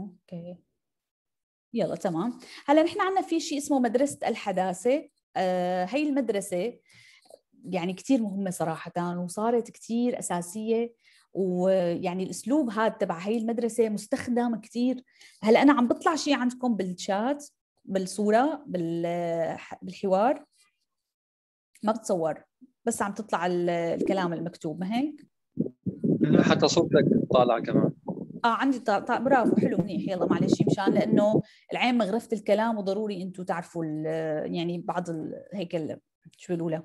اوكي يلا تمام هلا نحن عندنا في شيء اسمه مدرسه الحداثه آه هي المدرسه يعني كثير مهمه صراحه وصارت كثير اساسيه ويعني الاسلوب هذا تبع هي المدرسه مستخدم كثير هلا انا عم بطلع شيء عندكم بالشات بالصوره بالحوار ما بتصور بس عم تطلع الكلام المكتوب ما هيك؟ حتى صوتك طالعه كمان اه عندي طاقة طاق برافو حلو منيح يلا معلش مشان لانه العين مغرفه الكلام وضروري انتم تعرفوا يعني بعض هيك شو بيقولوا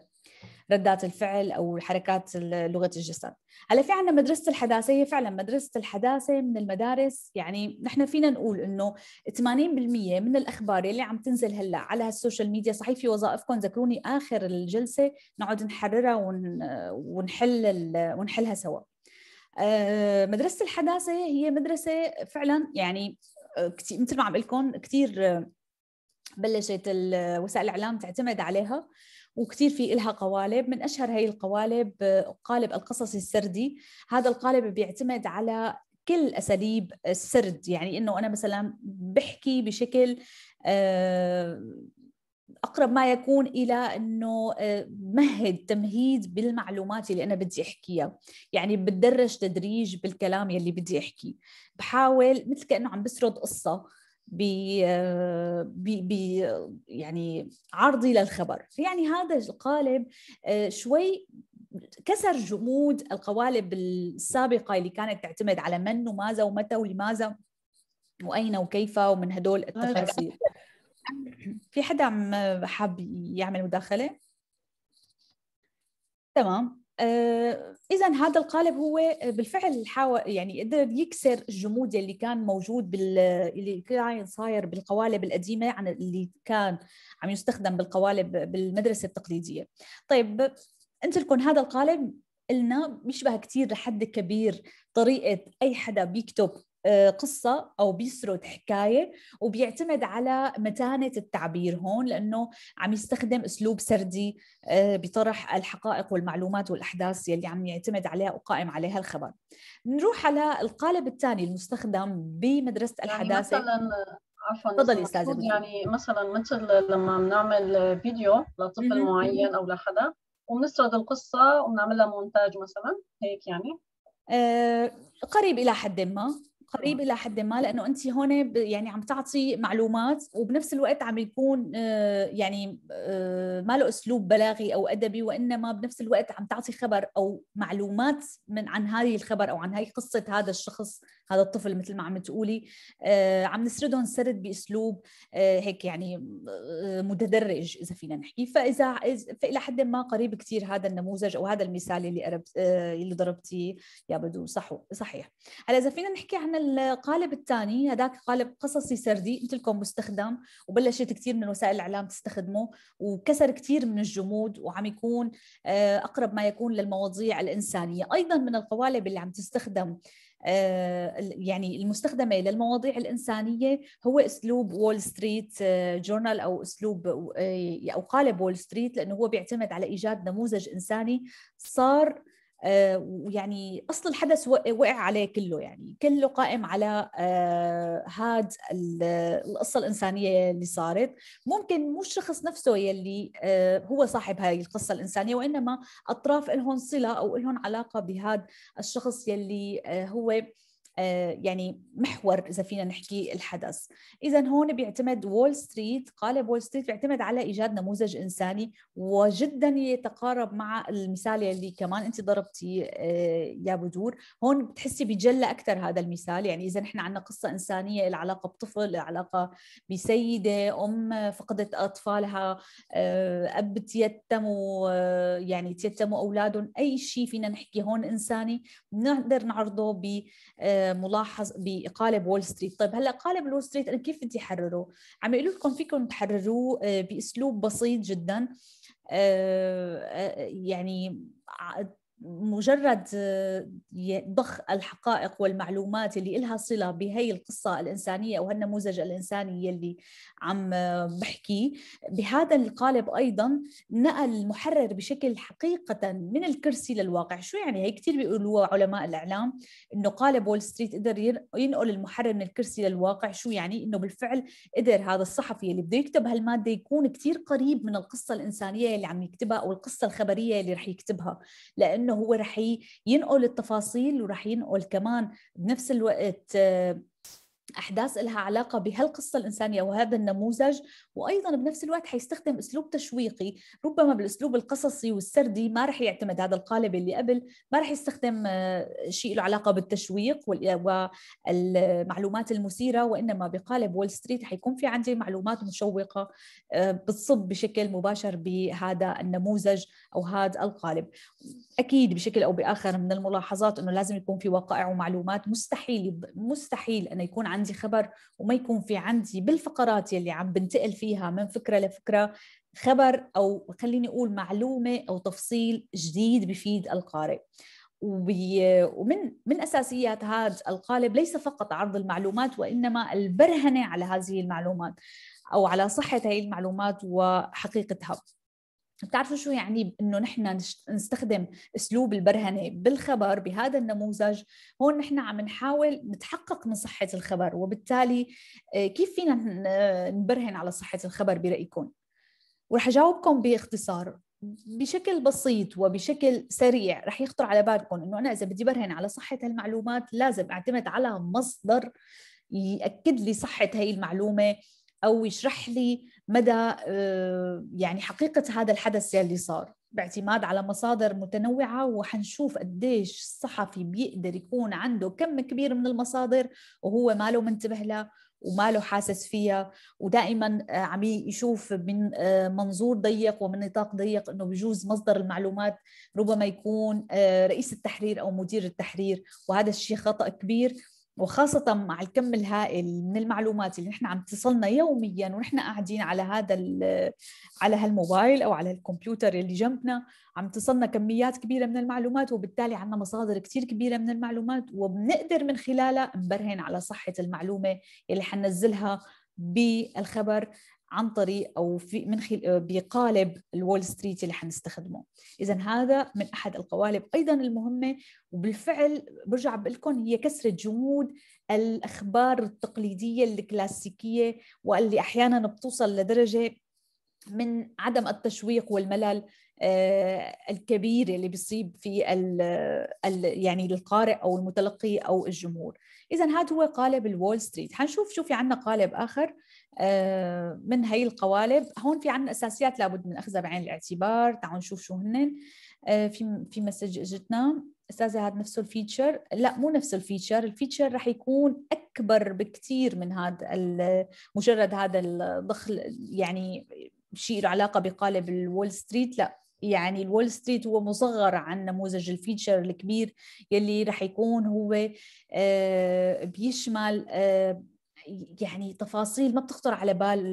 ردات الفعل او حركات لغه الجسد. هلا في عندنا مدرسه الحداثه هي فعلا مدرسه الحداثه من المدارس يعني نحن فينا نقول انه 80% من الاخبار اللي عم تنزل هلا على السوشيال ميديا صحيح في وظائفكم ذكروني اخر الجلسه نقعد نحررها ونحل ونحلها سوا. آه، مدرسه الحداثه هي مدرسه فعلا يعني آه، مثل ما عم لكم كثير آه، بلشت وسائل الاعلام تعتمد عليها وكثير في إلها قوالب من أشهر هي القوالب قالب القصص السردي هذا القالب بيعتمد على كل أساليب السرد يعني إنه أنا مثلا بحكي بشكل اقرب ما يكون الى انه آه، مهد تمهيد بالمعلومات اللي انا بدي احكيها يعني بتدرج تدريج بالكلام يلي بدي احكيه بحاول مثل كانه عم بسرد قصه ب آه، يعني عرضي للخبر يعني هذا القالب آه، شوي كسر جمود القوالب السابقه اللي كانت تعتمد على من وماذا ومتى ولماذا واين وكيف ومن هدول التفاصيل في حدا حاب يعمل مداخله تمام آه، اذا هذا القالب هو بالفعل حاول يعني قدر يكسر الجمود اللي كان موجود بال اللي كان صاير بالقوالب القديمه عن اللي كان عم يستخدم بالقوالب بالمدرسه التقليديه طيب انت لكم هذا القالب قلنا بيشبه كثير لحد كبير طريقه اي حدا بيكتب آه، قصة أو بيسرد حكاية وبيعتمد على متانة التعبير هون لأنه عم يستخدم أسلوب سردي آه، بطرح الحقائق والمعلومات والأحداث يلي عم يعتمد عليها وقائم عليها الخبر نروح على القالب الثاني المستخدم بمدرسة يعني الحداثة يعني مثلا عفوا تفضلي استاذه يعني مثلا مثل لما بنعمل فيديو لطفل معين او لحدا وبنسرد القصه وبنعملها مونتاج مثلا هيك يعني آه قريب الى حد ما قريب الى حد ما لانه انت هون يعني عم تعطي معلومات وبنفس الوقت عم يكون آه، يعني آه، ما له اسلوب بلاغي او ادبي وانما بنفس الوقت عم تعطي خبر او معلومات من عن هذه الخبر او عن هاي قصه هذا الشخص هذا الطفل مثل ما عم تقولي آه، عم نسردهم سرد باسلوب هيك يعني متدرج اذا فينا نحكي فاذا فالى حد ما قريب كثير هذا النموذج او هذا المثال اللي قربت اللي ضربتيه يا بدو صح صحيح هلا اذا فينا نحكي عن القالب الثاني هذاك قالب قصصي سردي قلت لكم مستخدم وبلشت كثير من وسائل الاعلام تستخدمه وكسر كثير من الجمود وعم يكون آه، اقرب ما يكون للمواضيع الانسانيه ايضا من القوالب اللي عم تستخدم آه، يعني المستخدمة للمواضيع الإنسانية هو أسلوب وول ستريت جورنال أو أسلوب آه، أو قالب وول ستريت لأنه هو بيعتمد على إيجاد نموذج إنساني صار آه، ويعني اصل الحدث وقع عليه كله يعني كله قائم على آه، هاد القصه الانسانيه اللي صارت ممكن مو الشخص نفسه يلي آه، هو صاحب هاي القصه الانسانيه وانما اطراف لهم صله او لهم علاقه بهذا الشخص يلي هو آه، يعني محور اذا فينا نحكي الحدث اذا هون بيعتمد وول ستريت قالب وول ستريت بيعتمد على ايجاد نموذج انساني وجدا يتقارب مع المثال اللي كمان انت ضربتي آه، يا بدور هون بتحسي بيتجلى اكثر هذا المثال يعني اذا نحن عندنا قصه انسانيه العلاقه بطفل العلاقه بسيده ام فقدت اطفالها آه، اب تيتموا يعني تيتموا اولادهم اي شيء فينا نحكي هون انساني بنقدر نعرضه ب ملاحظ بقالب وول ستريت طيب هلا قالب وول ستريت انا كيف بدي احرره عم يقولوا لكم فيكم تحرروه آه، باسلوب بسيط جدا آه، آه، يعني مجرد آه، ضخ الحقائق والمعلومات اللي إلها صلة بهي القصة الإنسانية أو النموذج الإنساني اللي عم آه، بحكيه بهذا القالب أيضا نقل المحرر بشكل حقيقة من الكرسي للواقع شو يعني هي كثير بيقولوها علماء الإعلام إنه قالب وول ستريت قدر ينقل المحرر من الكرسي للواقع شو يعني إنه بالفعل قدر هذا الصحفي اللي بده يكتب هالمادة يكون كثير قريب من القصة الإنسانية اللي عم يكتبها أو القصة الخبرية اللي رح يكتبها لأنه لانه هو رح ينقل التفاصيل ورح ينقل كمان بنفس الوقت آه، احداث لها علاقه بهالقصه الانسانيه وهذا النموذج وايضا بنفس الوقت حيستخدم اسلوب تشويقي ربما بالاسلوب القصصي والسردي ما راح يعتمد هذا القالب اللي قبل ما راح يستخدم آه، شيء له علاقه بالتشويق والمعلومات المثيره وانما بقالب وول ستريت حيكون في عندي معلومات مشوقه آه، بتصب بشكل مباشر بهذا النموذج او هذا القالب اكيد بشكل او باخر من الملاحظات انه لازم يكون في وقائع ومعلومات مستحيل مستحيل انه يكون عندي خبر وما يكون في عندي بالفقرات يلي عم بنتقل فيها من فكره لفكره خبر او خليني اقول معلومه او تفصيل جديد بفيد القارئ ومن من اساسيات هذا القالب ليس فقط عرض المعلومات وانما البرهنه على هذه المعلومات او على صحه هذه المعلومات وحقيقتها بتعرفوا شو يعني انه نحن نستخدم اسلوب البرهنه بالخبر بهذا النموذج هون نحن عم نحاول نتحقق من صحه الخبر وبالتالي آه، كيف فينا آه، نبرهن على صحه الخبر برايكم ورح اجاوبكم باختصار بشكل بسيط وبشكل سريع رح يخطر على بالكم انه انا اذا بدي برهن على صحه هالمعلومات لازم اعتمد على مصدر ياكد لي صحه هي المعلومه او يشرح لي مدى آه، يعني حقيقة هذا الحدث اللي صار باعتماد على مصادر متنوعة وحنشوف قديش الصحفي بيقدر يكون عنده كم كبير من المصادر وهو ما له منتبه لها وما له حاسس فيها ودائما آه، عم يشوف من آه، منظور ضيق ومن نطاق ضيق انه بجوز مصدر المعلومات ربما يكون رئيس التحرير او مدير التحرير وهذا الشيء خطا كبير وخاصة مع الكم الهائل من المعلومات اللي نحن عم تصلنا يوميا ونحن قاعدين على هذا على هالموبايل او على الكمبيوتر اللي جنبنا عم تصلنا كميات كبيرة من المعلومات وبالتالي عندنا مصادر كثير كبيرة من المعلومات وبنقدر من خلالها نبرهن على صحة المعلومة اللي حننزلها بالخبر عن طريق او في من خل... بقالب الول ستريت اللي حنستخدمه اذا هذا من احد القوالب ايضا المهمه وبالفعل برجع بقول لكم هي كسر جمود الاخبار التقليديه الكلاسيكيه واللي احيانا بتوصل لدرجه من عدم التشويق والملل آه، الكبير اللي بيصيب في الـ ال يعني القارئ او المتلقي او الجمهور اذا هذا هو قالب الول ستريت حنشوف شو في عندنا قالب اخر من هي القوالب هون في عنا اساسيات لابد من اخذها بعين الاعتبار تعالوا نشوف شو هن آه، في في مسج اجتنا استاذه هذا نفسه الفيتشر لا مو نفس الفيتشر الفيتشر رح يكون اكبر بكثير من هذا مجرد هذا الضخ يعني شيء له علاقه بقالب الول ستريت لا يعني الول ستريت هو مصغر عن نموذج الفيتشر الكبير يلي رح يكون هو آه، بيشمل آه، يعني تفاصيل ما بتخطر على بال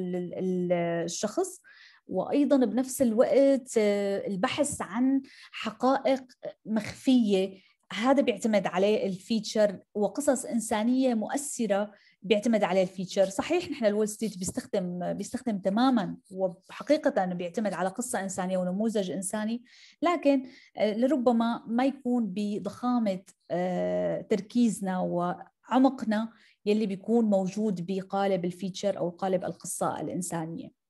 الشخص وايضا بنفس الوقت آه، البحث عن حقائق مخفيه هذا بيعتمد عليه الفيتشر وقصص انسانيه مؤثره بيعتمد عليه الفيتشر صحيح نحن الول ستريت بيستخدم بيستخدم تماما وحقيقه بيعتمد على قصه انسانيه ونموذج انساني لكن آه، لربما ما يكون بضخامه آه، تركيزنا وعمقنا يلي بيكون موجود بقالب الفيتشر أو قالب القصة الإنسانية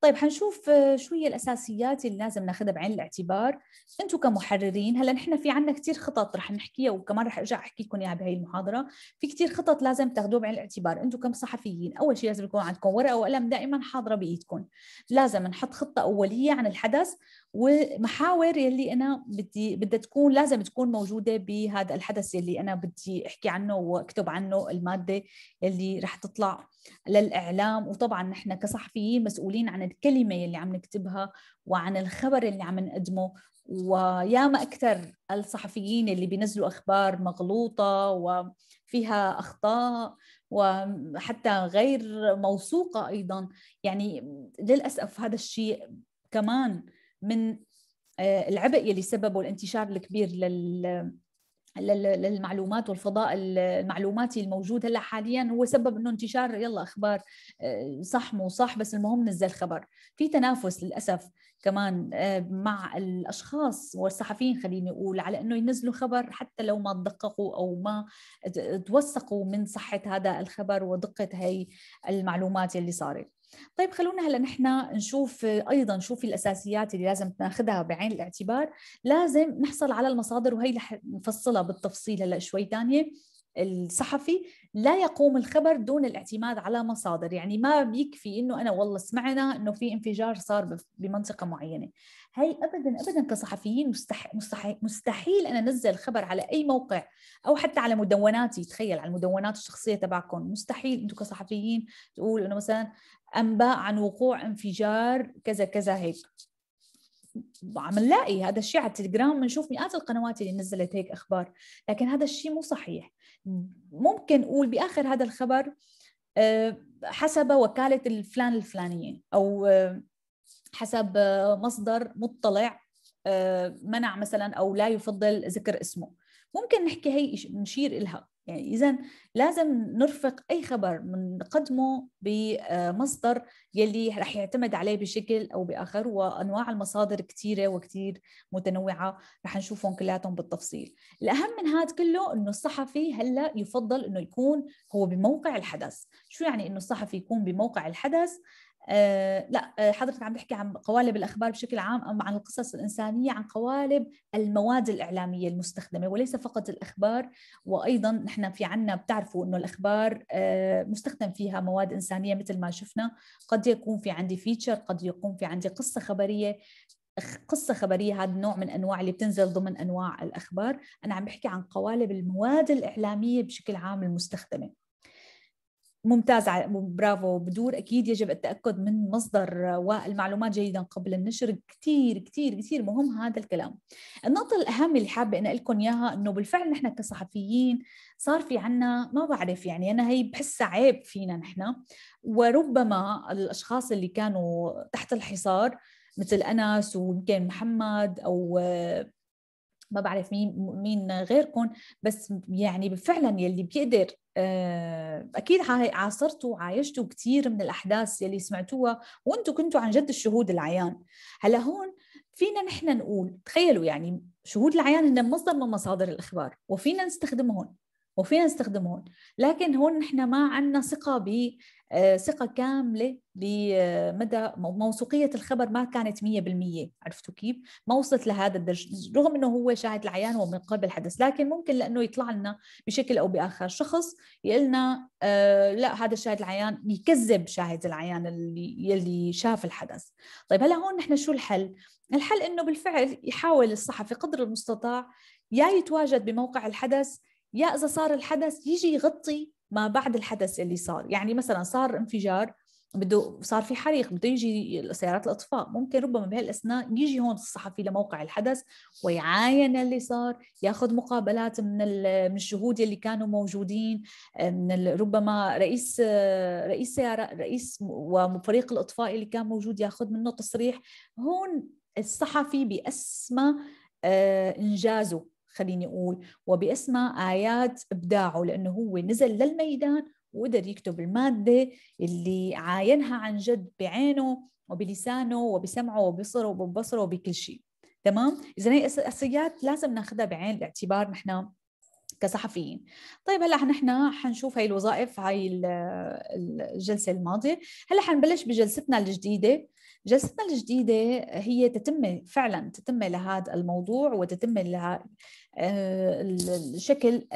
طيب حنشوف آه، شو هي الأساسيات اللي لازم ناخذها بعين الاعتبار أنتم كمحررين هلا نحن في عندنا كثير خطط رح نحكيها وكمان رح أرجع أحكي لكم إياها بهي المحاضرة في كثير خطط لازم تاخذوها بعين الاعتبار أنتم كمصحفيين أول شيء لازم يكون عندكم ورقة وقلم دائما حاضرة بإيدكم لازم نحط خطة أولية عن الحدث ومحاور يلي انا بدي بدها تكون لازم تكون موجوده بهذا الحدث يلي انا بدي احكي عنه واكتب عنه الماده يلي رح تطلع للاعلام وطبعا نحن كصحفيين مسؤولين عن الكلمه يلي عم نكتبها وعن الخبر اللي عم نقدمه ويا ما اكثر الصحفيين اللي بينزلوا اخبار مغلوطه وفيها اخطاء وحتى غير موثوقه ايضا يعني للاسف هذا الشيء كمان من آه، العبء يلي سببه الانتشار الكبير لل للمعلومات والفضاء المعلوماتي الموجود هلا حاليا هو سبب انه انتشار يلا اخبار آه، صح مو صح بس المهم نزل خبر في تنافس للاسف كمان آه، مع الاشخاص والصحفيين خليني اقول على انه ينزلوا خبر حتى لو ما تدققوا او ما توثقوا من صحه هذا الخبر ودقه هي المعلومات اللي صارت طيب خلونا هلا نحن نشوف ايضا شوف الاساسيات اللي لازم ناخذها بعين الاعتبار لازم نحصل على المصادر وهي رح نفصلها بالتفصيل هلا شوي ثانيه الصحفي لا يقوم الخبر دون الاعتماد على مصادر يعني ما بيكفي انه انا والله سمعنا انه في انفجار صار بمنطقه معينه هي ابدا ابدا كصحفيين مستحيل مستحيل, مستحيل انا انزل خبر على اي موقع او حتى على مدوناتي تخيل على المدونات الشخصيه تبعكم مستحيل انتم كصحفيين تقول انه مثلا انباء عن وقوع انفجار كذا كذا هيك عم نلاقي هذا الشيء على التليجرام بنشوف مئات القنوات اللي نزلت هيك اخبار لكن هذا الشيء مو صحيح ممكن نقول باخر هذا الخبر آه، حسب وكاله الفلان الفلانيه او آه، حسب آه، مصدر مطلع منع مثلا او لا يفضل ذكر اسمه ممكن نحكي هي نشير لها يعني إذا لازم نرفق أي خبر بنقدمه بمصدر يلي رح يعتمد عليه بشكل أو بآخر وأنواع المصادر كثيرة وكثير متنوعة رح نشوفهم كلياتهم بالتفصيل الأهم من هذا كله أنه الصحفي هلأ يفضل أنه يكون هو بموقع الحدث شو يعني أنه الصحفي يكون بموقع الحدث آه، لا آه، حضرتك عم تحكي عن قوالب الاخبار بشكل عام ام عن القصص الانسانيه عن قوالب المواد الاعلاميه المستخدمه وليس فقط الاخبار وايضا نحن في عنا بتعرفوا انه الاخبار آه، مستخدم فيها مواد انسانيه مثل ما شفنا قد يكون في عندي فيتشر قد يكون في عندي قصه خبريه قصة خبرية هذا النوع من أنواع اللي بتنزل ضمن أنواع الأخبار أنا عم بحكي عن قوالب المواد الإعلامية بشكل عام المستخدمة ممتاز برافو بدور اكيد يجب التاكد من مصدر والمعلومات جيدا قبل النشر كثير كثير كثير مهم هذا الكلام النقطه الاهم اللي حابه انا لكم اياها انه بالفعل نحن كصحفيين صار في عنا ما بعرف يعني انا هي بحسها عيب فينا نحن وربما الاشخاص اللي كانوا تحت الحصار مثل انس ويمكن محمد او ما بعرف مين مين غيركم بس يعني فعلا يلي بيقدر آه، اكيد عاصرتوا وعايشتوا كثير من الاحداث يلي سمعتوها وانتم كنتوا عن جد الشهود العيان هلا هون فينا نحن نقول تخيلوا يعني شهود العيان هن مصدر من مصادر الاخبار وفينا نستخدمهم وفينا نستخدمهم لكن هون نحن ما عندنا ثقه ب آه، ثقة كاملة بمدى آه، موثوقية الخبر ما كانت 100% عرفتوا كيف؟ ما وصلت لهذا الدرجة رغم أنه هو شاهد العيان ومن قبل الحدث لكن ممكن لأنه يطلع لنا بشكل أو بآخر شخص يقول آه لا هذا شاهد العيان يكذب شاهد العيان اللي يلي شاف الحدث طيب هلا هون نحن شو الحل؟ الحل أنه بالفعل يحاول الصحفي قدر المستطاع يا يتواجد بموقع الحدث يا اذا صار الحدث يجي يغطي ما بعد الحدث اللي صار يعني مثلا صار انفجار بده صار في حريق بده يجي سيارات الاطفاء ممكن ربما بهالاثناء يجي هون الصحفي لموقع الحدث ويعاين اللي صار ياخذ مقابلات من من الشهود اللي كانوا موجودين آه، من ربما رئيس آه، رئيس سياره رئيس وفريق الاطفاء اللي كان موجود ياخذ منه تصريح هون الصحفي باسمى آه، انجازه خليني أقول وباسمها آيات إبداعه لأنه هو نزل للميدان وقدر يكتب المادة اللي عاينها عن جد بعينه وبلسانه وبسمعه وبصره وببصره وبكل شيء تمام اذا هي اساسيات لازم ناخذها بعين الاعتبار نحن كصحفيين طيب هلا نحن حنشوف هاي الوظائف هاي الجلسه الماضيه هلا حنبلش بجلستنا الجديده جلستنا الجديدة هي تتمة فعلا تتمة لهذا الموضوع وتتمة لها آه، الشكل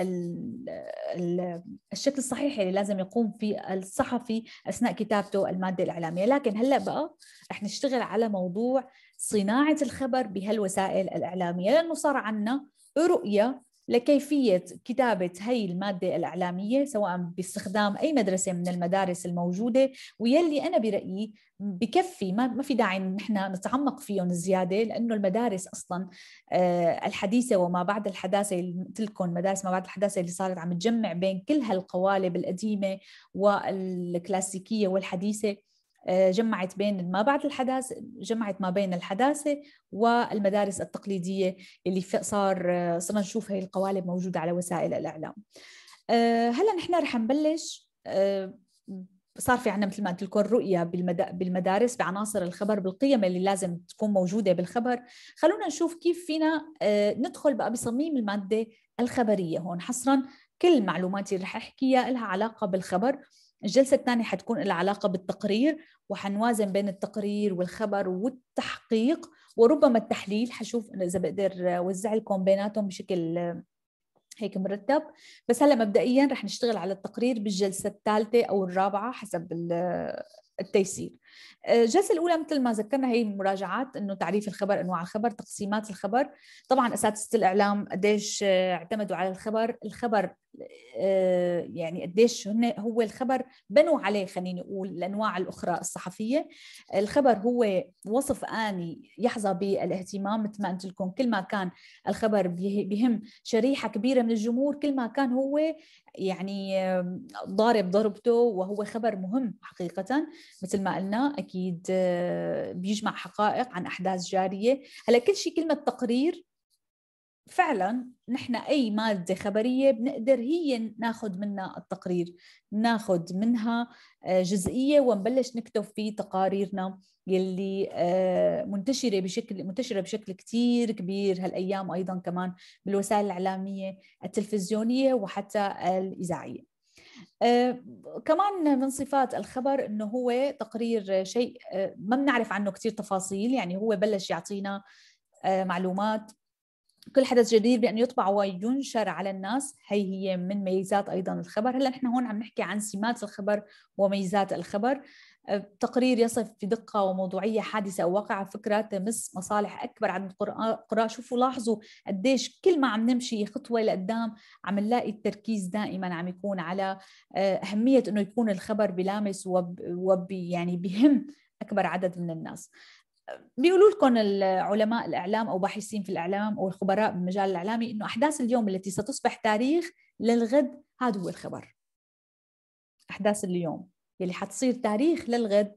الشكل الصحيح اللي لازم يقوم فيه الصحفي أثناء كتابته المادة الإعلامية لكن هلأ بقى رح نشتغل على موضوع صناعة الخبر بهالوسائل الإعلامية لأنه صار عنا رؤية لكيفية كتابة هي المادة الإعلامية سواء باستخدام أي مدرسة من المدارس الموجودة ويلي أنا برأيي بكفي ما ما في داعي نحن نتعمق فيهم زيادة لأنه المدارس أصلا آه، الحديثة وما بعد الحداثة تلكم مدارس ما بعد الحداثة اللي صارت عم تجمع بين كل هالقوالب القديمة والكلاسيكية والحديثة آه، جمعت بين ما بعد الحداثة جمعت ما بين الحداثة والمدارس التقليدية اللي صار آه، صرنا نشوف هي القوالب موجودة على وسائل الإعلام آه، هلا نحن رح نبلش صار في عنا مثل ما قلت لكم رؤية بالمدارس بعناصر الخبر بالقيم اللي لازم تكون موجودة بالخبر خلونا نشوف كيف فينا ندخل بقى بصميم المادة الخبرية هون حصرا كل معلوماتي اللي رح أحكيها لها علاقة بالخبر الجلسة الثانية حتكون لها علاقة بالتقرير وحنوازن بين التقرير والخبر والتحقيق وربما التحليل حشوف إذا بقدر أوزع لكم بيناتهم بشكل هيك مرتب بس هلا مبدئيا رح نشتغل على التقرير بالجلسة الثالثة أو الرابعة حسب التيسير آه، الجلسه الاولى مثل ما ذكرنا هي المراجعات انه تعريف الخبر انواع الخبر تقسيمات الخبر طبعا اساتذه الاعلام قديش آه، اعتمدوا على الخبر الخبر آه، يعني قديش هن هو الخبر بنوا عليه خليني اقول الانواع الاخرى الصحفيه الخبر هو وصف اني يحظى بالاهتمام مثل ما قلت لكم كل ما كان الخبر بهم شريحه كبيره من الجمهور كل ما كان هو يعني ضارب ضربته وهو خبر مهم حقيقه مثل ما قلنا اكيد آه، بيجمع حقائق عن احداث جاريه هلا كل شيء كلمه تقرير فعلا نحن اي ماده خبريه بنقدر هي ناخذ منها التقرير ناخذ منها آه، جزئيه ونبلش نكتب في تقاريرنا يلي آه، منتشره بشكل منتشره بشكل كثير كبير هالايام ايضا كمان بالوسائل الاعلاميه التلفزيونيه وحتى الاذاعيه آه، كمان من صفات الخبر انه هو تقرير شيء آه، ما بنعرف عنه كثير تفاصيل يعني هو بلش يعطينا آه، معلومات كل حدث جدير بأن يطبع وينشر على الناس هي هي من ميزات أيضا الخبر هلا نحن هون عم نحكي عن سمات الخبر وميزات الخبر تقرير يصف بدقة وموضوعية حادثة أو واقعة فكرة تمس مصالح أكبر عدد القراء شوفوا لاحظوا قديش كل ما عم نمشي خطوة لقدام عم نلاقي التركيز دائما عم يكون على آه، أهمية أنه يكون الخبر بلامس وب, وب يعني بهم أكبر عدد من الناس بيقولوا لكم العلماء الاعلام او باحثين في الاعلام او الخبراء بالمجال الاعلامي انه احداث اليوم التي ستصبح تاريخ للغد هذا هو الخبر احداث اليوم يلي حتصير تاريخ للغد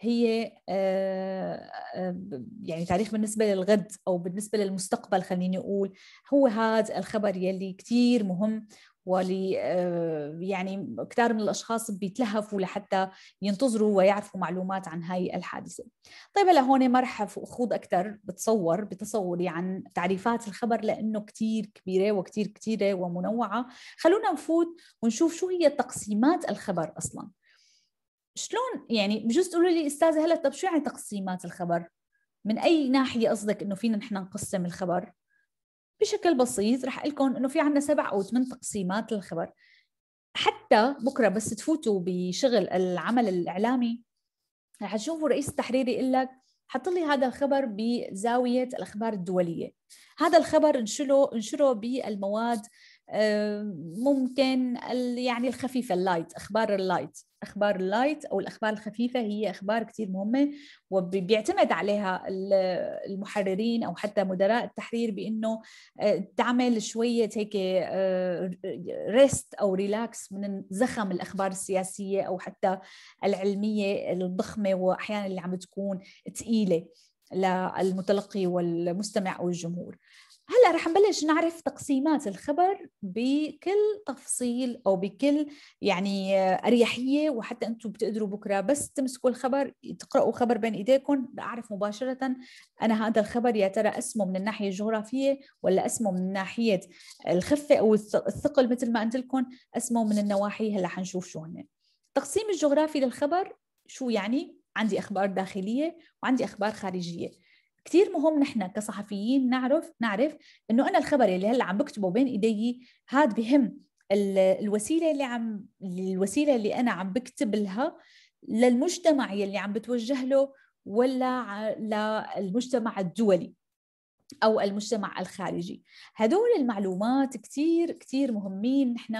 هي آه، آه، يعني تاريخ بالنسبة للغد أو بالنسبة للمستقبل خليني أقول هو هذا الخبر يلي كتير مهم ولي آه، يعني كتار من الأشخاص بيتلهفوا لحتى ينتظروا ويعرفوا معلومات عن هاي الحادثة طيب هون ما رح أخوض أكثر بتصور بتصوري عن تعريفات الخبر لأنه كتير كبيرة وكتير كتيرة ومنوعة خلونا نفوت ونشوف شو هي تقسيمات الخبر أصلاً شلون يعني بجوز تقولوا لي استاذه هلا طب شو يعني تقسيمات الخبر؟ من اي ناحيه قصدك انه فينا نحن نقسم الخبر؟ بشكل بسيط رح اقول لكم انه في عندنا سبع او ثمان تقسيمات للخبر حتى بكره بس تفوتوا بشغل العمل الاعلامي رح تشوفوا رئيس التحرير يقول لك حط لي هذا الخبر بزاويه الاخبار الدوليه هذا الخبر انشره انشره بالمواد آه، ممكن يعني الخفيفه اللايت اخبار اللايت اخبار اللايت او الاخبار الخفيفه هي اخبار كثير مهمه وبيعتمد عليها المحررين او حتى مدراء التحرير بانه آه، تعمل شويه هيك ريست آه، او ريلاكس من زخم الاخبار السياسيه او حتى العلميه الضخمه واحيانا اللي عم تكون ثقيله للمتلقي والمستمع او الجمهور هلا رح نبلش نعرف تقسيمات الخبر بكل تفصيل او بكل يعني اريحيه وحتى انتم بتقدروا بكره بس تمسكوا الخبر تقراوا خبر بين ايديكم لاعرف مباشره انا هذا الخبر يا ترى اسمه من الناحيه الجغرافيه ولا اسمه من ناحيه الخفه او الثقل مثل ما قلت لكم اسمه من النواحي هلا حنشوف شو هن التقسيم الجغرافي للخبر شو يعني عندي اخبار داخليه وعندي اخبار خارجيه كثير مهم نحن كصحفيين نعرف نعرف انه انا الخبر اللي هلا عم بكتبه بين ايدي هاد بهم الوسيله اللي عم الوسيله اللي انا عم بكتب لها للمجتمع يلي عم بتوجه له ولا للمجتمع الدولي او المجتمع الخارجي هدول المعلومات كثير كثير مهمين نحن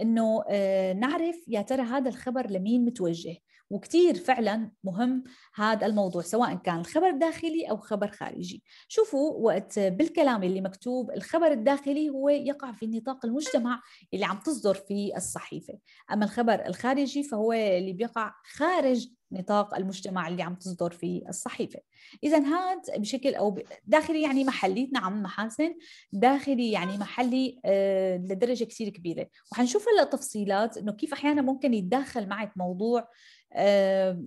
انه آه، نعرف يا ترى هذا الخبر لمين متوجه وكتير فعلا مهم هذا الموضوع سواء كان الخبر داخلي أو خبر خارجي شوفوا وقت بالكلام اللي مكتوب الخبر الداخلي هو يقع في نطاق المجتمع اللي عم تصدر فيه الصحيفة أما الخبر الخارجي فهو اللي بيقع خارج نطاق المجتمع اللي عم تصدر فيه الصحيفه اذا هذا بشكل او داخلي يعني محلي نعم محاسن داخلي يعني محلي آه، لدرجه كثير كبيره وحنشوف هلا تفصيلات انه كيف احيانا ممكن يتداخل معك موضوع آه،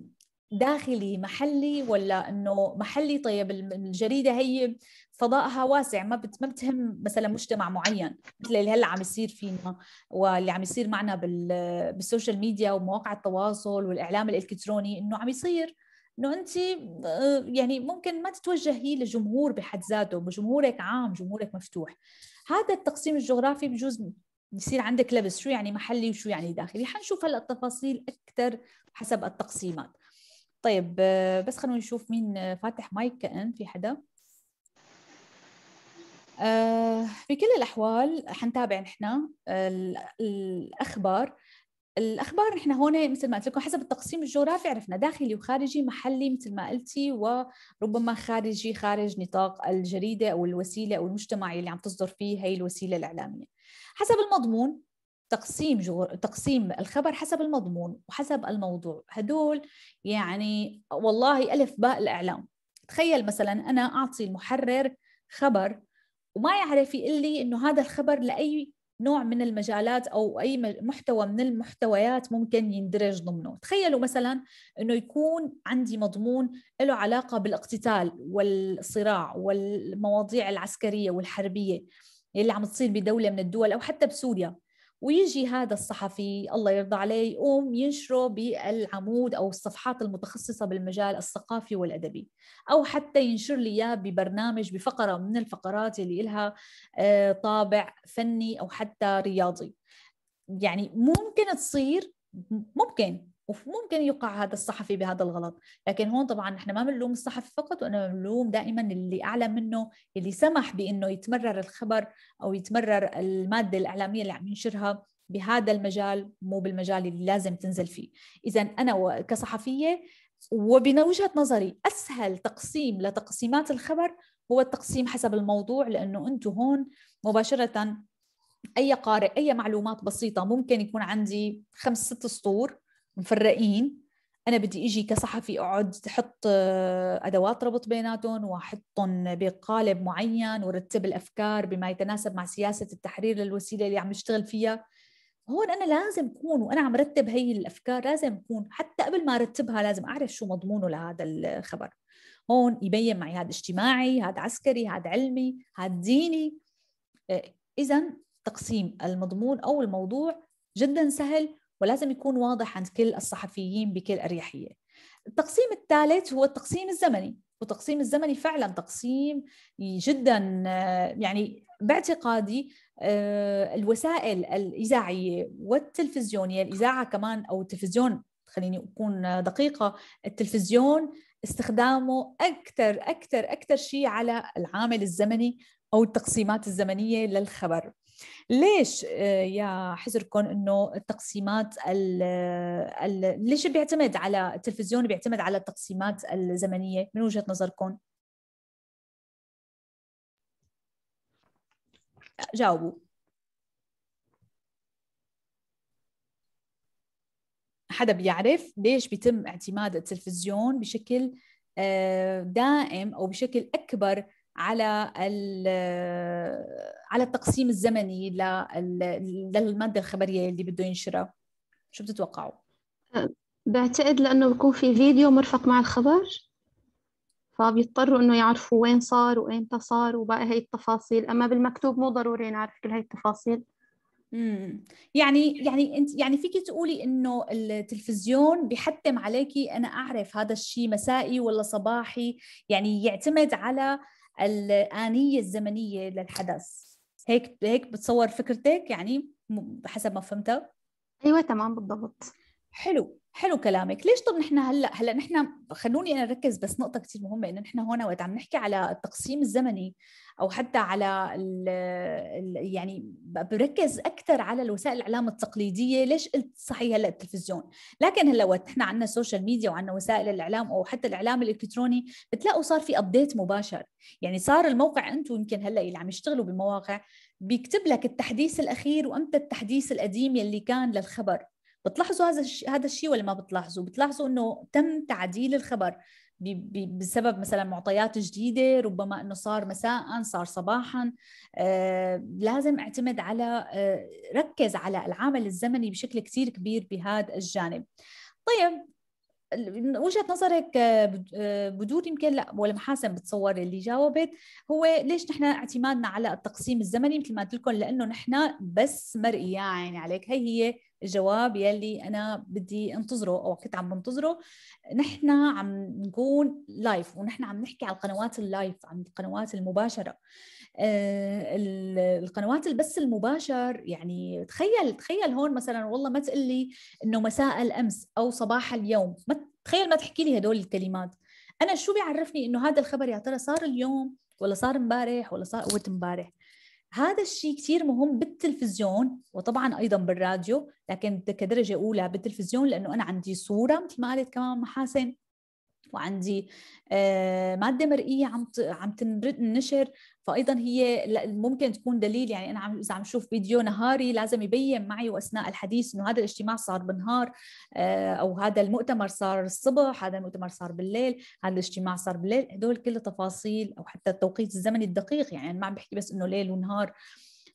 داخلي محلي ولا انه محلي طيب الجريده هي فضائها واسع ما ما بتهم مثلا مجتمع معين مثل اللي هلا عم يصير فينا واللي عم يصير معنا بالسوشيال ميديا ومواقع التواصل والاعلام الالكتروني انه عم يصير انه انت آه، يعني ممكن ما تتوجهي لجمهور بحد ذاته جمهورك عام جمهورك مفتوح هذا التقسيم الجغرافي بجوز بصير عندك لبس شو يعني محلي وشو يعني داخلي حنشوف هلا التفاصيل اكثر حسب التقسيمات طيب آه، بس خلونا نشوف مين آه، فاتح مايك كأن في حدا آه، في كل الأحوال حنتابع نحن الأخبار الأخبار نحن هون مثل ما قلت لكم حسب التقسيم الجغرافي عرفنا داخلي وخارجي محلي مثل ما قلتي وربما خارجي خارج نطاق الجريدة أو الوسيلة أو المجتمع اللي عم تصدر فيه هي الوسيلة الإعلامية حسب المضمون تقسيم جغر... تقسيم الخبر حسب المضمون وحسب الموضوع هدول يعني والله ألف باء الإعلام تخيل مثلا أنا أعطي المحرر خبر وما يعرف يقول لي إنه هذا الخبر لأي نوع من المجالات او اي محتوى من المحتويات ممكن يندرج ضمنه تخيلوا مثلا انه يكون عندي مضمون له علاقه بالاقتتال والصراع والمواضيع العسكريه والحربيه يلي عم تصير بدوله من الدول او حتى بسوريا ويجي هذا الصحفي الله يرضى عليه يقوم ينشره بالعمود او الصفحات المتخصصه بالمجال الثقافي والادبي او حتى ينشر لي اياه ببرنامج بفقره من الفقرات اللي لها آه، طابع فني او حتى رياضي يعني ممكن تصير ممكن وممكن يقع هذا الصحفي بهذا الغلط لكن هون طبعا نحن ما بنلوم الصحفي فقط وانما بنلوم دائما اللي اعلى منه اللي سمح بانه يتمرر الخبر او يتمرر الماده الاعلاميه اللي عم ينشرها بهذا المجال مو بالمجال اللي لازم تنزل فيه اذا انا كصحفيه وبوجهه نظري اسهل تقسيم لتقسيمات الخبر هو التقسيم حسب الموضوع لانه انتم هون مباشره اي قارئ اي معلومات بسيطه ممكن يكون عندي خمس ست سطور مفرقين انا بدي اجي كصحفي اقعد احط آه، ادوات ربط بيناتهم واحطهم بقالب معين ورتب الافكار بما يتناسب مع سياسه التحرير للوسيله اللي عم اشتغل فيها هون انا لازم اكون وانا عم رتب هي الافكار لازم اكون حتى قبل ما ارتبها لازم اعرف شو مضمونه لهذا الخبر هون يبين معي هذا اجتماعي هذا عسكري هذا علمي هذا ديني آه، اذا تقسيم المضمون او الموضوع جدا سهل ولازم يكون واضح عند كل الصحفيين بكل أريحية التقسيم الثالث هو التقسيم الزمني والتقسيم الزمني فعلا تقسيم جدا يعني باعتقادي آه، الوسائل الإذاعية والتلفزيونية الإذاعة كمان أو التلفزيون خليني أكون دقيقة التلفزيون استخدامه أكثر أكثر أكثر شيء على العامل الزمني أو التقسيمات الزمنية للخبر ليش آه، يا حزركم انه التقسيمات ال ال ليش بيعتمد على التلفزيون بيعتمد على التقسيمات الزمنيه من وجهه نظركم؟ جاوبوا حدا بيعرف ليش بيتم اعتماد التلفزيون بشكل آه، دائم او بشكل اكبر على على التقسيم الزمني للماده الخبريه اللي بده ينشرها شو بتتوقعوا بعتقد لانه بكون في فيديو مرفق مع الخبر فبيضطروا انه يعرفوا وين صار وامتى صار وباقي هي التفاصيل اما بالمكتوب مو ضروري نعرف كل هي التفاصيل امم يعني يعني انت يعني فيكي تقولي انه التلفزيون بحتم عليكي انا اعرف هذا الشيء مسائي ولا صباحي يعني يعتمد على الآنية الزمنية للحدث هيك هيك بتصور فكرتك يعني حسب ما فهمتها ايوه تمام بالضبط حلو حلو كلامك ليش طب نحن هلا هلا نحن خلوني انا اركز بس نقطه كثير مهمه انه نحن هون وقت عم نحكي على التقسيم الزمني او حتى على الـ الـ يعني بركز اكثر على الوسائل الاعلام التقليديه ليش قلت صحيح هلا التلفزيون لكن هلا وقت نحن عندنا السوشيال ميديا وعندنا وسائل الاعلام او حتى الاعلام الالكتروني بتلاقوا صار في ابديت مباشر يعني صار الموقع انتم يمكن هلا اللي عم يشتغلوا بالمواقع بيكتب لك التحديث الاخير وامتى التحديث القديم يلي كان للخبر بتلاحظوا هذا الشيء هذا الشيء ولا ما بتلاحظوا بتلاحظوا انه تم تعديل الخبر بسبب مثلا معطيات جديدة ربما أنه صار مساء صار صباحا آه، لازم اعتمد على آه، ركز على العامل الزمني بشكل كثير كبير بهذا الجانب طيب وجهه نظرك آه، آه، بدور يمكن لا ولا محاسن بتصور اللي جاوبت هو ليش نحن اعتمادنا على التقسيم الزمني مثل ما قلت لكم لانه نحن بس مرئي يعني عليك هي هي الجواب يلي انا بدي انتظره او كنت عم بنتظره نحن عم نكون لايف ونحن عم نحكي على القنوات اللايف عن القنوات المباشره آه، القنوات البث المباشر يعني تخيل تخيل هون مثلا والله ما تقول لي انه مساء الامس او صباح اليوم ما تخيل ما تحكي لي هدول الكلمات انا شو بيعرفني انه هذا الخبر يا ترى صار اليوم ولا صار امبارح ولا صار قوت امبارح هذا الشيء كثير مهم بالتلفزيون وطبعا ايضا بالراديو لكن كدرجه اولى بالتلفزيون لانه انا عندي صوره مثل ما قالت كمان محاسن وعندي آه، ماده مرئيه عم عم تنشر فايضا هي ممكن تكون دليل يعني انا اذا عم شوف فيديو نهاري لازم يبين معي واثناء الحديث انه هذا الاجتماع صار بالنهار آه، او هذا المؤتمر صار الصبح هذا المؤتمر صار بالليل هذا الاجتماع صار بالليل هدول كله تفاصيل او حتى التوقيت الزمني الدقيق يعني ما عم بحكي بس انه ليل ونهار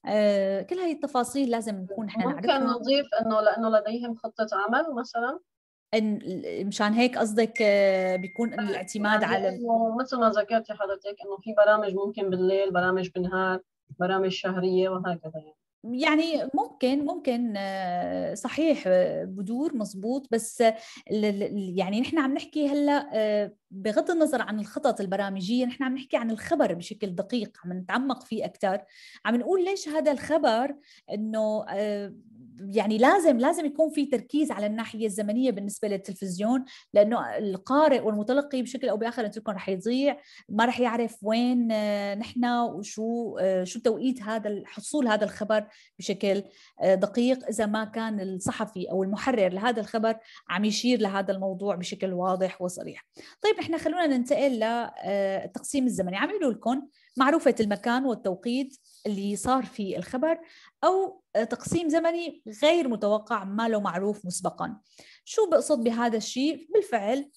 آه، كل هاي التفاصيل لازم نكون احنا نعرفها ممكن نضيف انه لانه لديهم خطه عمل مثلا إن مشان هيك قصدك آه، بيكون الاعتماد يعني على مثل ما ذكرتي حضرتك انه في برامج ممكن بالليل برامج بالنهار برامج شهريه وهكذا يعني يعني ممكن ممكن آه، صحيح آه، بدور مزبوط بس يعني نحن عم نحكي هلا بغض النظر عن الخطط البرامجيه نحن عم نحكي عن الخبر بشكل دقيق عم نتعمق فيه اكثر عم نقول ليش هذا الخبر انه يعني لازم لازم يكون في تركيز على الناحيه الزمنيه بالنسبه للتلفزيون لانه القارئ والمتلقي بشكل او باخر انتم رح يضيع ما رح يعرف وين آه، نحن وشو آه، شو توقيت هذا حصول هذا الخبر بشكل آه، دقيق اذا ما كان الصحفي او المحرر لهذا الخبر عم يشير لهذا الموضوع بشكل واضح وصريح. طيب نحن خلونا ننتقل للتقسيم الزمني، عم يقولوا لكم معروفة المكان والتوقيت اللي صار فيه الخبر أو تقسيم زمني غير متوقع ما له معروف مسبقا شو بقصد بهذا الشيء؟ بالفعل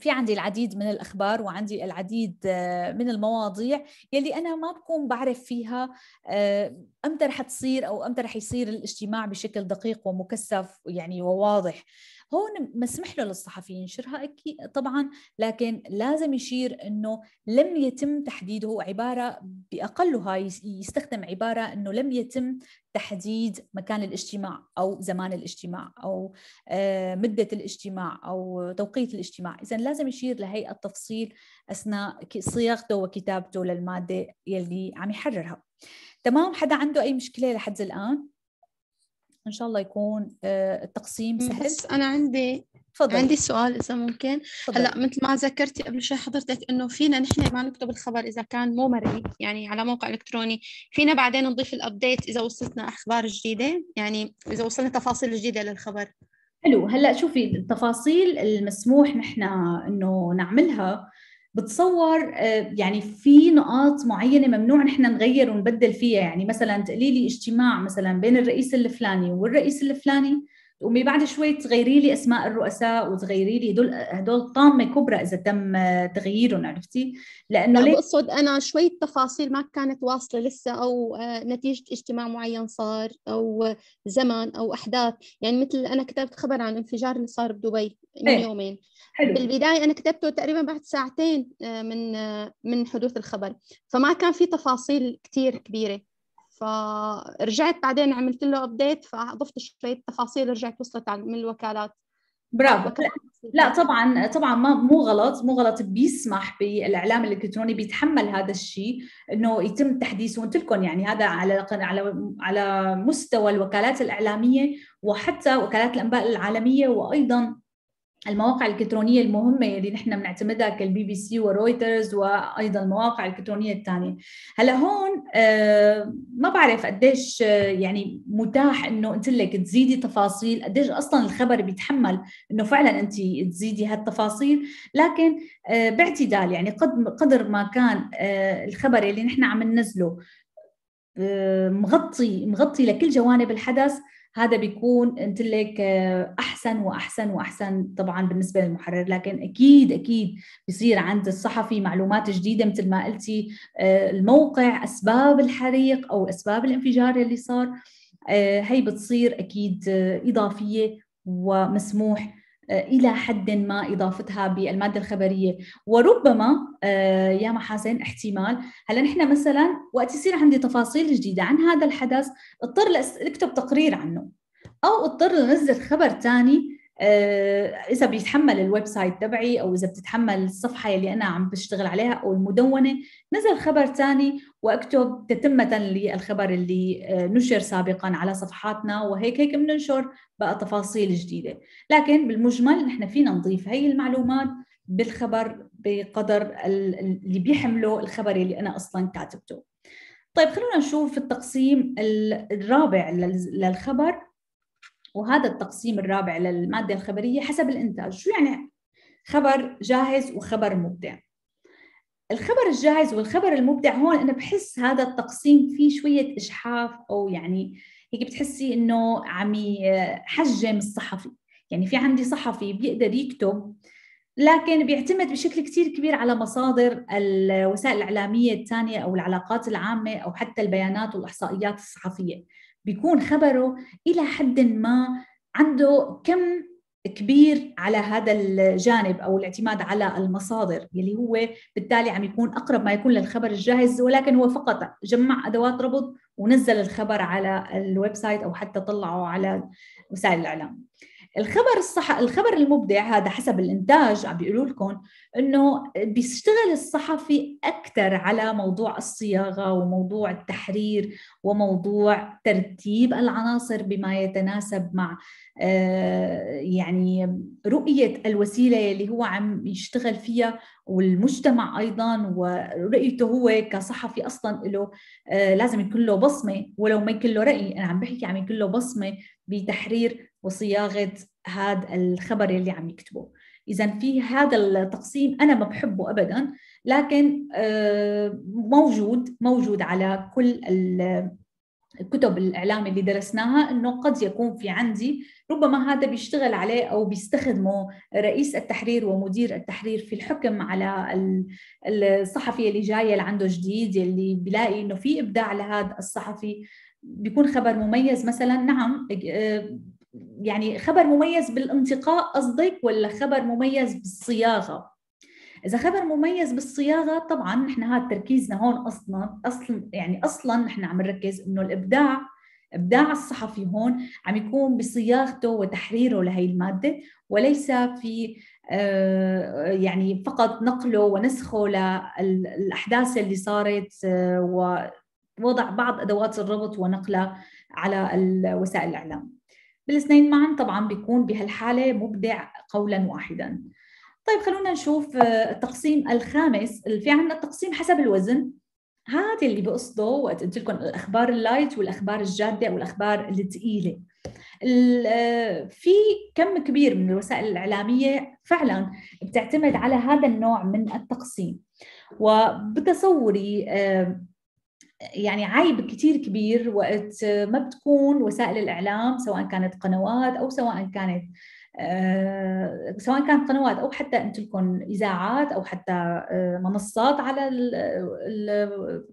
في عندي العديد من الأخبار وعندي العديد آه، من المواضيع يلي أنا ما بكون بعرف فيها آه، أمتى رح تصير أو أمتى رح يصير الاجتماع بشكل دقيق ومكثف يعني وواضح هون مسمح له للصحفي ينشرها اكيد طبعا لكن لازم يشير انه لم يتم تحديده هو عباره باقلها يستخدم عباره انه لم يتم تحديد مكان الاجتماع او زمان الاجتماع او آه، مده الاجتماع او توقيت الاجتماع اذا لازم يشير لهي التفصيل اثناء صياغته وكتابته للماده يلي عم يحررها تمام حدا عنده اي مشكله لحد الان ان شاء الله يكون آه، التقسيم سهل بس انا عندي فضل. عندي سؤال اذا ممكن فضل. هلا مثل ما ذكرتي قبل شوي حضرتك انه فينا نحن ما نكتب الخبر اذا كان مو مرئي يعني على موقع الكتروني فينا بعدين نضيف الابديت اذا وصلتنا اخبار جديده يعني اذا وصلنا تفاصيل جديده للخبر حلو هلا شوفي التفاصيل المسموح نحن انه نعملها بتصور آه، يعني في نقاط معينة ممنوع نحن نغير ونبدل فيها يعني مثلا تقليلي اجتماع مثلا بين الرئيس الفلاني والرئيس الفلاني تقومي بعد شوي تغيري لي اسماء الرؤساء وتغيري لي هدول هدول طامه كبرى اذا تم تغييرهم عرفتي؟ لانه لا بقصد انا شوي تفاصيل ما كانت واصله لسه او آه، نتيجه اجتماع معين صار او آه، زمن او احداث، يعني مثل انا كتبت خبر عن الانفجار اللي صار بدبي من ايه. يومين حلو. بالبدايه انا كتبته تقريبا بعد ساعتين آه، من من حدوث الخبر، فما كان في تفاصيل كثير كبيره. فرجعت بعدين عملت له ابديت فضفت شويه تفاصيل رجعت وصلت من الوكالات برافو لا طبعا طبعا ما مو غلط مو غلط بيسمح بالاعلام الالكتروني بيتحمل هذا الشيء انه يتم تحديثه لكم يعني هذا على على على مستوى الوكالات الاعلاميه وحتى وكالات الانباء العالميه وايضا المواقع الإلكترونية المهمة اللي نحن بنعتمدها كالبي بي سي ورويترز وأيضا المواقع الإلكترونية الثانية هلا هون آه، ما بعرف قديش آه، يعني متاح إنه أنت لك تزيدي تفاصيل قديش أصلا الخبر بيتحمل إنه فعلا أنت تزيدي هالتفاصيل لكن آه، باعتدال يعني قدر ما كان الخبر اللي نحن عم ننزله مغطي مغطي لكل جوانب الحدث هذا بيكون انت لك آه، احسن واحسن واحسن طبعا بالنسبه للمحرر لكن اكيد اكيد بصير عند الصحفي معلومات جديده مثل ما قلتي آه، الموقع اسباب الحريق او اسباب الانفجار اللي صار آه، هي بتصير اكيد اضافيه ومسموح آه، الى حد ما اضافتها بالماده الخبريه وربما آه، يا محاسن احتمال هلا نحن مثلا وقت يصير عندي تفاصيل جديده عن هذا الحدث اضطر اكتب تقرير عنه او اضطر انزل خبر ثاني آه، اذا بيتحمل الويب سايت تبعي او اذا بتتحمل الصفحه اللي انا عم بشتغل عليها او المدونه نزل خبر ثاني واكتب تتمه للخبر اللي آه، نشر سابقا على صفحاتنا وهيك هيك بننشر بقى تفاصيل جديده لكن بالمجمل نحن فينا نضيف هي المعلومات بالخبر بقدر اللي بيحمله الخبر اللي انا اصلا كاتبته طيب خلونا نشوف التقسيم الرابع للخبر وهذا التقسيم الرابع للمادة الخبرية حسب الإنتاج شو يعني خبر جاهز وخبر مبدع الخبر الجاهز والخبر المبدع هون أنا بحس هذا التقسيم فيه شوية إجحاف أو يعني هيك بتحسي إنه عم يحجم الصحفي يعني في عندي صحفي بيقدر يكتب لكن بيعتمد بشكل كتير كبير على مصادر الوسائل الإعلامية الثانية أو العلاقات العامة أو حتى البيانات والإحصائيات الصحفية بيكون خبره الى حد ما عنده كم كبير على هذا الجانب او الاعتماد على المصادر يلي هو بالتالي عم يكون اقرب ما يكون للخبر الجاهز ولكن هو فقط جمع ادوات ربط ونزل الخبر على الويب سايت او حتى طلعه على وسائل الاعلام. الخبر الصح الخبر المبدع هذا حسب الانتاج عم بيقولوا لكم انه بيشتغل الصحفي اكثر على موضوع الصياغه وموضوع التحرير وموضوع ترتيب العناصر بما يتناسب مع آه، يعني رؤيه الوسيله اللي هو عم يشتغل فيها والمجتمع ايضا ورؤيته هو كصحفي اصلا له آه، لازم يكون له بصمه ولو ما يكون له راي انا عم بحكي عم يكون له بصمه بتحرير وصياغه هذا الخبر اللي عم يكتبه اذا في هذا التقسيم انا ما بحبه ابدا لكن آه، موجود موجود على كل كتب الاعلام اللي درسناها انه قد يكون في عندي ربما هذا بيشتغل عليه او بيستخدمه رئيس التحرير ومدير التحرير في الحكم على الصحفي اللي جايه اللي عنده جديد اللي بلاقي انه في ابداع لهذا الصحفي بيكون خبر مميز مثلا نعم آه، يعني خبر مميز بالانتقاء قصدك ولا خبر مميز بالصياغه اذا خبر مميز بالصياغه طبعا نحن هذا تركيزنا هون اصلا اصلا يعني اصلا نحن عم نركز انه الابداع ابداع الصحفي هون عم يكون بصياغته وتحريره لهي الماده وليس في آه، يعني فقط نقله ونسخه للاحداث اللي صارت آه، ووضع بعض ادوات الربط ونقلها على وسائل الاعلام بالاثنين معا طبعا بيكون بهالحالة مبدع قولا واحدا طيب خلونا نشوف آه، التقسيم الخامس في عندنا التقسيم حسب الوزن هذا اللي بقصده وقت قلت لكم الاخبار اللايت والاخبار الجاده والاخبار الثقيله آه، في كم كبير من الوسائل الاعلاميه فعلا بتعتمد على هذا النوع من التقسيم وبتصوري آه، يعني عيب كتير كبير وقت ما بتكون وسائل الإعلام سواء كانت قنوات أو سواء كانت آه، سواء كانت قنوات او حتى انتم لكم اذاعات او حتى آه، منصات على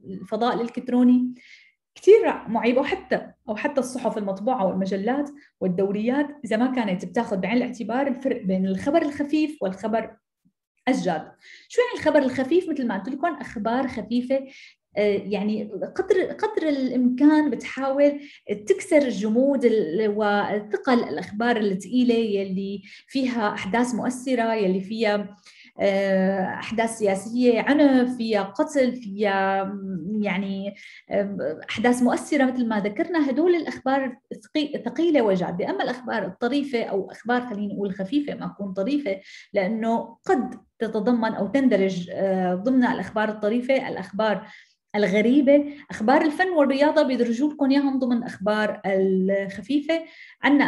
الفضاء الالكتروني كثير معيب او حتى او حتى الصحف المطبوعه والمجلات والدوريات اذا ما كانت بتاخذ بعين الاعتبار الفرق بين الخبر الخفيف والخبر الجاد شو يعني الخبر الخفيف مثل ما قلت لكم اخبار خفيفه آه، يعني قدر قدر الامكان بتحاول تكسر الجمود والثقل الاخبار الثقيله يلي فيها احداث مؤثره يلي فيها آه، احداث سياسيه عنف فيها قتل فيها يعني آه، احداث مؤثره مثل ما ذكرنا هدول الاخبار ثقيله وجاده اما الاخبار الطريفه او اخبار خليني اقول خفيفه ما تكون طريفه لانه قد تتضمن او تندرج ضمن الاخبار الطريفه الاخبار الغريبة أخبار الفن والرياضة بيدرجوا لكم إياهم ضمن أخبار الخفيفة عنا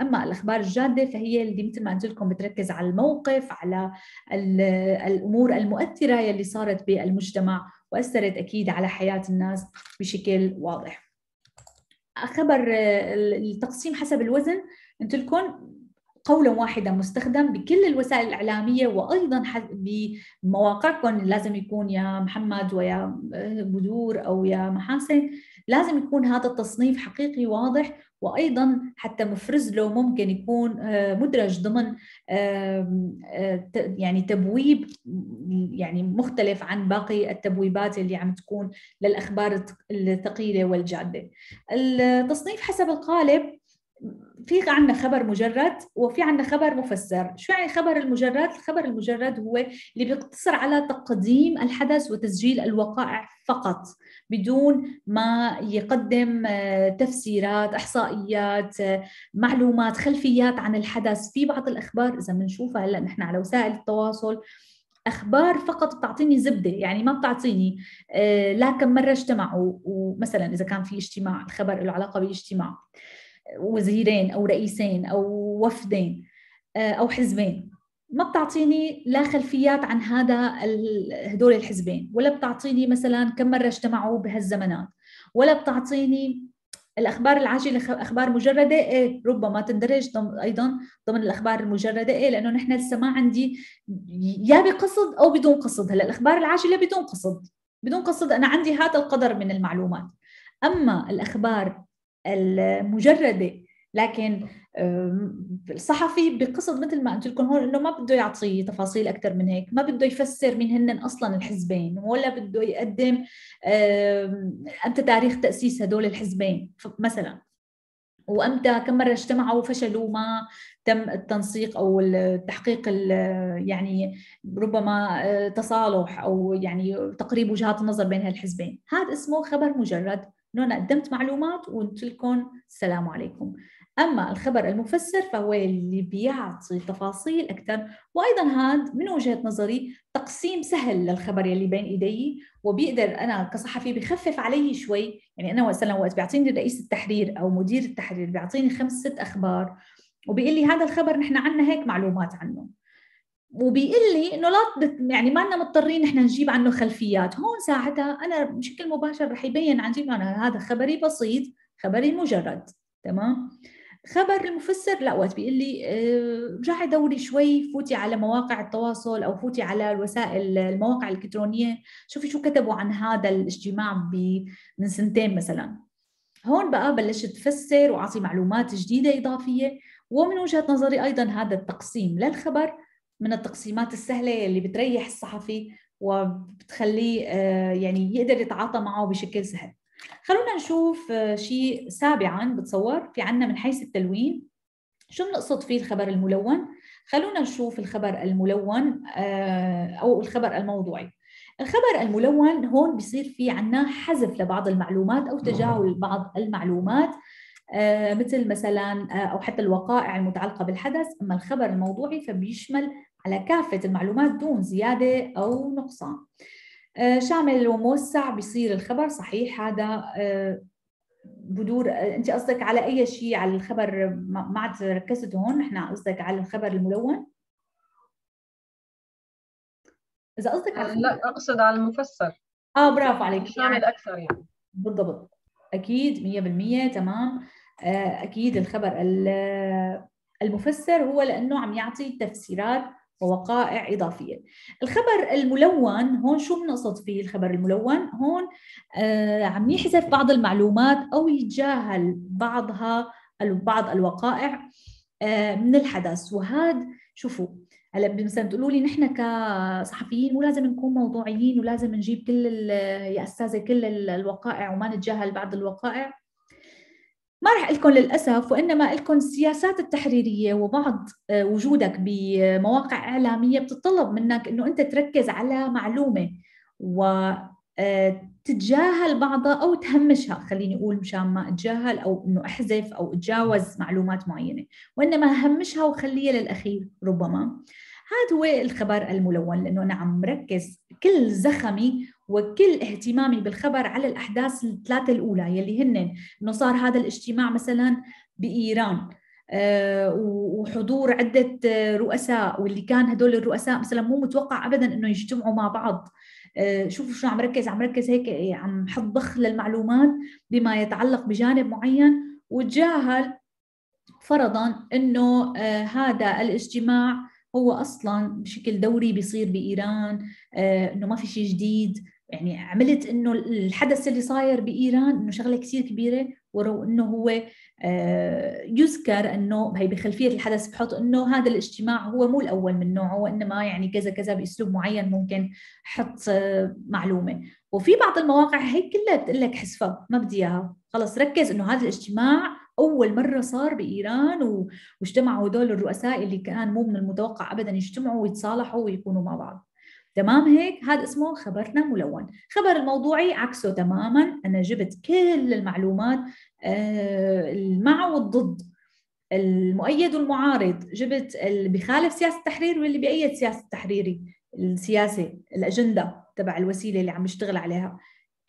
أما الأخبار الجادة فهي اللي مثل ما قلت لكم بتركز على الموقف على الأمور المؤثرة اللي صارت بالمجتمع وأثرت أكيد على حياة الناس بشكل واضح خبر التقسيم حسب الوزن قلت لكم قولا واحدا مستخدم بكل الوسائل الإعلامية وأيضا بمواقعكم لازم يكون يا محمد ويا آه، بدور أو يا محاسن لازم يكون هذا التصنيف حقيقي واضح وأيضا حتى مفرز له ممكن يكون آه، مدرج ضمن آه، يعني تبويب يعني مختلف عن باقي التبويبات اللي عم تكون للأخبار الثقيلة والجادة التصنيف حسب القالب في عندنا خبر مجرد وفي عندنا خبر مفسر شو يعني خبر المجرد الخبر المجرد هو اللي بيقتصر على تقديم الحدث وتسجيل الوقائع فقط بدون ما يقدم آه، تفسيرات احصائيات آه، معلومات خلفيات عن الحدث في بعض الاخبار اذا بنشوفها هلا نحن على وسائل التواصل اخبار فقط بتعطيني زبده يعني ما بتعطيني آه، لا كم مره اجتمعوا ومثلا اذا كان في اجتماع الخبر له علاقه باجتماع وزيرين او رئيسين او وفدين آه، او حزبين ما بتعطيني لا خلفيات عن هذا هدول الحزبين ولا بتعطيني مثلا كم مره اجتمعوا بهالزمانات ولا بتعطيني الاخبار العاجله اخبار مجرده ايه ربما تندرج ايضا ضمن الاخبار المجرده ايه لانه نحن لسه ما عندي يا بقصد او بدون قصد هلا الاخبار العاجله بدون قصد بدون قصد انا عندي هذا القدر من المعلومات اما الاخبار المجرده لكن الصحفي بقصد مثل ما قلت لكم هون انه ما بده يعطي تفاصيل اكثر من هيك، ما بده يفسر مين هن اصلا الحزبين ولا بده يقدم امتى تاريخ تاسيس هدول الحزبين مثلا وامتى كم مره اجتمعوا وفشلوا ما تم التنسيق او التحقيق يعني ربما آه، تصالح او يعني تقريب وجهات النظر بين هالحزبين، هذا اسمه خبر مجرد انه انا قدمت معلومات وقلت لكم السلام عليكم اما الخبر المفسر فهو اللي بيعطي تفاصيل اكثر وايضا هذا من وجهه نظري تقسيم سهل للخبر اللي بين ايدي وبيقدر انا كصحفي بخفف علي شوي يعني انا مثلا وقت بيعطيني رئيس التحرير او مدير التحرير بيعطيني خمس ست اخبار وبيقول لي هذا الخبر نحن عندنا هيك معلومات عنه وبيقول لي انه لا يعني ما لنا مضطرين نحن نجيب عنه خلفيات، هون ساعتها انا بشكل مباشر رح يبين عن جد انا هذا خبري بسيط، خبري مجرد، تمام؟ خبر المفسر لا وقت بيقول لي آه، رجعي دوري شوي فوتي على مواقع التواصل او فوتي على الوسائل المواقع الالكترونيه شوفي شو كتبوا عن هذا الاجتماع من سنتين مثلا هون بقى بلشت تفسر واعطي معلومات جديده اضافيه ومن وجهه نظري ايضا هذا التقسيم للخبر من التقسيمات السهله اللي بتريح الصحفي وبتخليه آه، يعني يقدر يتعاطى معه بشكل سهل خلونا نشوف آه، شيء سابعا بتصور في عنا من حيث التلوين شو بنقصد فيه الخبر الملون خلونا نشوف الخبر الملون آه، او الخبر الموضوعي الخبر الملون هون بيصير في عنا حذف لبعض المعلومات او تجاهل بعض المعلومات مثل مثلا او حتى الوقائع المتعلقه بالحدث اما الخبر الموضوعي فبيشمل على كافة المعلومات دون زيادة أو نقصان آه، شامل وموسع بصير الخبر صحيح هذا آه، بدور آه، انت قصدك على اي شيء على الخبر ما عاد ركزت هون نحن قصدك على الخبر الملون اذا قصدك على لا اقصد على المفسر اه برافو عليك شامل اكثر يعني بالضبط اكيد 100% تمام اكيد الخبر المفسر هو لانه عم يعطي تفسيرات ووقائع إضافية الخبر الملون هون شو بنقصد فيه الخبر الملون هون آه عم يحذف بعض المعلومات أو يتجاهل بعضها بعض الوقائع آه من الحدث وهذا شوفوا هلا مثلا بتقولوا لي نحن كصحفيين مو لازم نكون موضوعيين ولازم نجيب كل يا استاذه كل الوقائع وما نتجاهل بعض الوقائع ما رح لكم للاسف وانما لكم السياسات التحريريه وبعض آه، وجودك بمواقع اعلاميه بتتطلب منك انه انت تركز على معلومه و آه، تتجاهل بعضها او تهمشها خليني اقول مشان ما اتجاهل او انه احذف او اتجاوز معلومات معينه وانما همشها وخليها للاخير ربما هذا هو الخبر الملون لانه انا عم ركز كل زخمي وكل اهتمامي بالخبر على الاحداث الثلاثه الاولى يلي هن انه صار هذا الاجتماع مثلا بايران آه، وحضور عده آه، رؤساء واللي كان هدول الرؤساء مثلا مو متوقع ابدا انه يجتمعوا مع بعض آه، شوفوا شو عم ركز عم ركز هيك إيه، عم حط ضخ للمعلومات بما يتعلق بجانب معين وتجاهل فرضا انه هذا الاجتماع هو اصلا بشكل دوري بيصير بايران انه ما في شيء جديد يعني عملت انه الحدث اللي صاير بايران انه شغله كثير كبيره ولو انه هو آه، يذكر انه هي بخلفيه الحدث بحط انه هذا الاجتماع هو مو الاول من نوعه وانما يعني كذا كذا باسلوب معين ممكن حط آه، معلومه وفي بعض المواقع هي كلها بتقول لك حذفها ما بدي اياها خلص ركز انه هذا الاجتماع اول مره صار بايران واجتمعوا هدول الرؤساء اللي كان مو من المتوقع ابدا يجتمعوا ويتصالحوا ويكونوا مع بعض تمام هيك هذا اسمه خبرنا ملون خبر الموضوعي عكسه تماما أنا جبت كل المعلومات آه، المع والضد المؤيد والمعارض جبت اللي بخالف سياسة التحرير واللي بأيد سياسة التحريري السياسة الأجندة تبع الوسيلة اللي عم بشتغل عليها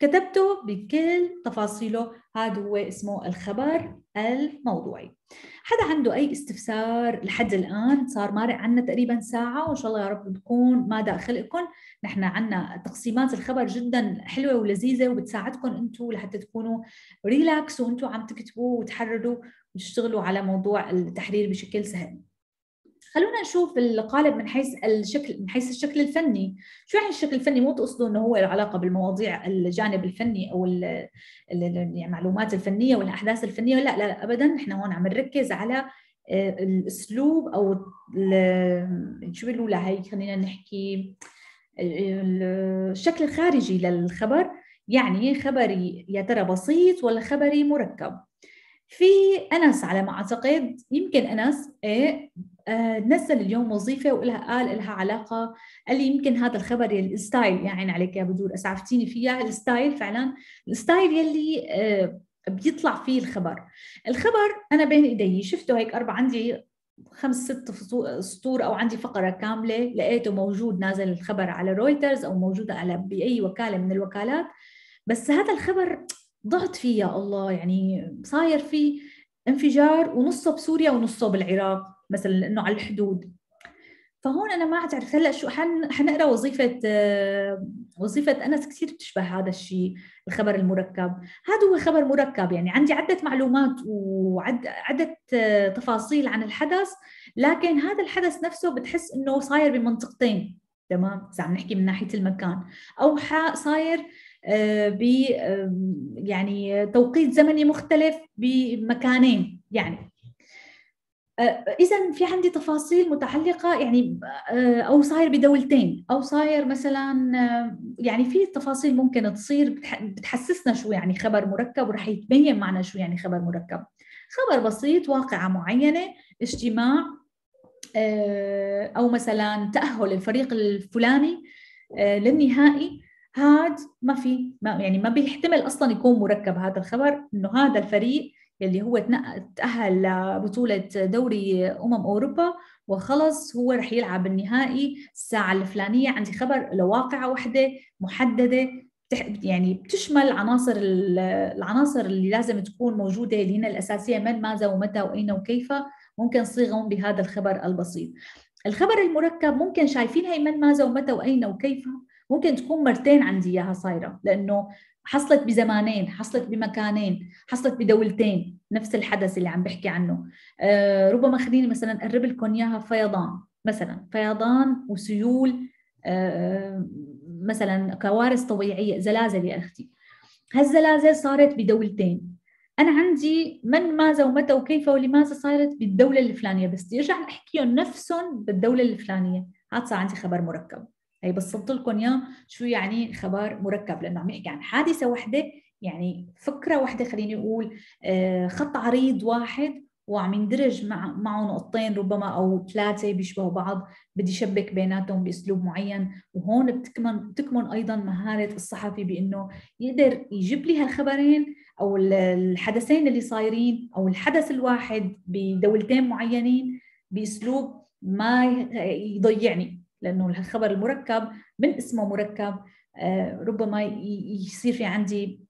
كتبته بكل تفاصيله هذا هو اسمه الخبر الموضوعي حدا عنده أي استفسار لحد الآن صار مارق عنا تقريبا ساعة وإن شاء الله يا رب تكون ما خلقكم نحن عنا تقسيمات الخبر جدا حلوة ولذيذة وبتساعدكم أنتم لحتى تكونوا ريلاكس وأنتم عم تكتبوا وتحرروا وتشتغلوا على موضوع التحرير بشكل سهل خلونا نشوف القالب من حيث الشكل من حيث الشكل الفني شو يعني الشكل الفني مو تقصدوا انه هو العلاقه بالمواضيع الجانب الفني او يعني المعلومات الفنيه والاحداث الفنيه لا لا ابدا نحن هون عم نركز على آه، الاسلوب او يعني شو بيقولوا هي خلينا نحكي الشكل الخارجي للخبر يعني خبري يا ترى بسيط ولا خبري مركب في انس على ما اعتقد يمكن انس إيه آه، نزل اليوم وظيفه ولها قال لها علاقه قال لي يمكن هذا الخبر الستايل يعني عليك يا بدور اسعفتيني فيها الستايل فعلا الستايل يلي آه، بيطلع فيه الخبر الخبر انا بين ايدي شفته هيك اربع عندي خمس ست سطور او عندي فقره كامله لقيته موجود نازل الخبر على رويترز او موجود على باي وكاله من الوكالات بس هذا الخبر ضعت فيه يا الله يعني صاير فيه انفجار ونصه بسوريا ونصه بالعراق مثلا لانه على الحدود فهون انا ما عاد اعرف هلا شو حن حنقرا وظيفه وظيفه انس كثير بتشبه هذا الشيء الخبر المركب هذا هو خبر مركب يعني عندي عده معلومات وعده تفاصيل عن الحدث لكن هذا الحدث نفسه بتحس انه صاير بمنطقتين تمام اذا عم نحكي من ناحيه المكان او صاير آه، ب يعني توقيت زمني مختلف بمكانين يعني آه، اذا في عندي تفاصيل متعلقه يعني آه، او صاير بدولتين او صاير مثلا آه، يعني في تفاصيل ممكن تصير بتحسسنا شو يعني خبر مركب ورح يتبين معنا شو يعني خبر مركب خبر بسيط واقعه معينه اجتماع او مثلا تاهل الفريق الفلاني للنهائي هاد ما في ما يعني ما بيحتمل اصلا يكون مركب هذا الخبر انه هذا الفريق يلي هو تأهل لبطولة دوري أمم أوروبا وخلص هو رح يلعب النهائي الساعة الفلانية عندي خبر لواقعة وحدة محددة يعني بتشمل عناصر العناصر اللي لازم تكون موجوده اللي هنا الاساسيه من ماذا ومتى واين وكيف ممكن صيغهم بهذا الخبر البسيط. الخبر المركب ممكن شايفين هي من ماذا ومتى واين وكيف ممكن تكون مرتين عندي اياها صايره لانه حصلت بزمانين حصلت بمكانين حصلت بدولتين نفس الحدث اللي عم بحكي عنه آه، ربما خليني مثلا اقرب لكم اياها فيضان مثلا فيضان وسيول آه، مثلا كوارث طبيعيه زلازل يا اختي هالزلازل صارت بدولتين انا عندي من ماذا ومتى وكيف ولماذا صارت بالدوله الفلانيه بس بدي ارجع احكيهم نفسهم بالدوله الفلانيه هات صار عندي خبر مركب هي بسطت لكم اياه شو يعني خبر مركب لانه عم يحكي عن حادثه وحده يعني فكره وحده خليني اقول آه، خط عريض واحد وعم يندرج مع معه نقطتين ربما او ثلاثه بيشبهوا بعض بدي شبك بيناتهم باسلوب معين وهون بتكمن بتكمن ايضا مهاره الصحفي بانه يقدر يجيب لي هالخبرين او الحدثين اللي صايرين او الحدث الواحد بدولتين معينين باسلوب ما يضيعني لانه الخبر المركب من اسمه مركب آه، ربما يصير في عندي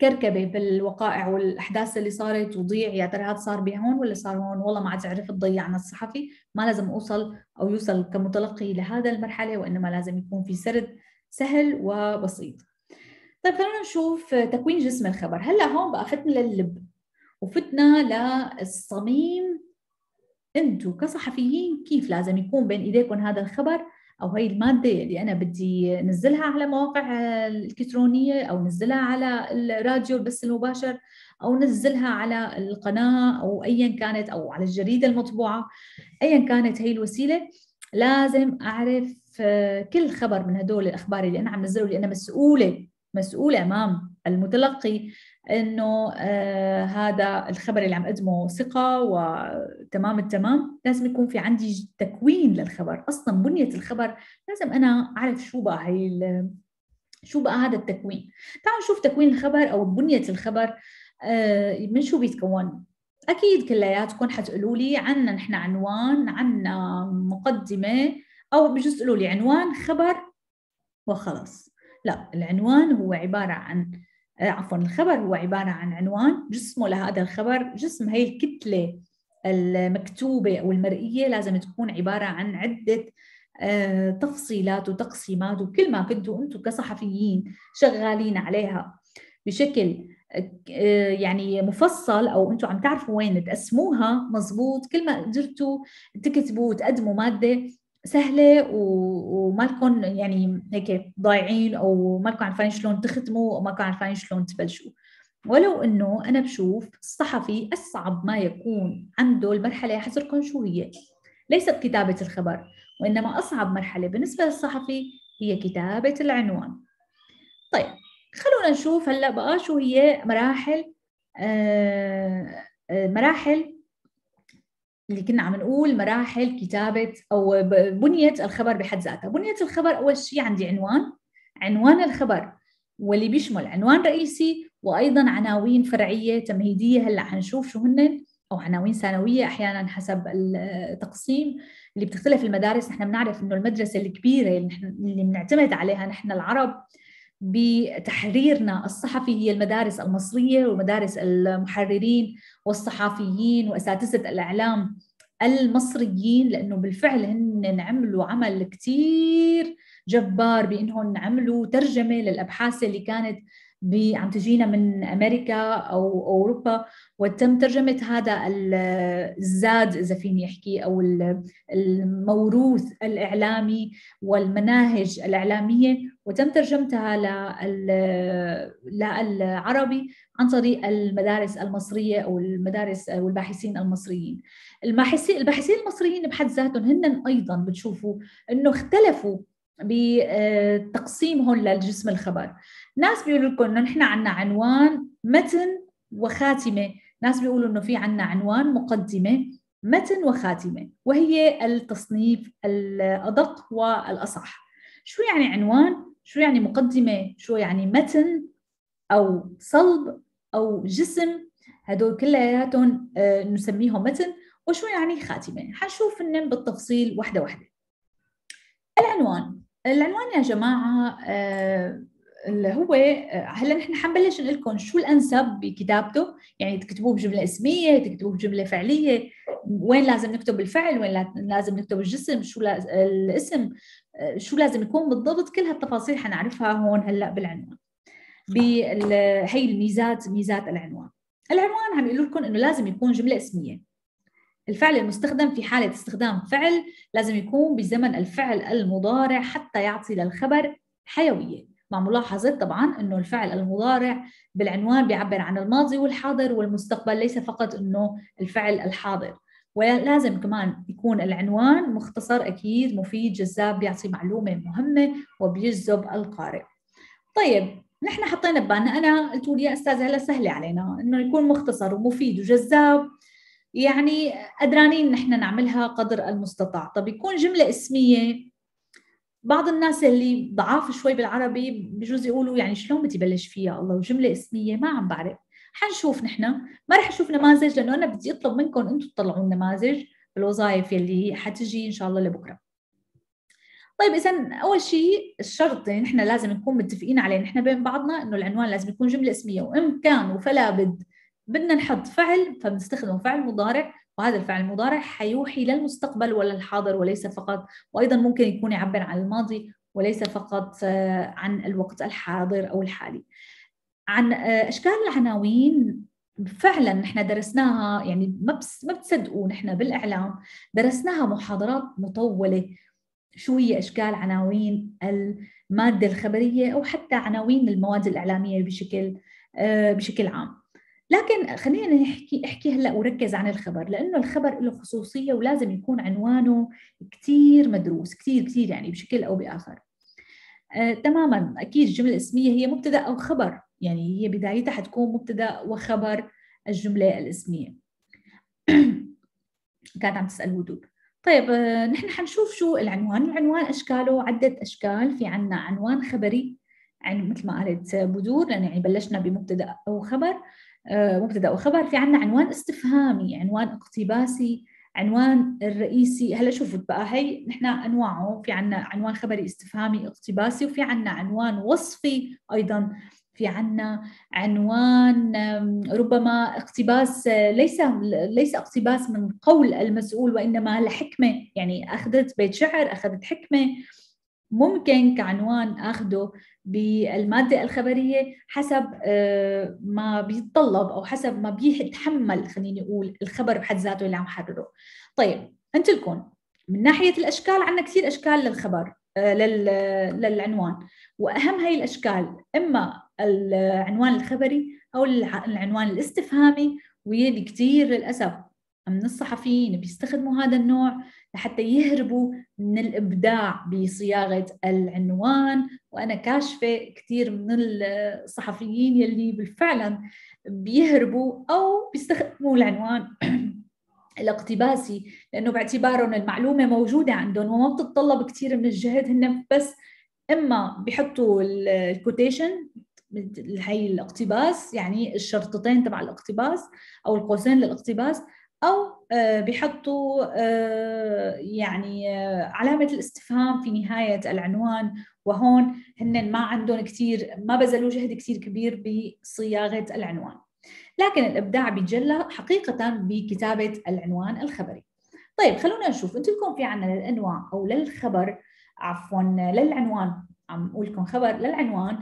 كركبه بالوقائع والاحداث اللي صارت وضيع يا ترى هذا صار بهون ولا صار هون والله ما عاد عرفت ضيعنا الصحفي ما لازم اوصل او يوصل كمتلقي لهذا المرحله وانما لازم يكون في سرد سهل وبسيط طيب خلينا نشوف تكوين جسم الخبر هلا هون بقى فتنا للب وفتنا للصميم انتم كصحفيين كيف لازم يكون بين ايديكم هذا الخبر او هي الماده اللي انا بدي نزلها على مواقع الالكترونيه او نزلها على الراديو البث المباشر او نزلها على القناه او ايا كانت او على الجريده المطبوعه ايا كانت هي الوسيله لازم اعرف آه، كل خبر من هدول الاخبار اللي انا عم نزله اللي انا مسؤوله مسؤوله امام المتلقي انه آه هذا الخبر اللي عم اقدمه ثقه وتمام التمام لازم يكون في عندي تكوين للخبر اصلا بنيه الخبر لازم انا اعرف شو بقى هي شو بقى هذا التكوين تعالوا نشوف تكوين الخبر او بنيه الخبر آه من شو بيتكون اكيد كلياتكم حتقولوا لي عنا نحن عنوان عنا مقدمه او بجوز تقولوا لي عنوان خبر وخلص لا العنوان هو عباره عن آه، عفوا الخبر هو عبارة عن عنوان جسمه لهذا الخبر جسم هي الكتلة المكتوبة أو المرئية لازم تكون عبارة عن عدة آه، تفصيلات وتقسيمات وكل ما كنتوا أنتم كصحفيين شغالين عليها بشكل آه، يعني مفصل او انتم عم تعرفوا وين تقسموها مزبوط كل ما قدرتوا تكتبوا وتقدموا ماده سهله وما ومالكم يعني هيك ضايعين او مالكم عارفين شلون تختموا او مالكم عارفين شلون تبلشوا ولو انه انا بشوف الصحفي اصعب ما يكون عنده المرحله حذركم شو هي ليست كتابه الخبر وانما اصعب مرحله بالنسبه للصحفي هي كتابه العنوان طيب خلونا نشوف هلا بقى شو هي مراحل آه, آه، مراحل اللي كنا عم نقول مراحل كتابة أو بنية الخبر بحد ذاتها بنية الخبر أول شيء عندي عنوان عنوان الخبر واللي بيشمل عنوان رئيسي وأيضا عناوين فرعية تمهيدية هلأ حنشوف شو هن أو عناوين ثانوية أحيانا حسب التقسيم اللي بتختلف المدارس نحن بنعرف إنه المدرسة الكبيرة اللي بنعتمد عليها نحن العرب بتحريرنا الصحفي هي المدارس المصرية ومدارس المحررين والصحفيين وأساتذة الإعلام المصريين لأنه بالفعل هن عملوا عمل كتير جبار بأنهم عملوا ترجمة للأبحاث اللي كانت عم تجينا من امريكا او اوروبا وتم ترجمه هذا الزاد اذا فيني احكي او الموروث الاعلامي والمناهج الاعلاميه وتم ترجمتها للعربي عن طريق المدارس المصرية أو المدارس والباحثين المصريين الباحثين الباحثين المصريين بحد ذاتهم هن أيضا بتشوفوا أنه اختلفوا بتقسيمهم آه، للجسم الخبر ناس بيقولوا لكم انه نحن عندنا عنوان متن وخاتمه ناس بيقولوا انه في عندنا عنوان مقدمه متن وخاتمه وهي التصنيف الادق والاصح شو يعني عنوان شو يعني مقدمة شو يعني متن أو صلب أو جسم هدول كلياتهم آه، نسميهم متن وشو يعني خاتمة حنشوف النم بالتفصيل وحدة وحدة العنوان العنوان يا جماعة آه، اللي هو آه، هلا نحن حنبلش نقول لكم شو الانسب بكتابته يعني تكتبوه بجمله اسميه تكتبوه بجمله فعليه وين لازم نكتب الفعل وين لازم نكتب الجسم شو الاسم شو لازم يكون بالضبط كل هالتفاصيل حنعرفها هون هلا بالعنوان بهي الميزات ميزات العنوان العنوان عم يقول لكم انه لازم يكون جمله اسميه الفعل المستخدم في حالة استخدام فعل لازم يكون بزمن الفعل المضارع حتى يعطي للخبر حيوية مع ملاحظة طبعا أنه الفعل المضارع بالعنوان بيعبر عن الماضي والحاضر والمستقبل ليس فقط أنه الفعل الحاضر ولازم كمان يكون العنوان مختصر أكيد مفيد جذاب بيعطي معلومة مهمة وبيجذب القارئ طيب نحن حطينا ببالنا انا قلت لي يا استاذه هلا سهله علينا انه يكون مختصر ومفيد وجذاب يعني قدرانين نحن نعملها قدر المستطاع طب يكون جمله اسميه بعض الناس اللي ضعاف شوي بالعربي بجوز يقولوا يعني شلون بدي بلش فيها الله وجمله اسميه ما عم بعرف حنشوف نحن ما رح نشوف نماذج لانه انا بدي اطلب منكم انتم تطلعوا النماذج بالوظائف يلي حتجي ان شاء الله لبكره طيب اذا اول شيء الشرط اللي نحن لازم نكون متفقين عليه نحن بين بعضنا انه العنوان لازم يكون جمله اسميه وان كان وفلا بد بدنا نحط فعل فبنستخدم فعل مضارع وهذا الفعل المضارع حيوحي للمستقبل ولا الحاضر وليس فقط وايضا ممكن يكون يعبر عن الماضي وليس فقط آه، عن الوقت الحاضر او الحالي عن آه، اشكال العناوين فعلا نحن درسناها يعني ما بس ما بتصدقوا نحن بالاعلام درسناها محاضرات مطوله شو هي اشكال عناوين الماده الخبريه او حتى عناوين المواد الاعلاميه بشكل آه، بشكل عام لكن خلينا نحكي احكي هلا وركز عن الخبر لانه الخبر له خصوصيه ولازم يكون عنوانه كثير مدروس كثير كثير يعني بشكل او باخر آه، تماما اكيد الجمله الاسميه هي مبتدا او خبر يعني هي بدايتها حتكون مبتدا وخبر الجمله الاسميه كانت عم تسال ودود طيب آه، نحن حنشوف شو العنوان العنوان اشكاله عده اشكال في عنا عنوان خبري عن مثل ما قالت بدور لان يعني بلشنا بمبتدا وخبر آه، مبتدا وخبر في عنا عنوان استفهامي عنوان اقتباسي عنوان الرئيسي هلا شوفوا بقى هي نحن انواعه في عنا عنوان خبري استفهامي اقتباسي وفي عنا عنوان وصفي ايضا في عنا عنوان ربما اقتباس ليس ليس اقتباس من قول المسؤول وانما الحكمه يعني اخذت بيت شعر اخذت حكمه ممكن كعنوان اخذه بالماده الخبريه حسب آه، ما بيتطلب او حسب ما بيتحمل خليني اقول الخبر بحد ذاته اللي عم حرره. طيب انت الكون من ناحيه الاشكال عندنا كثير اشكال للخبر آه، للعنوان واهم هي الاشكال اما العنوان الخبري أو العنوان الاستفهامي ويلي كثير للأسف من الصحفيين بيستخدموا هذا النوع لحتى يهربوا من الإبداع بصياغة العنوان وأنا كاشفة كثير من الصحفيين يلي بالفعل بيهربوا أو بيستخدموا العنوان الاقتباسي لأنه باعتبارهم المعلومة موجودة عندهم وما بتتطلب كثير من الجهد هن بس اما بحطوا الكوتيشن هي الاقتباس يعني الشرطتين تبع الاقتباس او القوسين للاقتباس او آه، بيحطوا آه، يعني آه، علامه الاستفهام في نهايه العنوان وهون هن ما عندهم كثير ما بذلوا جهد كثير كبير بصياغه العنوان لكن الابداع بيتجلى حقيقه بكتابه العنوان الخبري طيب خلونا نشوف انتم لكم في عندنا للانواع او للخبر عفوا للعنوان عم اقول لكم خبر للعنوان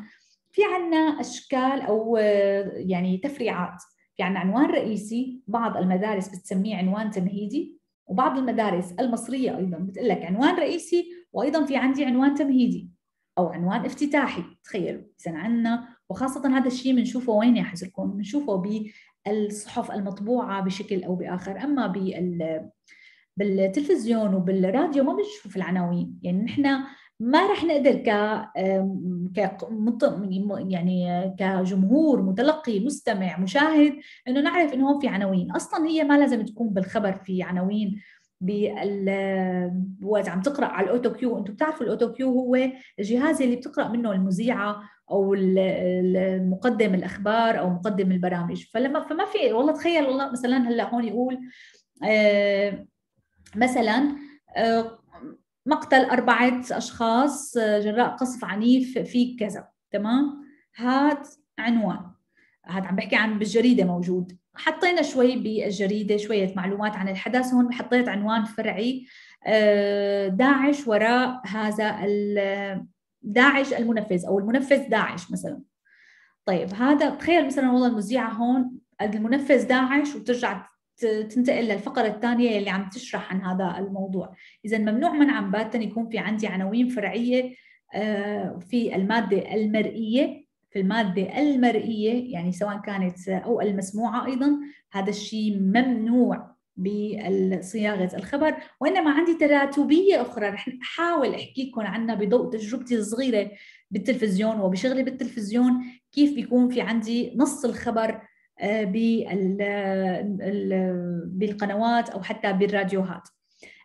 في عنا أشكال أو آه، يعني تفريعات في عنا عنوان رئيسي بعض المدارس بتسميه عنوان تمهيدي وبعض المدارس المصرية أيضا بتقول لك عنوان رئيسي وأيضا في عندي عنوان تمهيدي أو عنوان افتتاحي تخيلوا إذا عنا وخاصة هذا الشيء بنشوفه وين يا حزركم بنشوفه بالصحف المطبوعة بشكل أو بآخر أما بال بالتلفزيون وبالراديو ما بنشوف العناوين يعني نحن ما رح نقدر ك يعني،, يعني كجمهور متلقي مستمع مشاهد انه نعرف انه هون في عناوين اصلا هي ما لازم تكون بالخبر في عناوين بال وقت عم تقرا على الاوتو كيو انتم بتعرفوا الاوتو كيو هو الجهاز اللي بتقرا منه المذيعه او مقدم الاخبار او مقدم البرامج فلما فما في والله تخيل والله مثلا هلا هون يقول آه، مثلا آه، مقتل أربعة أشخاص آه، جراء قصف عنيف في كذا تمام هاد عنوان هاد عم بحكي عن بالجريدة موجود حطينا شوي بالجريدة شوية معلومات عن الحدث هون حطيت عنوان فرعي آه، داعش وراء هذا داعش المنفذ أو المنفذ داعش مثلا طيب هذا تخيل مثلا والله المذيعة هون المنفذ داعش وترجع تنتقل للفقرة الثانية اللي عم تشرح عن هذا الموضوع إذا ممنوع منعا باتا يكون في عندي عناوين فرعية آه، في المادة المرئية في المادة المرئية يعني سواء كانت أو المسموعة أيضا هذا الشيء ممنوع بصياغة الخبر وإنما عندي تراتبية أخرى رح أحاول أحكي لكم عنها بضوء تجربتي الصغيرة بالتلفزيون وبشغلي بالتلفزيون كيف بيكون في عندي نص الخبر آه، بالقنوات او حتى بالراديوهات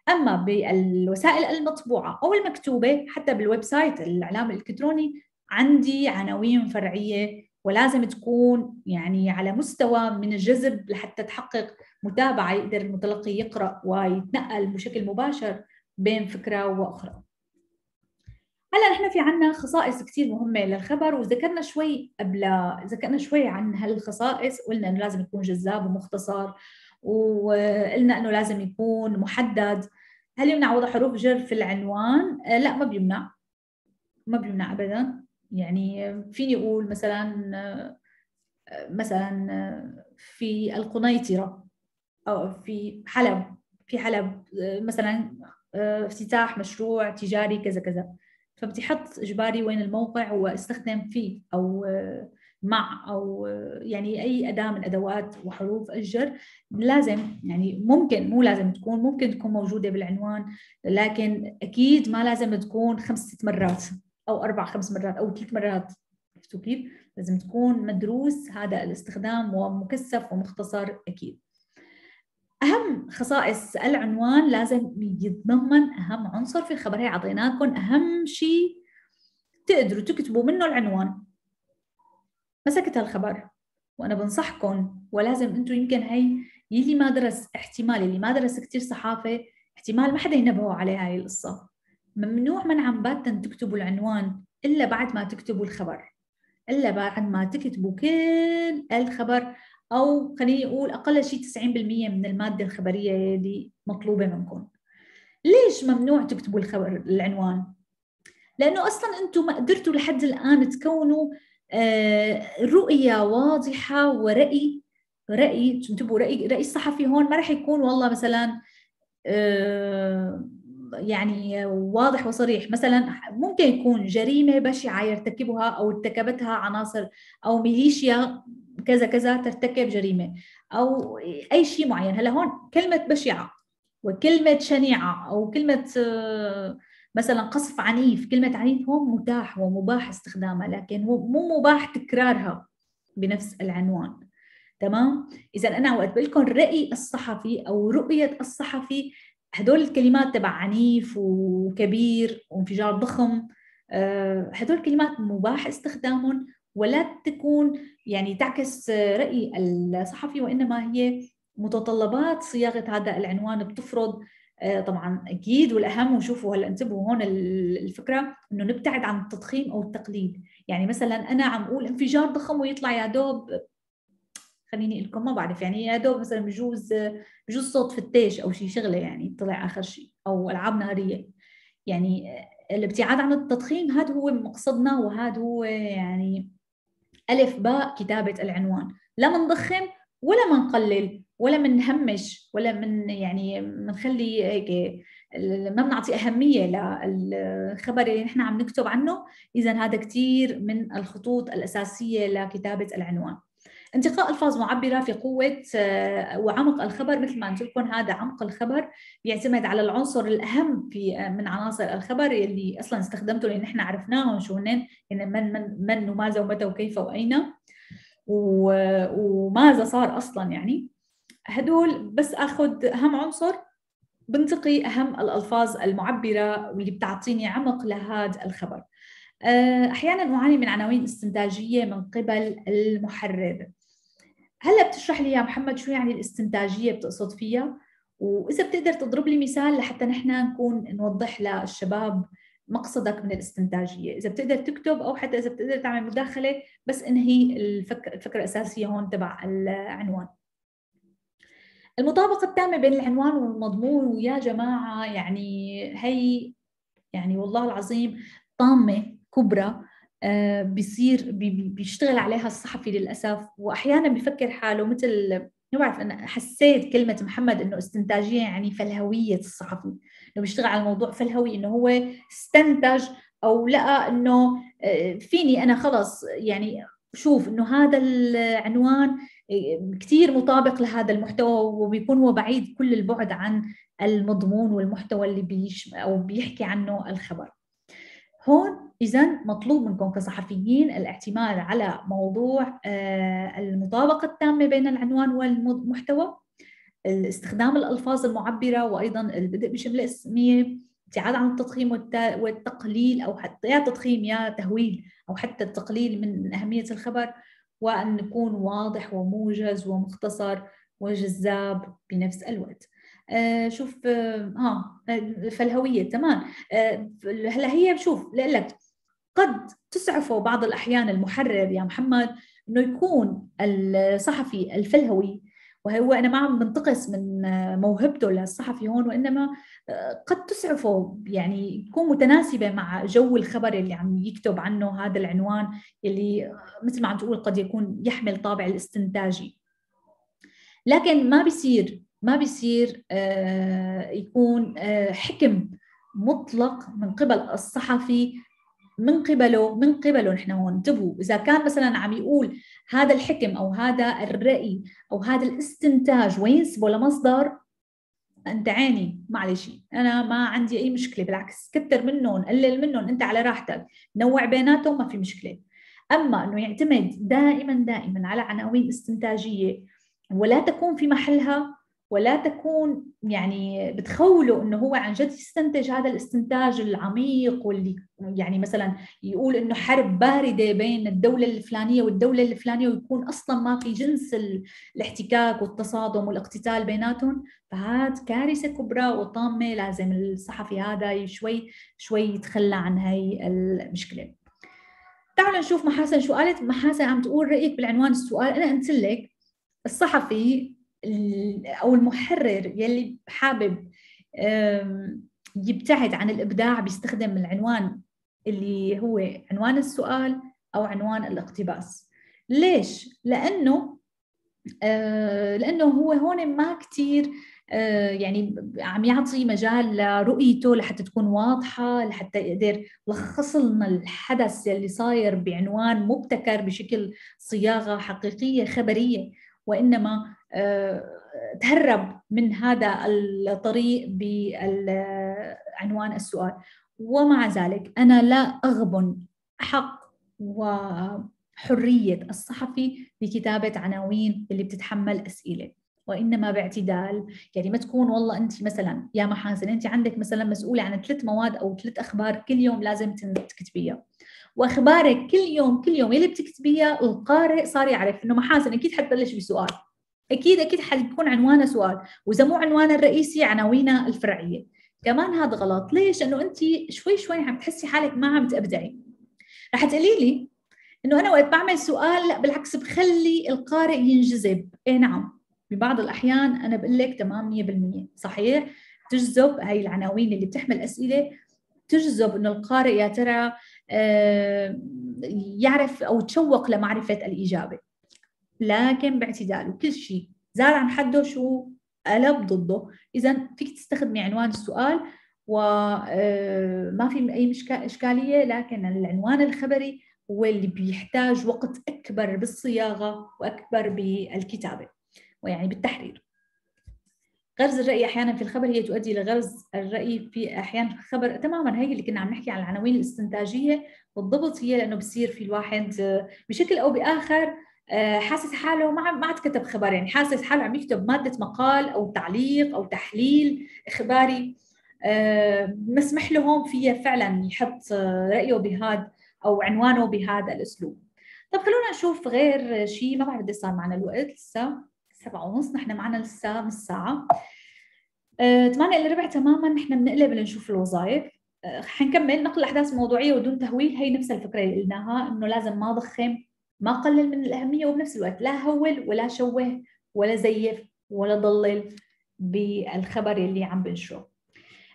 اما بالوسائل المطبوعه او المكتوبه حتى بالويب سايت الاعلام الالكتروني عندي عناوين فرعيه ولازم تكون يعني على مستوى من الجذب لحتى تحقق متابعه يقدر المتلقي يقرا ويتنقل بشكل مباشر بين فكره واخرى. هلا نحن في عنا خصائص كثير مهمة للخبر وذكرنا شوي قبل ذكرنا شوي عن هالخصائص قلنا انه لازم يكون جذاب ومختصر وقلنا انه لازم يكون محدد هل يمنع وضع حروف جر في العنوان؟ آه، لا ما بيمنع ما بيمنع ابدا يعني فيني اقول مثلا آه، مثلا آه، في القنيطرة أو في حلب في حلب مثلا افتتاح مشروع تجاري كذا كذا فبدي احط اجباري وين الموقع واستخدم فيه او آه، مع او آه، يعني اي اداه من ادوات وحروف الجر لازم يعني ممكن مو لازم تكون ممكن تكون موجوده بالعنوان لكن اكيد ما لازم تكون خمس ست مرات او اربع خمس مرات او ثلاث مرات عرفتوا كيف؟ لازم تكون مدروس هذا الاستخدام ومكثف ومختصر اكيد. أهم خصائص العنوان لازم يتضمن أهم عنصر في الخبر هي عطيناكم أهم شيء تقدروا تكتبوا منه العنوان مسكت هالخبر وأنا بنصحكم ولازم أنتم يمكن هي يلي ما درس احتمال اللي ما درس كثير صحافة احتمال ما حدا ينبهوا عليه هاي القصة ممنوع منعا باتا تكتبوا العنوان إلا بعد ما تكتبوا الخبر إلا بعد ما تكتبوا كل الخبر او خليني اقول اقل شيء 90% من الماده الخبريه اللي مطلوبه منكم ليش ممنوع تكتبوا الخبر العنوان لانه اصلا انتم ما قدرتوا لحد الان تكونوا آه، رؤيه واضحه وراي راي تنتبهوا راي راي الصحفي هون ما راح يكون والله مثلا آه، يعني واضح وصريح مثلا ممكن يكون جريمه بشعه يرتكبها او ارتكبتها عناصر او ميليشيا كذا كذا ترتكب جريمه او اي شيء معين هلا هون كلمه بشعه وكلمه شنيعه او كلمه آه، مثلا قصف عنيف كلمه عنيف هون متاح ومباح استخدامها لكن مو مباح تكرارها بنفس العنوان تمام اذا انا وقت بقول لكم راي الصحفي او رؤيه الصحفي هدول الكلمات تبع عنيف وكبير وانفجار ضخم آه، هدول الكلمات مباح استخدامهم ولا تكون يعني تعكس رأي الصحفي وإنما هي متطلبات صياغة هذا العنوان بتفرض آه، طبعا اكيد والاهم وشوفوا هلا انتبهوا هون الفكره انه نبتعد عن التضخيم او التقليد، يعني مثلا انا عم اقول انفجار ضخم ويطلع يا دوب خليني اقول لكم ما بعرف يعني يا دوب مثلا بجوز بجوز صوت فتاش او شيء شغله يعني طلع اخر شيء او العاب ناريه يعني آه، الابتعاد عن التضخيم هذا هو مقصدنا وهذا هو يعني ألف باء كتابة العنوان لا منضخم ولا منقلل ولا منهمش ولا من يعني منخلي هيك ما بنعطي أهمية للخبر اللي نحن عم نكتب عنه إذا هذا كتير من الخطوط الأساسية لكتابة العنوان انتقاء الفاظ معبره في قوه آه، وعمق الخبر مثل ما قلت لكم هذا عمق الخبر بيعتمد على العنصر الاهم في آه، من عناصر الخبر اللي اصلا استخدمته لان احنا عرفناهم شو هن يعني من من من وماذا ومتى وكيف واين وماذا صار اصلا يعني هدول بس اخذ اهم عنصر بنتقي اهم الالفاظ المعبره واللي بتعطيني عمق لهذا الخبر آه، احيانا اعاني من عناوين استنتاجيه من قبل المحرر هلا بتشرح لي يا محمد شو يعني الاستنتاجيه بتقصد فيها واذا بتقدر تضرب لي مثال لحتى نحن نكون نوضح للشباب مقصدك من الاستنتاجيه اذا بتقدر تكتب او حتى اذا بتقدر تعمل مداخله بس انهي الفكره الاساسيه هون تبع العنوان المطابقه التامه بين العنوان والمضمون ويا جماعه يعني هي يعني والله العظيم طامه كبرى آه، بيصير بيشتغل عليها الصحفي للاسف واحيانا بفكر حاله مثل ما بعرف انا حسيت كلمه محمد انه استنتاجيه يعني فلهويه الصحفي انه بيشتغل على الموضوع فلهوي انه هو استنتج او لقى انه آه، فيني انا خلص يعني شوف انه هذا العنوان آه، كثير مطابق لهذا المحتوى وبيكون هو بعيد كل البعد عن المضمون والمحتوى اللي بيش او بيحكي عنه الخبر هون إذا مطلوب منكم كصحفيين الاعتماد على موضوع آه، المطابقة التامة بين العنوان والمحتوى استخدام الألفاظ المعبرة وأيضا البدء بجمله اسمية ابتعاد عن التضخيم والتقليل أو حتى يا تضخيم يا تهويل أو حتى التقليل من أهمية الخبر وأن يكون واضح وموجز ومختصر وجذاب بنفس الوقت آه، شوف آه، ها آه فالهويه تمام هلا هي شوف لك قد تسعفه بعض الأحيان المحرر يا محمد أنه يكون الصحفي الفلهوي وهو أنا ما عم بنتقص من موهبته للصحفي هون وإنما آه، قد تسعفه يعني تكون متناسبة مع جو الخبر اللي عم يكتب عنه هذا العنوان اللي آه، مثل ما عم تقول قد يكون يحمل طابع الاستنتاجي لكن ما بيصير ما بيصير آه، يكون حكم مطلق من قبل الصحفي من قبله من قبله نحن هون انتبهوا اذا كان مثلا عم يقول هذا الحكم او هذا الراي او هذا الاستنتاج وينسبه لمصدر انت عيني معلش انا ما عندي اي مشكله بالعكس كتر منهم قلل منهم انت على راحتك نوع بيناتهم ما في مشكله اما انه يعتمد دائما دائما على عناوين استنتاجيه ولا تكون في محلها ولا تكون يعني بتخوله انه هو عن جد يستنتج هذا الاستنتاج العميق واللي يعني مثلا يقول انه حرب بارده بين الدوله الفلانيه والدوله الفلانيه ويكون اصلا ما في جنس الاحتكاك والتصادم والاقتتال بيناتهم فهاد كارثه كبرى وطامه لازم الصحفي هذا شوي شوي يتخلى عن هي المشكله تعالوا نشوف محاسن شو قالت محاسن عم تقول رايك بالعنوان السؤال انا قلت لك الصحفي او المحرر يلي حابب يبتعد عن الابداع بيستخدم العنوان اللي هو عنوان السؤال او عنوان الاقتباس ليش لانه آه، لانه هو هون ما كثير آه، يعني عم يعطي مجال لرؤيته لحتى تكون واضحة لحتى يقدر لخص لنا الحدث اللي صاير بعنوان مبتكر بشكل صياغة حقيقية خبرية وانما آه، تهرب من هذا الطريق بعنوان السؤال ومع ذلك انا لا اغبن حق وحريه الصحفي بكتابه عناوين اللي بتتحمل اسئله وانما باعتدال يعني ما تكون والله انت مثلا يا محاسن انت عندك مثلا مسؤوله عن ثلاث مواد او ثلاث اخبار كل يوم لازم تكتبيها واخبارك كل يوم كل يوم يلي بتكتبيها القارئ صار يعرف انه محاسن اكيد حتبلش بسؤال اكيد اكيد حيكون عنوانه سؤال واذا مو عنوانه الرئيسي عناوينه الفرعيه كمان هذا غلط ليش انه انت شوي شوي عم تحسي حالك ما عم تبدعي رح تقولي لي انه انا وقت بعمل سؤال لا بالعكس بخلي القارئ ينجذب اي نعم ببعض الاحيان انا بقول لك تمام 100% صحيح تجذب هاي العناوين اللي بتحمل اسئله تجذب انه القارئ يا ترى آه، يعرف او تشوق لمعرفه الاجابه لكن باعتدال وكل شيء زاد عن حده شو قلب ضده اذا فيك تستخدمي عنوان السؤال وما آه، في اي اشكاليه لكن العنوان الخبري هو اللي بيحتاج وقت اكبر بالصياغه واكبر بالكتابه ويعني بالتحرير غرز الرأي أحيانا في الخبر هي تؤدي لغرز الرأي في أحيان في الخبر تماما هي اللي كنا عم نحكي عن العناوين الاستنتاجية بالضبط هي لأنه بصير في الواحد آه، بشكل أو بآخر آه، حاسس حاله ما ما عاد كتب خبر يعني حاسس حاله عم يكتب مادة مقال أو تعليق أو تحليل إخباري آه، مسمح له هون فيها فعلا يحط رأيه بهذا أو عنوانه بهذا الأسلوب طب خلونا نشوف غير شيء ما بعرف قد صار معنا الوقت لسه سبعة ونص نحن معنا لسه من الساعة 8 آه، الا ربع تماما نحن بنقلب لنشوف الوظائف آه، حنكمل نقل الاحداث موضوعيه ودون تهويل هي نفس الفكره اللي قلناها انه لازم ما ضخم ما قلل من الاهميه وبنفس الوقت لا هول ولا شوه ولا زيف ولا ضلل بالخبر اللي عم بنشره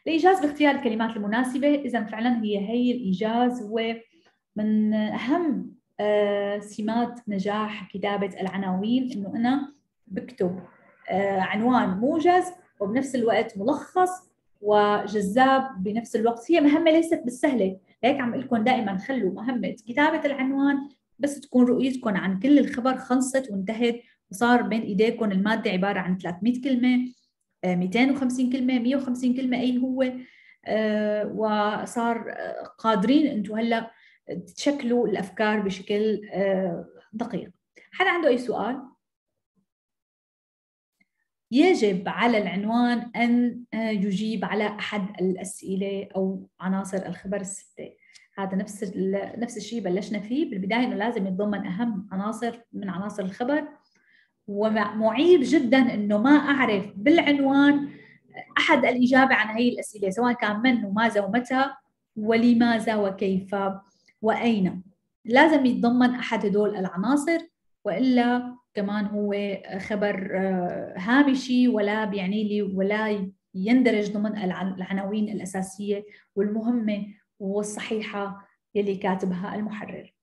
الايجاز باختيار الكلمات المناسبه اذا فعلا هي هي الايجاز هو من اهم آه، سمات نجاح كتابه العناوين انه انا بكتب آه، عنوان موجز وبنفس الوقت ملخص وجذاب بنفس الوقت هي مهمه ليست بالسهله لهيك عم لكم دائما خلوا مهمه كتابه العنوان بس تكون رؤيتكم عن كل الخبر خلصت وانتهت وصار بين ايديكم الماده عباره عن 300 كلمه 250 آه، كلمه 150 كلمه اي هو آه، وصار قادرين انتم هلا تشكلوا الافكار بشكل دقيق حدا عنده اي سؤال يجب على العنوان أن آه، يجيب على أحد الأسئلة أو عناصر الخبر الستة هذا نفس نفس الشيء بلشنا فيه بالبداية أنه لازم يتضمن أهم عناصر من عناصر الخبر ومعيب جدا أنه ما أعرف بالعنوان أحد الإجابة عن هي الأسئلة سواء كان من وماذا ومتى ولماذا وكيف وأين لازم يتضمن أحد هدول العناصر وإلا كمان هو خبر آه، هامشي ولا بيعني لي ولا يندرج ضمن العناوين الأساسية والمهمة والصحيحة يلي كاتبها المحرر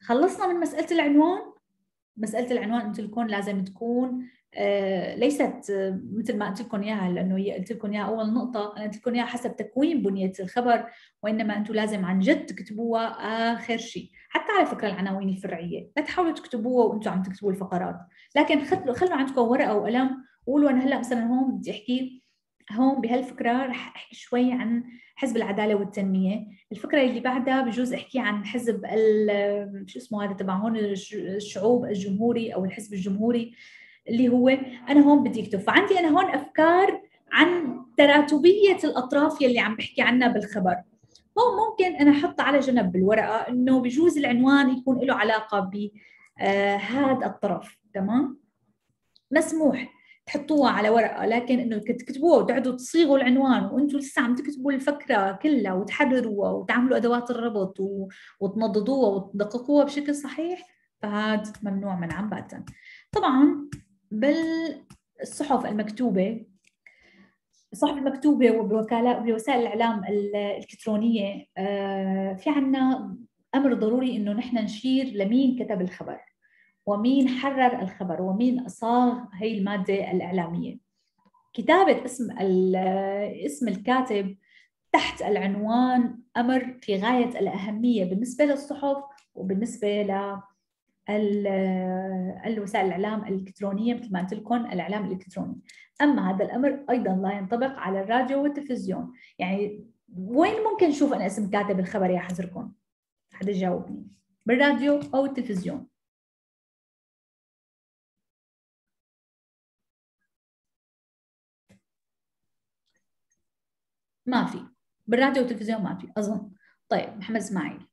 خلصنا من مسألة العنوان مسألة العنوان قلت لكم لازم تكون آه، ليست آه، مثل ما قلت لكم اياها لانه قلت لكم اياها اول نقطه انا قلت لكم اياها حسب تكوين بنيه الخبر وانما انتم لازم عن جد تكتبوها اخر شيء حتى على فكره العناوين الفرعيه لا تحاولوا تكتبوها وانتم عم تكتبوا الفقرات لكن خلوا خلوا عندكم ورقه وقلم وقولوا انا هلا مثلا هون بدي احكي هون بهالفكره رح احكي شوي عن حزب العداله والتنميه الفكره اللي بعدها بجوز احكي عن حزب شو اسمه هذا تبع هون الشعوب الجمهوري او الحزب الجمهوري اللي هو انا هون بدي اكتب فعندي انا هون افكار عن تراتبيه الاطراف يلي عم بحكي عنها بالخبر هو ممكن انا احط على جنب بالورقه انه بجوز العنوان يكون له علاقه ب آه، هذا الطرف تمام مسموح تحطوها على ورقه لكن انه تكتبوها وتقعدوا تصيغوا العنوان وانتم لسه عم تكتبوا الفكره كلها وتحرروها وتعملوا ادوات الربط وتنضدوها وتدققوها بشكل صحيح فهذا ممنوع منعا باتا طبعا بالصحف المكتوبه الصحف المكتوبه وبوسائل بوسائل الاعلام الالكترونيه آه، في عنا امر ضروري انه نحن نشير لمين كتب الخبر ومين حرر الخبر ومين اصاغ هي الماده الاعلاميه كتابه اسم اسم الكاتب تحت العنوان امر في غايه الاهميه بالنسبه للصحف وبالنسبه الوسائل الاعلام الالكترونيه مثل ما قلت لكم الاعلام الالكتروني اما هذا الامر ايضا لا ينطبق على الراديو والتلفزيون يعني وين ممكن نشوف انا اسم كاتب الخبر يا حزركم حدا جاوبني بالراديو او التلفزيون ما في بالراديو والتلفزيون ما في اظن طيب محمد اسماعيل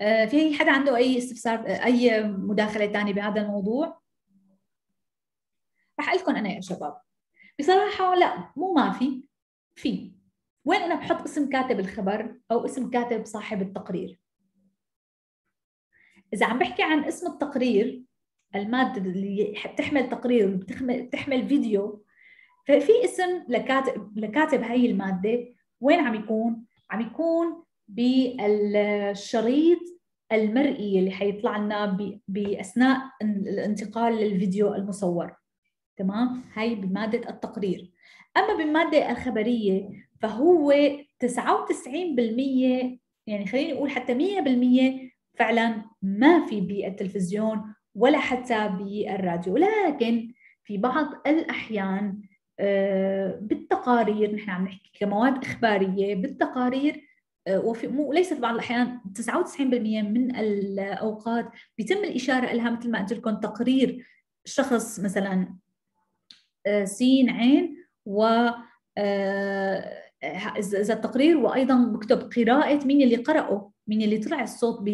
آه، في حدا عنده اي استفسار آه، اي مداخله ثانيه بهذا الموضوع رح لكم انا يا شباب بصراحه لا مو ما في في وين انا بحط اسم كاتب الخبر او اسم كاتب صاحب التقرير اذا عم بحكي عن اسم التقرير الماده اللي بتحمل تقرير بتحمل فيديو ففي اسم لكاتب لكاتب هي الماده وين عم يكون عم يكون بالشريط المرئي اللي حيطلع لنا باثناء الانتقال للفيديو المصور تمام هاي بماده التقرير اما بالماده الخبريه فهو 99% يعني خليني اقول حتى 100% فعلا ما في بالتلفزيون ولا حتى بالراديو لكن في بعض الاحيان آه، بالتقارير نحن عم نحكي كمواد اخباريه بالتقارير آه، وفي مو ليس في بعض الاحيان 99% من الاوقات بيتم الاشاره لها مثل ما قلت لكم تقرير شخص مثلا آه، سين عين و آه، اذا التقرير وايضا بكتب قراءه مين اللي قراه مين اللي طلع الصوت ب...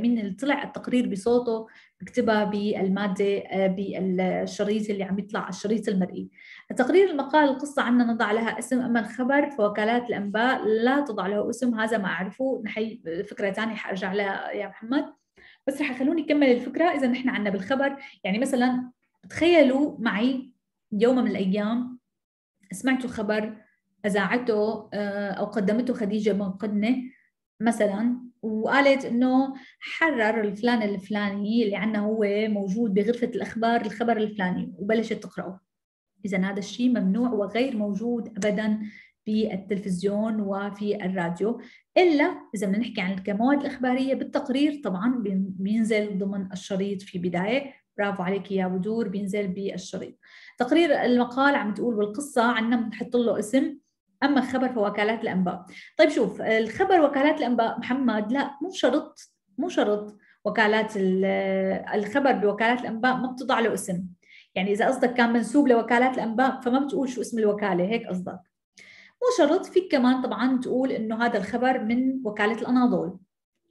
مين اللي طلع التقرير بصوته بكتبها بالماده آه، بالشريط اللي عم يطلع الشريط المرئي تقرير المقال القصه عنا نضع لها اسم اما الخبر فوكالات الانباء لا تضع له اسم هذا ما اعرفه نحي فكره ثانيه حارجع لها يا محمد بس رح خلوني اكمل الفكره اذا نحن عنا بالخبر يعني مثلا تخيلوا معي يوم من الايام سمعتوا خبر اذاعته آه، او قدمته خديجه بن قدنه مثلا وقالت انه حرر الفلان الفلاني اللي عندنا هو موجود بغرفه الاخبار الخبر الفلاني وبلشت تقراه اذا هذا الشيء ممنوع وغير موجود ابدا بالتلفزيون وفي الراديو الا اذا بدنا نحكي عن كمواد الاخباريه بالتقرير طبعا بينزل ضمن الشريط في بدايه برافو عليك يا بدور بينزل بالشريط تقرير المقال عم تقول والقصه عندنا بنحط له اسم اما الخبر فوكالات الانباء طيب شوف الخبر وكالات الانباء محمد لا مو شرط مو شرط وكالات الخبر بوكالات الانباء ما بتضع له اسم يعني اذا قصدك كان منسوب لوكالات الانباء فما بتقول شو اسم الوكاله هيك قصدك مو شرط فيك كمان طبعا تقول انه هذا الخبر من وكاله الاناضول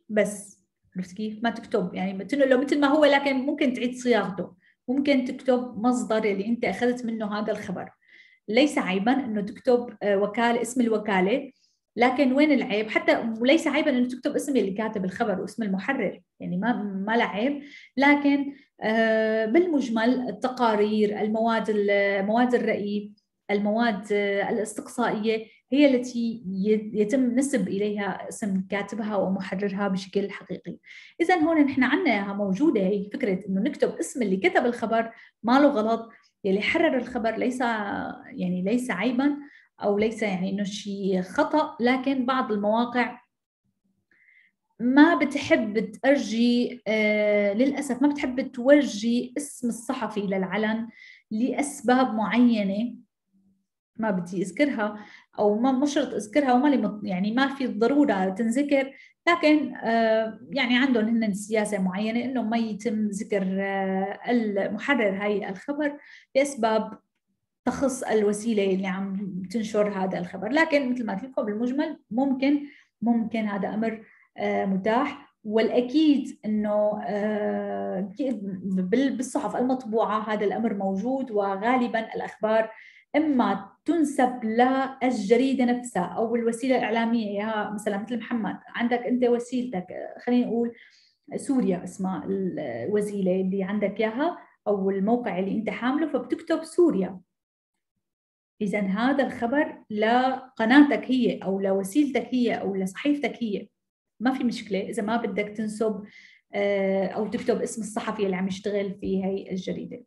بس عرفت كيف ما تكتب يعني تنقله مثل ما هو لكن ممكن تعيد صياغته ممكن تكتب مصدر اللي انت اخذت منه هذا الخبر ليس عيبا انه تكتب آه، وكاله اسم الوكاله لكن وين العيب حتى وليس عيبا انه تكتب اسم اللي كاتب الخبر واسم المحرر يعني ما ما لا عيب لكن آه، بالمجمل التقارير المواد مواد الراي المواد آه، الاستقصائيه هي التي يتم نسب اليها اسم كاتبها ومحررها بشكل حقيقي. اذا هون نحن عندنا موجوده هي فكره انه نكتب اسم اللي كتب الخبر ما له غلط يلي حرر الخبر ليس يعني ليس عيبا او ليس يعني انه شيء خطا لكن بعض المواقع ما بتحب تأرجي آه، للأسف ما بتحب تورجي اسم الصحفي للعلن لأسباب معينة ما بدي أذكرها او ما شرط اذكرها وما يعني ما في ضروره تنذكر لكن آه، يعني عندهم هن سياسه معينه انه ما يتم ذكر آه، المحرر هاي الخبر لاسباب تخص الوسيله اللي عم تنشر هذا الخبر لكن مثل ما قلت لكم بالمجمل ممكن ممكن هذا امر آه، متاح والاكيد انه بالصحف المطبوعه هذا الامر موجود وغالبا الاخبار اما تنسب للجريده نفسها او الوسيله الاعلاميه يا مثلا مثل محمد عندك انت وسيلتك خلينا نقول سوريا اسمها الوسيله اللي عندك اياها او الموقع اللي انت حامله فبتكتب سوريا اذا هذا الخبر لقناتك هي او لوسيلتك هي او لصحيفتك هي ما في مشكله اذا ما بدك تنسب آه، او تكتب اسم الصحفي اللي عم يشتغل في هي الجريده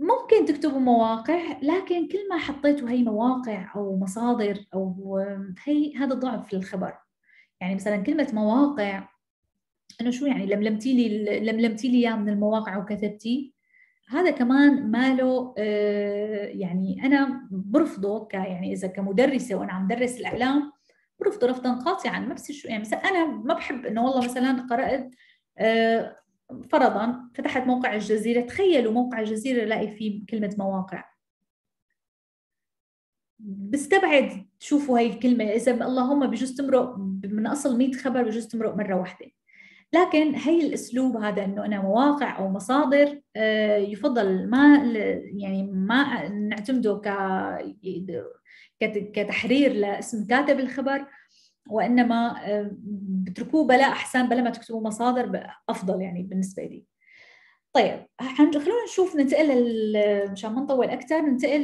ممكن تكتبوا مواقع لكن كل ما حطيتوا هي مواقع او مصادر او هي هذا ضعف في الخبر يعني مثلا كلمه مواقع انه شو يعني لملمتي لي لملمتي لي اياه من المواقع وكتبتي هذا كمان ماله آه، يعني انا برفضه ك يعني اذا كمدرسه وانا عم درس الاعلام برفضه رفضا قاطعا ما بس شو يعني مثلا انا ما بحب انه والله مثلا قرات آه، فرضا فتحت موقع الجزيرة تخيلوا موقع الجزيرة لاقي فيه كلمة مواقع بستبعد تشوفوا هاي الكلمة إذا اللهم بجوز تمرق من أصل 100 خبر بجوز تمرق مرة واحدة لكن هي الأسلوب هذا إنه أنا مواقع أو مصادر آه، يفضل ما يعني ما نعتمده ك كتحرير لاسم كاتب الخبر وانما آه، بتركوه بلا احسن بلا ما تكتبوا مصادر افضل يعني بالنسبه لي طيب خلونا نشوف ننتقل مشان ما نطول اكثر ننتقل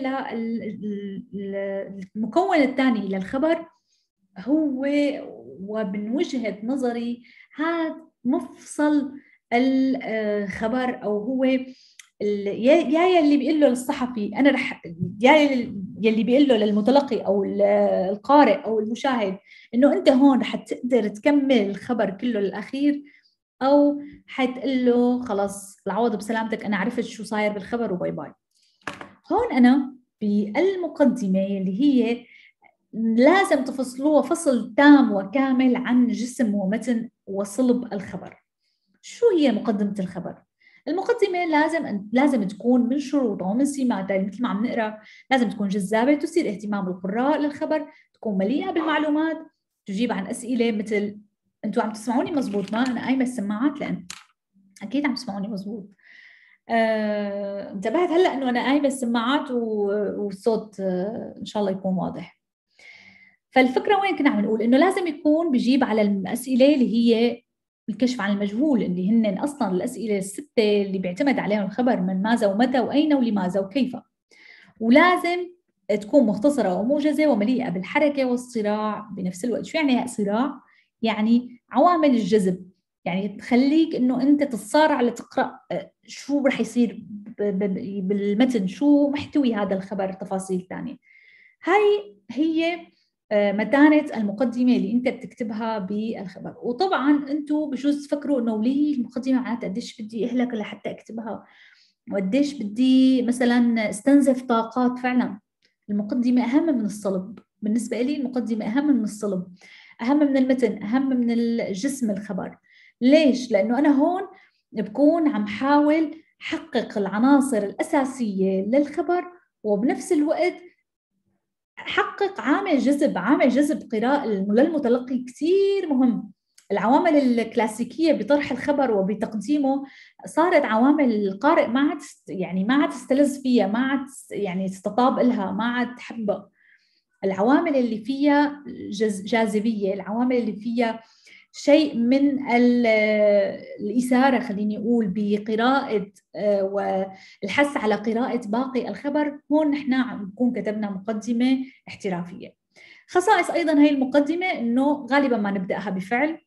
للمكون الثاني للخبر هو ومن وجهه نظري هذا مفصل الخبر او هو يا يلي بيقول له الصحفي انا رح يا يلي بيقول له للمتلقي او القارئ او المشاهد انه انت هون رح تقدر تكمل الخبر كله للاخير او حتقول له خلص العوض بسلامتك انا عرفت شو صاير بالخبر وباي باي هون انا بالمقدمه اللي هي لازم تفصلوها فصل تام وكامل عن جسم ومتن وصلب الخبر شو هي مقدمه الخبر المقدمه لازم لازم تكون من شروطها ومن سماتها يعني مثل ما عم نقرا لازم تكون جذابه تثير اهتمام القراء للخبر تكون مليئه بالمعلومات تجيب عن اسئله مثل انتم عم تسمعوني مزبوط ما انا قايمه السماعات لان اكيد عم تسمعوني مزبوط آه، انتبهت هلا انه انا قايمه السماعات والصوت آه، ان شاء الله يكون واضح فالفكره وين كنا عم نقول انه لازم يكون بجيب على الاسئله اللي هي الكشف عن المجهول اللي هن اصلا الاسئله السته اللي بيعتمد عليهم الخبر من ماذا ومتى واين ولماذا وكيف ولازم تكون مختصره وموجزه ومليئه بالحركه والصراع بنفس الوقت شو يعني صراع يعني عوامل الجذب يعني تخليك انه انت تتصارع لتقرا آه، شو رح يصير بالمتن شو محتوي هذا الخبر تفاصيل ثانيه هاي هي آه، متانه المقدمه اللي انت بتكتبها بالخبر وطبعا انتم بجوز تفكروا انه ليه المقدمه معناتها قديش بدي اهلك لحتى اكتبها وقديش بدي مثلا استنزف طاقات فعلا المقدمه اهم من الصلب بالنسبه لي المقدمه اهم من الصلب اهم من المتن اهم من الجسم الخبر ليش لانه انا هون بكون عم حاول حقق العناصر الاساسيه للخبر وبنفس الوقت حقق عامل جذب عامل جذب قراءة للمتلقي كثير مهم العوامل الكلاسيكيه بطرح الخبر وبتقديمه صارت عوامل القارئ ما عاد يعني ما عاد استلذ فيها ما عاد يعني استطاب لها ما عاد حبها العوامل اللي فيها جاذبيه العوامل اللي فيها شيء من الإثارة خليني أقول بقراءة آه، والحث على قراءة باقي الخبر هون نحن نكون كتبنا مقدمة احترافية خصائص أيضا هي المقدمة أنه غالبا ما نبدأها بفعل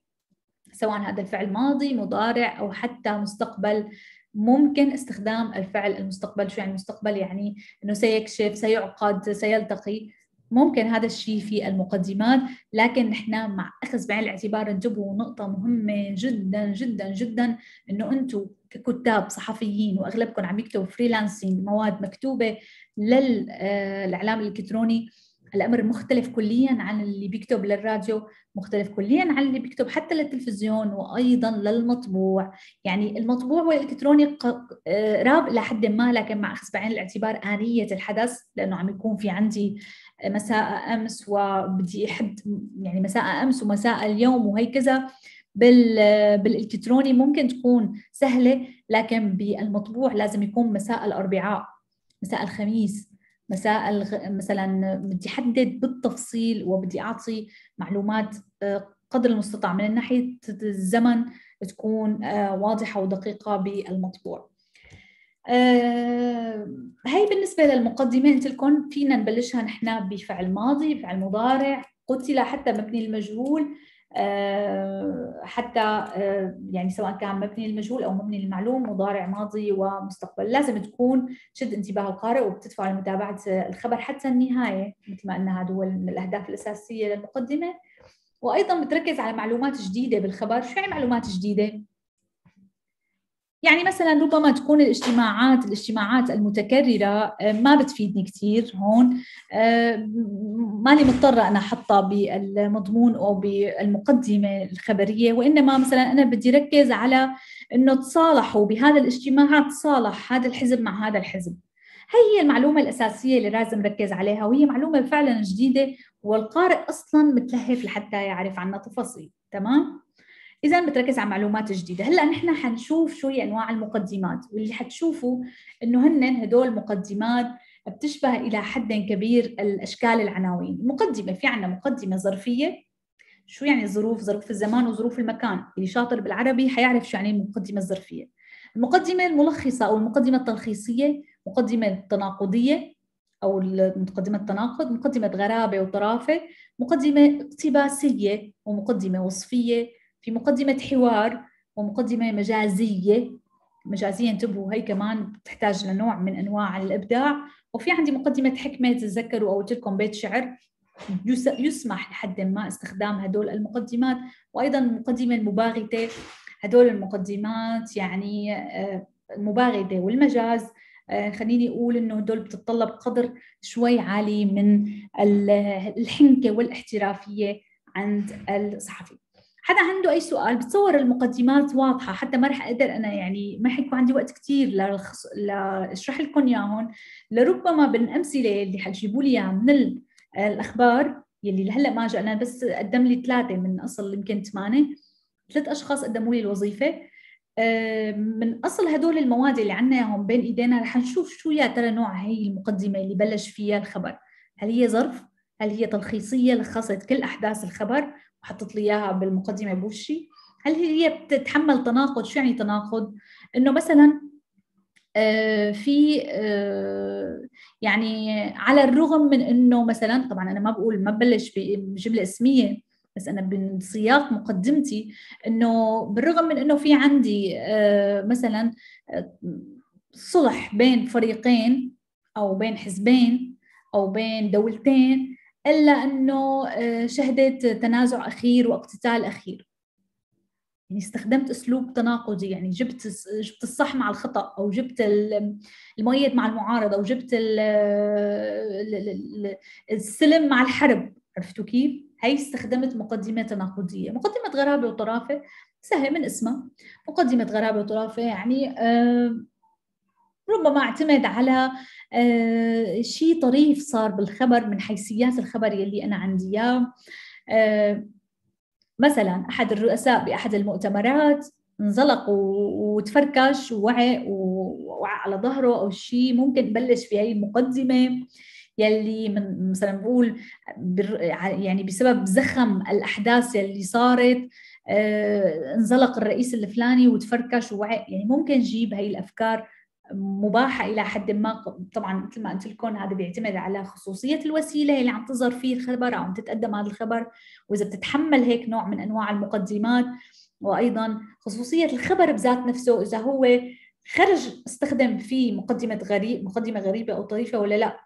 سواء هذا الفعل ماضي مضارع أو حتى مستقبل ممكن استخدام الفعل المستقبل شو يعني المستقبل يعني أنه سيكشف سيعقد سيلتقي ممكن هذا الشيء في المقدمات لكن نحن مع اخذ بعين الاعتبار انتبهوا نقطه مهمه جدا جدا جدا انه انتم ككتاب صحفيين واغلبكم عم يكتبوا فريلانسينج مواد مكتوبه آه، للاعلام الالكتروني الامر مختلف كليا عن اللي بيكتب للراديو مختلف كليا عن اللي بيكتب حتى للتلفزيون وايضا للمطبوع يعني المطبوع والالكتروني آه، راب لحد ما لكن مع اخذ بعين الاعتبار انيه الحدث لانه عم يكون في عندي مساء امس وبدي احد يعني مساء امس ومساء اليوم وهي كذا بال بالالكتروني ممكن تكون سهله لكن بالمطبوع لازم يكون مساء الاربعاء مساء الخميس مسائل مثلا بدي احدد بالتفصيل وبدي اعطي معلومات آه، قدر المستطاع من ناحيه الزمن تكون آه، واضحه ودقيقه بالمطبوع. آه، هاي بالنسبه للمقدمه قلت لكم فينا نبلشها نحن بفعل ماضي، فعل مضارع، قتل حتى مبني المجهول آه، حتى آه، يعني سواء كان مبني المجهول او مبني المعلوم مضارع ماضي ومستقبل لازم تكون تشد انتباه القارئ وبتدفع لمتابعه الخبر حتى النهايه مثل ما قلنا هذا هو من الاهداف الاساسيه للمقدمه وايضا بتركز على معلومات جديده بالخبر شو يعني معلومات جديده يعني مثلا ربما تكون الاجتماعات الاجتماعات المتكررة آه، ما بتفيدني كثير هون آه، ماني مضطرة أنا أحطها بالمضمون أو بالمقدمة الخبرية وإنما مثلا أنا بدي ركز على إنه تصالحوا بهذا الاجتماع تصالح هذا الحزب مع هذا الحزب هي هي المعلومة الأساسية اللي لازم ركز عليها وهي معلومة فعلا جديدة والقارئ أصلا متلهف لحتى يعرف عنها تفاصيل تمام؟ اذا بتركز على معلومات جديده هلا نحن حنشوف شو هي انواع المقدمات واللي حتشوفوا انه هن هدول مقدمات بتشبه الى حد كبير الاشكال العناوين المقدمه في عندنا مقدمه ظرفيه شو يعني الظروف ظروف الزمان وظروف المكان اللي شاطر بالعربي حيعرف شو يعني المقدمه الظرفيه المقدمه الملخصه او المقدمه التلخيصيه مقدمه تناقضيه او المقدمه التناقض مقدمه غرابه وطرافه مقدمه اقتباسيه ومقدمه وصفيه في مقدمة حوار ومقدمة مجازية مجازية انتبهوا هي كمان بتحتاج لنوع من أنواع الإبداع وفي عندي مقدمة حكمة تذكروا أو قلت لكم بيت شعر يسمح لحد ما استخدام هدول المقدمات وأيضا المقدمة المباغتة هدول المقدمات يعني المباغتة آه، والمجاز آه، خليني اقول انه هدول بتتطلب قدر شوي عالي من الحنكه والاحترافيه عند الصحفي حدا عنده اي سؤال بتصور المقدمات واضحه حتى ما رح اقدر انا يعني ما حيكون عندي وقت كثير للخص... لاشرح لكم اياهم لربما بالامثله اللي حتجيبوا لي اياها من الاخبار يلي لهلا ما جاء انا بس قدم لي ثلاثه من اصل يمكن ثمانيه ثلاث اشخاص قدموا لي الوظيفه آه، من اصل هدول المواد اللي عندنا اياهم بين ايدينا رح نشوف شو يا ترى نوع هي المقدمه اللي بلش فيها الخبر هل هي ظرف هل هي تلخيصيه لخصت كل احداث الخبر حطت لي اياها بالمقدمه بوشي هل هي بتتحمل تناقض شو يعني تناقض انه مثلا آه، في آه، يعني على الرغم من انه مثلا طبعا انا ما بقول ما ببلش بجمله اسميه بس انا بسياق مقدمتي انه بالرغم من انه في عندي آه، مثلا صلح بين فريقين او بين حزبين او بين دولتين الا انه آه، شهدت تنازع اخير واقتتال اخير يعني استخدمت اسلوب تناقضي يعني جبت جبت الصح مع الخطا او جبت المؤيد مع المعارض او جبت السلم مع الحرب عرفتوا كيف؟ هي استخدمت مقدمه تناقضيه، مقدمه غرابه وطرافه سهل من اسمها مقدمه غرابه وطرافه يعني آه، ربما اعتمد على آه، شيء طريف صار بالخبر من حيثيات الخبر يلي أنا عندي إياه آه، مثلا أحد الرؤساء بأحد المؤتمرات انزلق وتفركش ووعق وعلى على ظهره أو شيء ممكن بلش هي المقدمة يلي من مثلا بقول يعني بسبب زخم الاحداث يلي صارت آه، انزلق الرئيس الفلاني وتفركش ووعق يعني ممكن جيب هي الافكار مباحه الى حد ما طبعا مثل ما قلت لكم هذا بيعتمد على خصوصيه الوسيله اللي عم تظهر فيه الخبر او عم تتقدم هذا الخبر واذا بتتحمل هيك نوع من انواع المقدمات وايضا خصوصيه الخبر بذات نفسه اذا هو خرج استخدم فيه مقدمه غريب مقدمه غريبه او طريفه ولا لا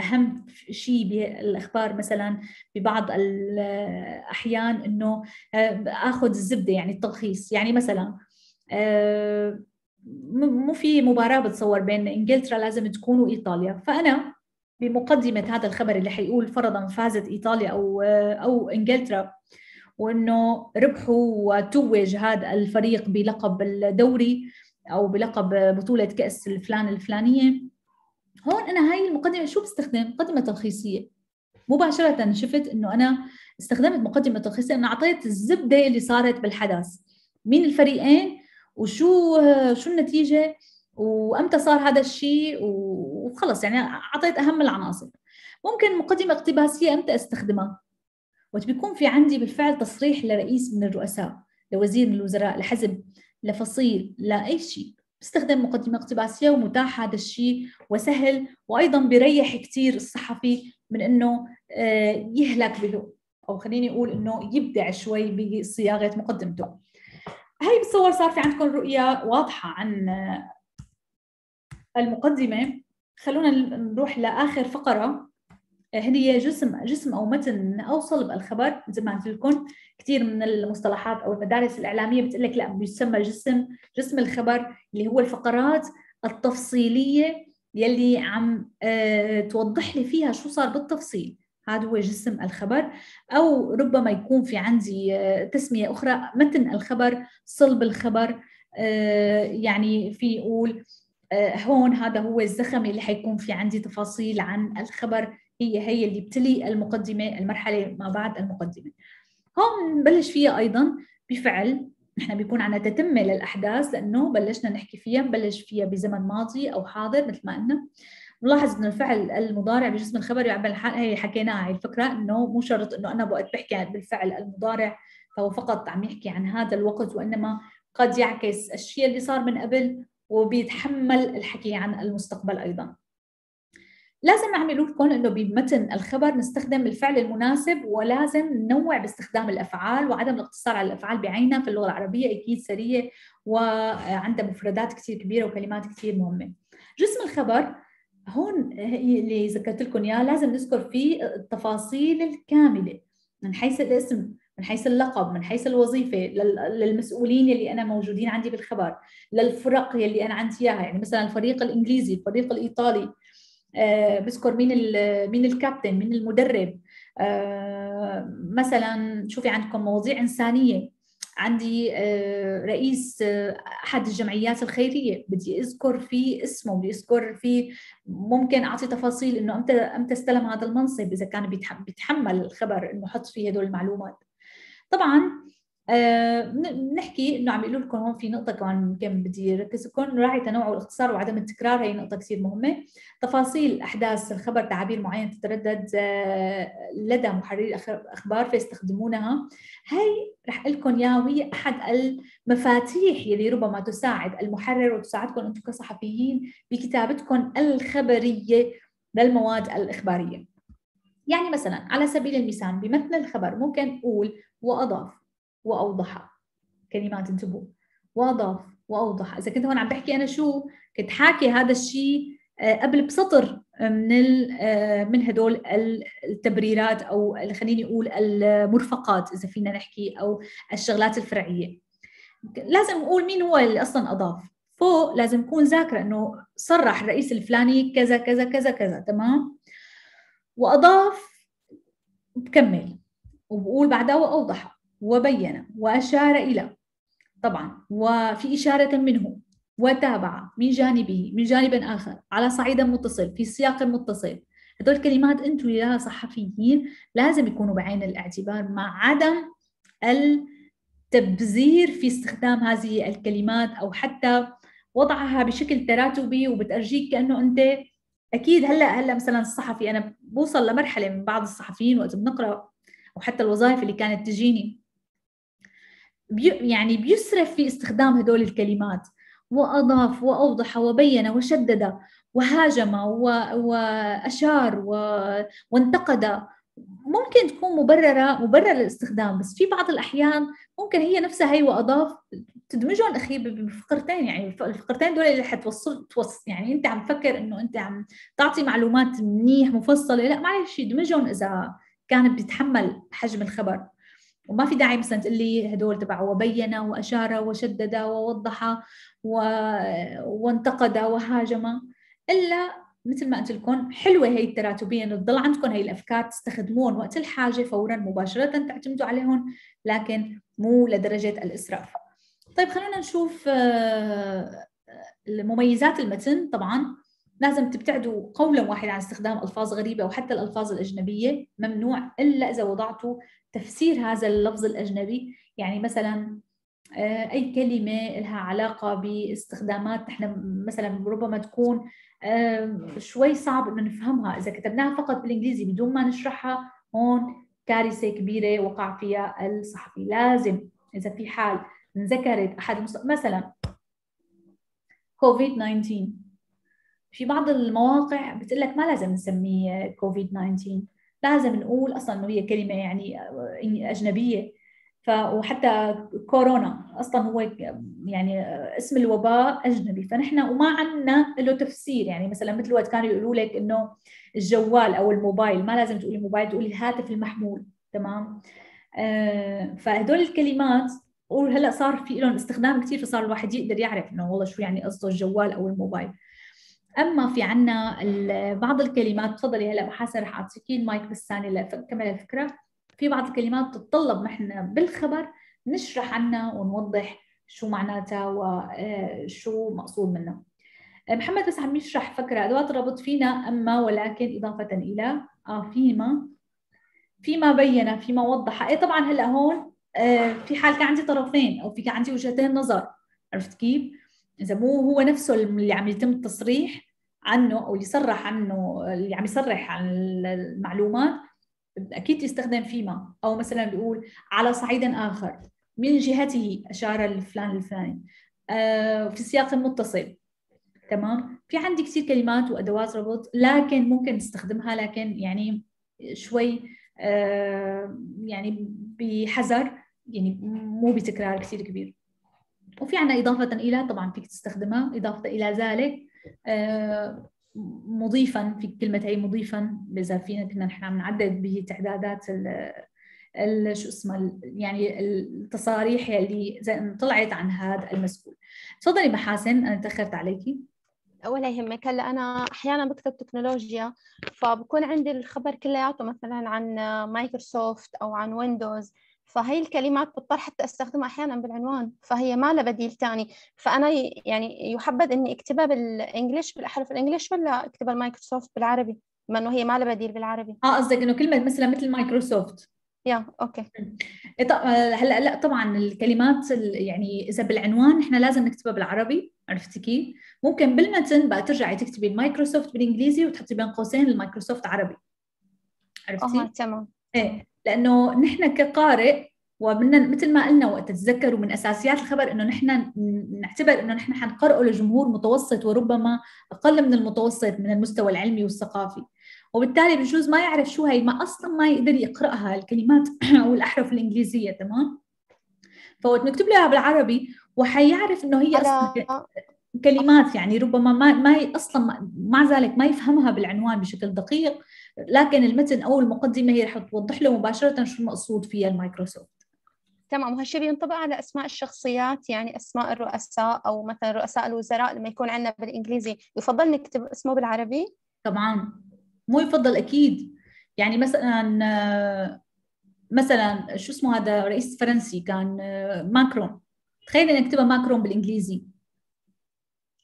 اهم شيء بالاخبار مثلا ببعض الاحيان انه آه، اخذ الزبده يعني التلخيص يعني مثلا آه، مو في مباراه بتصور بين انجلترا لازم تكون وايطاليا فانا بمقدمه هذا الخبر اللي حيقول فرضا فازت ايطاليا او او انجلترا وانه ربحوا وتوج هذا الفريق بلقب الدوري او بلقب بطوله كاس الفلان الفلانيه هون انا هاي المقدمه شو بستخدم مقدمه تلخيصيه مباشره شفت انه انا استخدمت مقدمه تلخيصيه انه اعطيت الزبده اللي صارت بالحدث مين الفريقين وشو شو النتيجه وامتى صار هذا الشيء وخلص يعني اعطيت اهم العناصر ممكن مقدمه اقتباسيه امتى استخدمها وقت بيكون في عندي بالفعل تصريح لرئيس من الرؤساء لوزير من الوزراء لحزب لفصيل لاي شيء بستخدم مقدمة اقتباسية ومتاح هذا الشيء وسهل وأيضا بيريح كثير الصحفي من أنه آه، يهلك به أو خليني أقول أنه يبدع شوي بصياغة مقدمته هي بتصور صار في عندكم رؤية واضحة عن المقدمة خلونا نروح لآخر فقرة هي جسم جسم أو متن أو صلب الخبر مثل ما قلت لكم كثير من المصطلحات أو المدارس الإعلامية بتقول لك لا بيسمى جسم جسم الخبر اللي هو الفقرات التفصيلية يلي عم آه، توضح لي فيها شو صار بالتفصيل هذا هو جسم الخبر أو ربما يكون في عندي آه، تسمية أخرى متن الخبر صلب الخبر آه، يعني في يقول آه، هون هذا هو الزخم اللي حيكون في عندي تفاصيل عن الخبر هي هي اللي بتلي المقدمة المرحلة ما بعد المقدمة هون بلش فيها أيضا بفعل نحن بيكون عندنا تتمة للأحداث لأنه بلشنا نحكي فيها بلش فيها بزمن ماضي أو حاضر مثل ما قلنا نلاحظ انه الفعل المضارع بجسم الخبر يعمل حال هي حكيناها هي الفكره انه مو شرط انه انا وقت بحكي بالفعل المضارع فهو فقط عم يحكي عن هذا الوقت وانما قد يعكس الشيء اللي صار من قبل وبيتحمل الحكي عن المستقبل ايضا لازم اعمل لكم انه بمتن الخبر نستخدم الفعل المناسب ولازم ننوع باستخدام الافعال وعدم الاقتصار على الافعال بعينها في اللغه العربيه اكيد سريه وعندها مفردات كثير كبيره وكلمات كثير مهمه. جسم الخبر هون اللي ذكرت لكم اياه لازم نذكر فيه التفاصيل الكامله من حيث الاسم من حيث اللقب من حيث الوظيفه للمسؤولين اللي انا موجودين عندي بالخبر للفرق اللي انا عندي اياها يعني مثلا الفريق الانجليزي الفريق الايطالي آه بذكر مين مين الكابتن مين المدرب آه مثلا شوفي عندكم مواضيع انسانيه عندي آه، رئيس آه، احد الجمعيات الخيريه بدي اذكر في اسمه بدي اذكر في ممكن اعطي تفاصيل انه امتى امتى استلم هذا المنصب اذا كان بيتحمل الخبر انه حط فيه هدول المعلومات طبعا آه، بنحكي انه عم يقولوا لكم هون في نقطه كمان ممكن بدي ركزكم راعي تنوع والاختصار وعدم التكرار هي نقطه كثير مهمه تفاصيل احداث الخبر تعابير معينه تتردد آه، لدى محرري الاخبار فيستخدمونها هي رح لكم اياها وهي احد المفاتيح يلي ربما تساعد المحرر وتساعدكم انتم كصحفيين بكتابتكم الخبريه للمواد الاخباريه يعني مثلا على سبيل المثال بمثل الخبر ممكن اقول واضاف وأوضح كلمات انتبهوا وأضاف وأوضح إذا كنت هون عم بحكي أنا شو كنت حاكي هذا الشيء آه، قبل بسطر آه، من آه، من هدول التبريرات او خليني اقول المرفقات اذا فينا نحكي او الشغلات الفرعيه لازم نقول مين هو اللي اصلا اضاف فوق لازم اكون ذاكره انه صرح الرئيس الفلاني كذا كذا كذا كذا تمام واضاف بكمل وبقول بعدها واوضحها وبين وأشار إلى طبعا وفي إشارة منه وتابع من جانبه من جانب آخر على صعيد متصل في سياق متصل هذول الكلمات أنتم يا صحفيين لازم يكونوا بعين الاعتبار مع عدم التبذير في استخدام هذه الكلمات أو حتى وضعها بشكل تراتبي وبتأرجيك كأنه أنت أكيد هلا هلا مثلا الصحفي أنا بوصل لمرحلة من بعض الصحفيين وقت بنقرأ وحتى الوظائف اللي كانت تجيني بي يعني بيسرف في استخدام هدول الكلمات وأضاف وأوضح وبين وشدد وهاجم وأشار وانتقد ممكن تكون مبررة مبرر للاستخدام بس في بعض الأحيان ممكن هي نفسها هي وأضاف تدمجهم أخي بفقرتين يعني الفقرتين دول اللي حتوصل توص يعني أنت عم تفكر إنه أنت عم تعطي معلومات منيح مفصلة لا معلش يدمجهم إذا كان بيتحمل حجم الخبر وما في داعي مثلا تقول لي هدول تبع وبين واشار وشدد ووضح و... وانتقد وهاجم الا مثل ما قلت لكم حلوه هي التراتبيه انه تضل عندكم هي الافكار تستخدمون وقت الحاجه فورا مباشره تعتمدوا عليهم لكن مو لدرجه الاسراف. طيب خلونا نشوف آه، المميزات المتن طبعا لازم تبتعدوا قولا واحدا عن استخدام الفاظ غريبه وحتى الالفاظ الاجنبيه ممنوع الا اذا وضعتوا تفسير هذا اللفظ الأجنبي يعني مثلا آه، أي كلمة لها علاقة باستخدامات نحن مثلا ربما تكون آه، شوي صعب إنه نفهمها إذا كتبناها فقط بالإنجليزي بدون ما نشرحها هون كارثة كبيرة وقع فيها الصحفي لازم إذا في حال ذكرت أحد مثلا كوفيد 19 في بعض المواقع بتقول لك ما لازم نسميه كوفيد 19 لازم نقول اصلا انه هي كلمه يعني آه، اجنبيه ف وحتى كورونا اصلا هو يعني آه، اسم الوباء اجنبي فنحن وما عندنا له تفسير يعني مثلا مثل وقت كانوا يقولوا لك انه الجوال او الموبايل ما لازم تقولي موبايل تقولي الهاتف المحمول تمام آه، فهدول الكلمات وهلا صار في لهم استخدام كثير فصار الواحد يقدر يعرف انه والله شو يعني قصده الجوال او الموبايل اما في عنا بعض الكلمات تفضلي هلا بحاسه رح اعطيكي المايك بس ثاني لكمل الفكره في بعض الكلمات تتطلب نحن بالخبر نشرح عنها ونوضح شو معناتها وشو آه، مقصود منها آه، محمد بس عم يشرح فكره ادوات الربط فينا اما ولكن اضافه الى آه فيما فيما بين فيما وضح اي طبعا هلا هون آه، في حال كان عندي طرفين او في كان عندي وجهتين نظر عرفت كيف؟ اذا مو هو نفسه اللي عم يتم التصريح عنه او اللي صرح عنه اللي عم يصرح عن المعلومات اكيد يستخدم فيما او مثلا بيقول على صعيد اخر من جهته اشار الفلان الفلاني آه، في سياق متصل تمام في عندي كثير كلمات وادوات ربط لكن ممكن نستخدمها لكن يعني شوي آه، يعني بحذر يعني مو بتكرار كثير كبير وفي عنا إضافة إلى طبعا فيك تستخدمها إضافة إلى ذلك آه، مضيفا في كلمة هي مضيفا إذا فينا كنا نحن عم نعدد بتعدادات ال شو اسمه يعني التصاريح اللي طلعت عن هذا المسؤول تفضلي محاسن انا تاخرت عليكي ولا يهمك هلا انا احيانا بكتب تكنولوجيا فبكون عندي الخبر كلياته مثلا عن مايكروسوفت او عن ويندوز فهي الكلمات بضطر حتى استخدمها احيانا بالعنوان فهي ما لها بديل ثاني فانا يعني يحبذ اني اكتبها بالانجلش بالاحرف الانجلش ولا اكتبها المايكروسوفت بالعربي بما انه هي ما لها بديل بالعربي اه قصدك انه كلمه مثلا مثل مايكروسوفت يا اوكي إيه، آه، هلا لا طبعا الكلمات يعني اذا بالعنوان احنا لازم نكتبها بالعربي عرفتي كيف؟ ممكن بالمتن بقى ترجعي تكتبي المايكروسوفت بالانجليزي وتحطي بين قوسين المايكروسوفت عربي عرفتي؟ اه تمام ايه لانه نحن كقارئ ومن مثل ما قلنا وقت تتذكروا من اساسيات الخبر انه نحن نعتبر انه نحن حنقرأه لجمهور متوسط وربما اقل من المتوسط من المستوى العلمي والثقافي وبالتالي بجوز ما يعرف شو هي ما اصلا ما يقدر يقراها الكلمات او الاحرف الانجليزيه تمام فوقت نكتب لها بالعربي وحيعرف انه هي اصلا كلمات يعني ربما ما ما اصلا مع ذلك ما يفهمها بالعنوان بشكل دقيق لكن المتن او المقدمه هي رح توضح له مباشره شو المقصود فيها المايكروسوفت تمام وهالشيء بينطبق على اسماء الشخصيات يعني اسماء الرؤساء او مثلا رؤساء الوزراء لما يكون عندنا بالانجليزي يفضل نكتب اسمه بالعربي طبعا مو يفضل اكيد يعني مثلا مثلا شو اسمه هذا رئيس فرنسي كان ماكرون تخيل نكتبها ماكرون بالانجليزي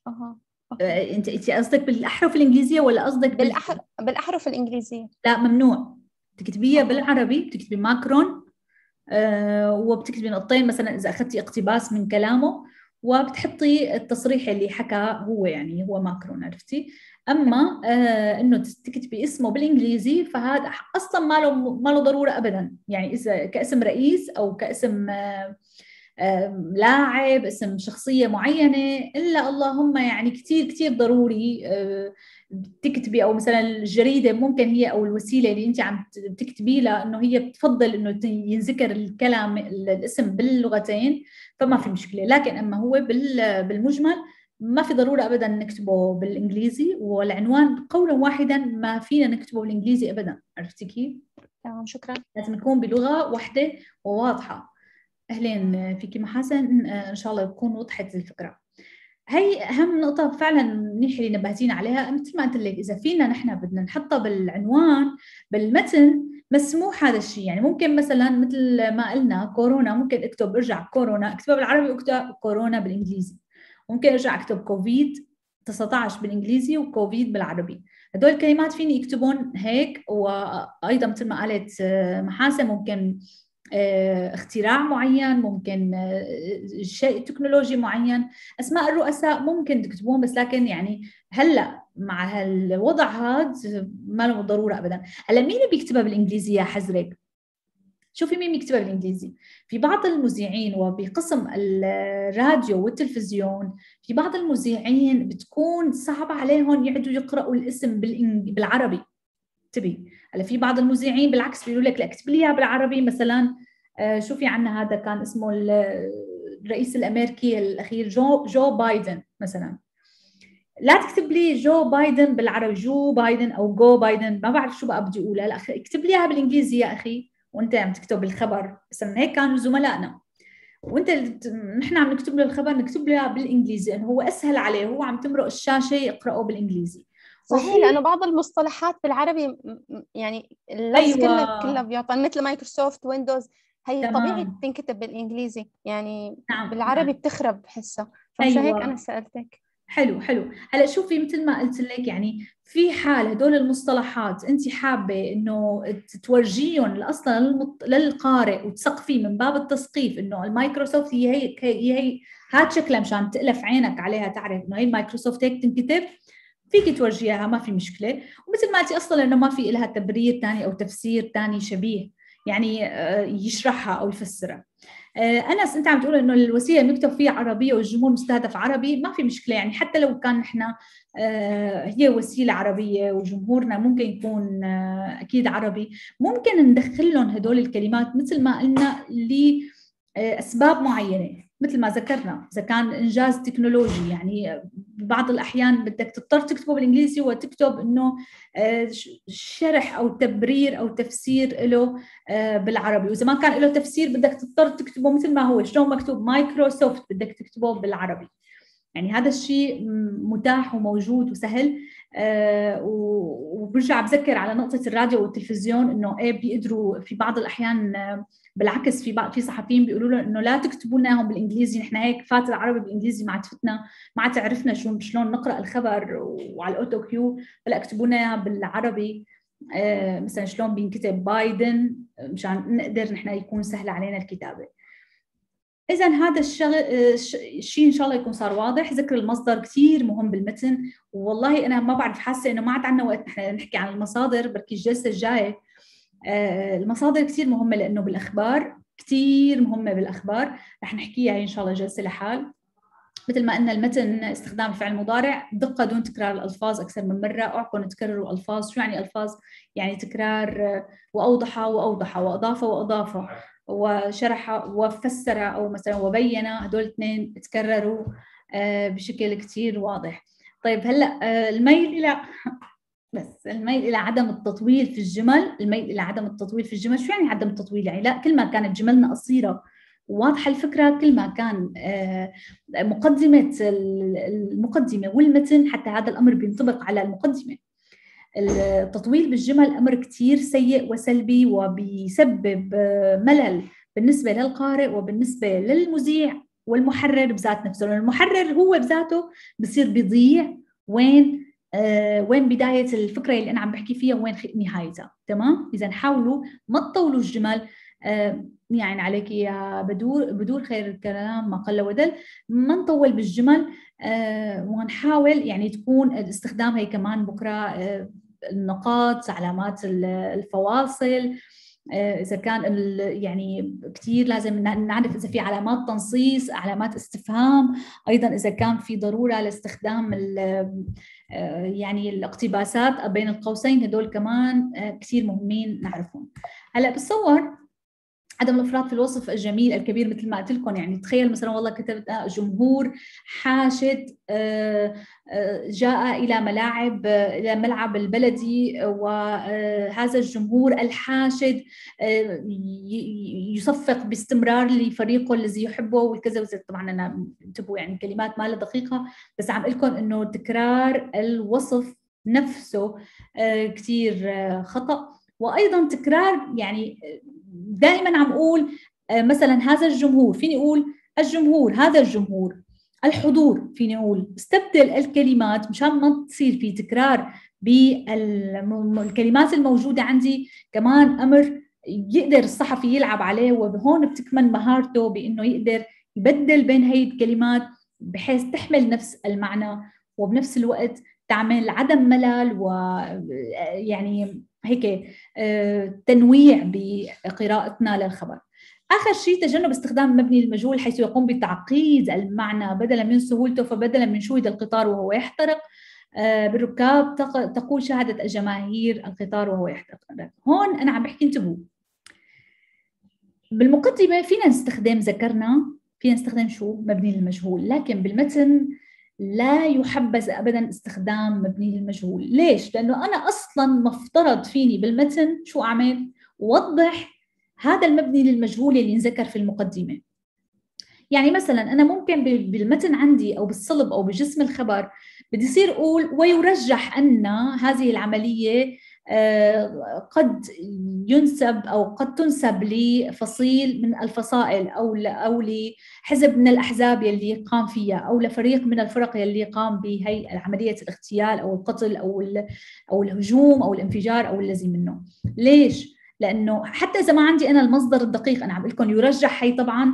اها آه، انت انت قصدك بالاحرف الانجليزيه ولا قصدك بالاحرف بالاحرف الانجليزيه لا ممنوع تكتبيها بالعربي بتكتبي ماكرون آه وبتكتبي نقطتين مثلا اذا اخذتي اقتباس من كلامه وبتحطي التصريح اللي حكى هو يعني هو ماكرون عرفتي اما آه انه تكتبي اسمه بالانجليزي فهذا اصلا ما له ما له ضروره ابدا يعني اذا كاسم رئيس او كاسم آه لاعب اسم شخصية معينة إلا اللهم يعني كتير كتير ضروري آه، تكتبي أو مثلا الجريدة ممكن هي أو الوسيلة اللي أنت عم تكتبي لها إنه هي بتفضل إنه ينذكر الكلام الاسم باللغتين فما في مشكلة لكن أما هو بالمجمل ما في ضرورة أبدا نكتبه بالإنجليزي والعنوان قولا واحدا ما فينا نكتبه بالإنجليزي أبدا عرفتي كيف؟ تمام شكرا لازم يكون بلغة واحدة وواضحة اهلا آه، فيكي محسن آه، ان شاء الله تكون وضحت الفكره هي اهم نقطه فعلا منيح اللي نبهتينا عليها مثل ما قلت لك اذا فينا نحن بدنا نحطها بالعنوان بالمتن مسموح هذا الشيء يعني ممكن مثلا مثل ما قلنا كورونا ممكن اكتب ارجع كورونا اكتبها بالعربي واكتب كورونا بالانجليزي ممكن ارجع اكتب كوفيد 19 بالانجليزي وكوفيد بالعربي هدول الكلمات فيني اكتبهم هيك وايضا مثل ما قالت آه، محاسن ممكن آه، اختراع معين ممكن آه، شيء تكنولوجي معين اسماء الرؤساء ممكن تكتبون بس لكن يعني هلا مع هالوضع هذا ما له ضروره ابدا هلا مين بيكتبها بالانجليزيه حزرك شوفي مين بيكتبها بالانجليزي في بعض المذيعين وبقسم الراديو والتلفزيون في بعض المذيعين بتكون صعبه عليهم يقعدوا يقراوا الاسم بالعربي اكتبي هلا في بعض المذيعين بالعكس بيقولوا لك لا اكتب لي بالعربي مثلا آه، شو في عندنا هذا كان اسمه الرئيس الامريكي الاخير جو جو بايدن مثلا لا تكتب لي جو بايدن بالعربي جو بايدن او جو بايدن ما بعرف شو بقى بدي اقولها لا اكتب لي اياها بالانجليزي يا اخي وانت عم تكتب الخبر مثلا هيك كانوا زملائنا وانت نحن عم نكتب له الخبر نكتب له بالانجليزي انه هو اسهل عليه هو عم تمرق الشاشه يقراه بالانجليزي صحيح لانه بعض المصطلحات بالعربي يعني اللفظ أيوة. كله كله بيعطى مثل مايكروسوفت ويندوز هي تمام. طبيعي تنكتب بالانجليزي يعني نعم. بالعربي نعم. بتخرب بحسها فمش أيوة. هيك انا سالتك حلو حلو هلا شوفي مثل ما قلت لك يعني في حال هدول المصطلحات انت حابه انه تورجيهم اصلا للمط... للقارئ وتثقفيه من باب التثقيف انه المايكروسوفت هي هي هي, هات شكلها مشان تالف عينك عليها تعرف انه هي المايكروسوفت هيك تنكتب فيك تورجيها ما في مشكله ومثل ما قلتي اصلا لانه ما في لها تبرير ثاني او تفسير ثاني شبيه يعني آه، يشرحها او يفسرها آه، انس انت عم تقول انه الوسيله المكتوب فيها عربيه والجمهور مستهدف عربي ما في مشكله يعني حتى لو كان نحن آه، هي وسيله عربيه وجمهورنا ممكن يكون اكيد عربي ممكن ندخل لهم هدول الكلمات مثل ما قلنا لاسباب معينه مثل ما ذكرنا اذا كان انجاز تكنولوجي يعني بعض الاحيان بدك تضطر تكتبه بالانجليزي وتكتب انه آه، شرح او تبرير او تفسير له آه، بالعربي واذا ما كان له تفسير بدك تضطر تكتبه مثل ما هو شلون مكتوب مايكروسوفت بدك تكتبه بالعربي يعني هذا الشيء متاح وموجود وسهل آه، وبرجع بذكر على نقطة الراديو والتلفزيون انه ايه بيقدروا في بعض الاحيان بالعكس في بعض في صحفيين بيقولوا لهم انه لا تكتبوا لناهم بالانجليزي نحن هيك فات العربي بالانجليزي ما عاد فتنا ما عاد عرفنا شو شلون نقرا الخبر وعلى الاوتو كيو هلا اكتبوا لنا بالعربي آه، مثلا شلون بينكتب بايدن مشان نقدر نحن يكون سهل علينا الكتابه اذا هذا الشغل الشيء آه، ان شاء الله يكون صار واضح ذكر المصدر كثير مهم بالمتن والله انا ما بعرف حاسه انه ما عاد عندنا وقت نحن نحكي عن المصادر بركي الجلسه الجايه آه، المصادر كثير مهمه لانه بالاخبار كثير مهمه بالاخبار رح نحكيها هي ان شاء الله جلسه لحال مثل ما قلنا المتن استخدام الفعل المضارع دقه دون تكرار الالفاظ اكثر من مره اعقن تكرروا الفاظ شو يعني الفاظ يعني تكرار آه، واوضح واوضح واضاف واضاف وشرح وفسر او مثلا وبين هدول الاثنين تكرروا آه، بشكل كثير واضح طيب هلا الميل الى بس الميل الى عدم التطويل في الجمل الميل الى عدم التطويل في الجمل شو يعني عدم التطويل يعني لا كل ما كانت جملنا قصيره وواضحه الفكره كل ما كان آه، مقدمه المقدمه والمتن حتى هذا الامر بينطبق على المقدمه التطويل بالجمل امر كثير سيء وسلبي وبيسبب آه، ملل بالنسبه للقارئ وبالنسبه للمذيع والمحرر بذات نفسه المحرر هو بذاته بصير بيضيع وين آه، وين بدايه الفكره اللي انا عم بحكي فيها وين نهايتها تمام اذا حاولوا ما تطولوا الجمل آه، يعني عليك يا بدور بدور خير الكلام ما قل ودل ما نطول بالجمل آه، ونحاول يعني تكون الاستخدام هي كمان بكره النقاط علامات الفواصل اذا كان يعني كثير لازم نعرف اذا في علامات تنصيص علامات استفهام ايضا اذا كان في ضروره لاستخدام آه، يعني الاقتباسات بين القوسين هدول كمان آه، كثير مهمين نعرفهم هلا بتصور عدم الافراط في الوصف الجميل الكبير مثل ما قلت لكم يعني تخيل مثلا والله كتبت آه، جمهور حاشد آه، آه، جاء الى ملاعب الى ملعب البلدي وهذا الجمهور الحاشد يصفق باستمرار لفريقه الذي يحبه والكذا طبعا انا انتبهوا يعني كلمات ما دقيقه بس عم لكم انه تكرار الوصف نفسه كثير خطأ وايضا تكرار يعني دائما عم اقول آه، مثلا هذا الجمهور فيني اقول الجمهور هذا الجمهور الحضور فيني اقول استبدل الكلمات مشان ما تصير في تكرار بالكلمات الموجوده عندي كمان امر يقدر الصحفي يلعب عليه وهون بتكمن مهارته بانه يقدر يبدل بين هي الكلمات بحيث تحمل نفس المعنى وبنفس الوقت تعمل عدم ملل ويعني هيك آه، تنويع بقراءتنا للخبر آخر شيء تجنب استخدام مبني المجهول حيث يقوم بتعقيد المعنى بدلا من سهولته فبدلا من شويد القطار وهو يحترق آه، بالركاب تقول شهدت الجماهير القطار وهو يحترق هون أنا عم بحكي انتبهوا بالمقدمة فينا نستخدم ذكرنا فينا نستخدم شو مبني المجهول لكن بالمتن لا يحبذ ابدا استخدام مبني للمجهول، ليش؟ لانه انا اصلا مفترض فيني بالمتن شو اعمل؟ وضح هذا المبني للمجهول اللي انذكر في المقدمه. يعني مثلا انا ممكن بالمتن عندي او بالصلب او بجسم الخبر بدي يصير اقول ويرجح ان هذه العمليه آه، قد ينسب او قد تنسب لفصيل من الفصائل او او لحزب من الاحزاب يلي قام فيها او لفريق من الفرق يلي قام بهي عمليه الاغتيال او القتل او او الهجوم او الانفجار او الذي منه ليش لانه حتى اذا ما عندي انا المصدر الدقيق انا عم بقول لكم يرجح هي طبعا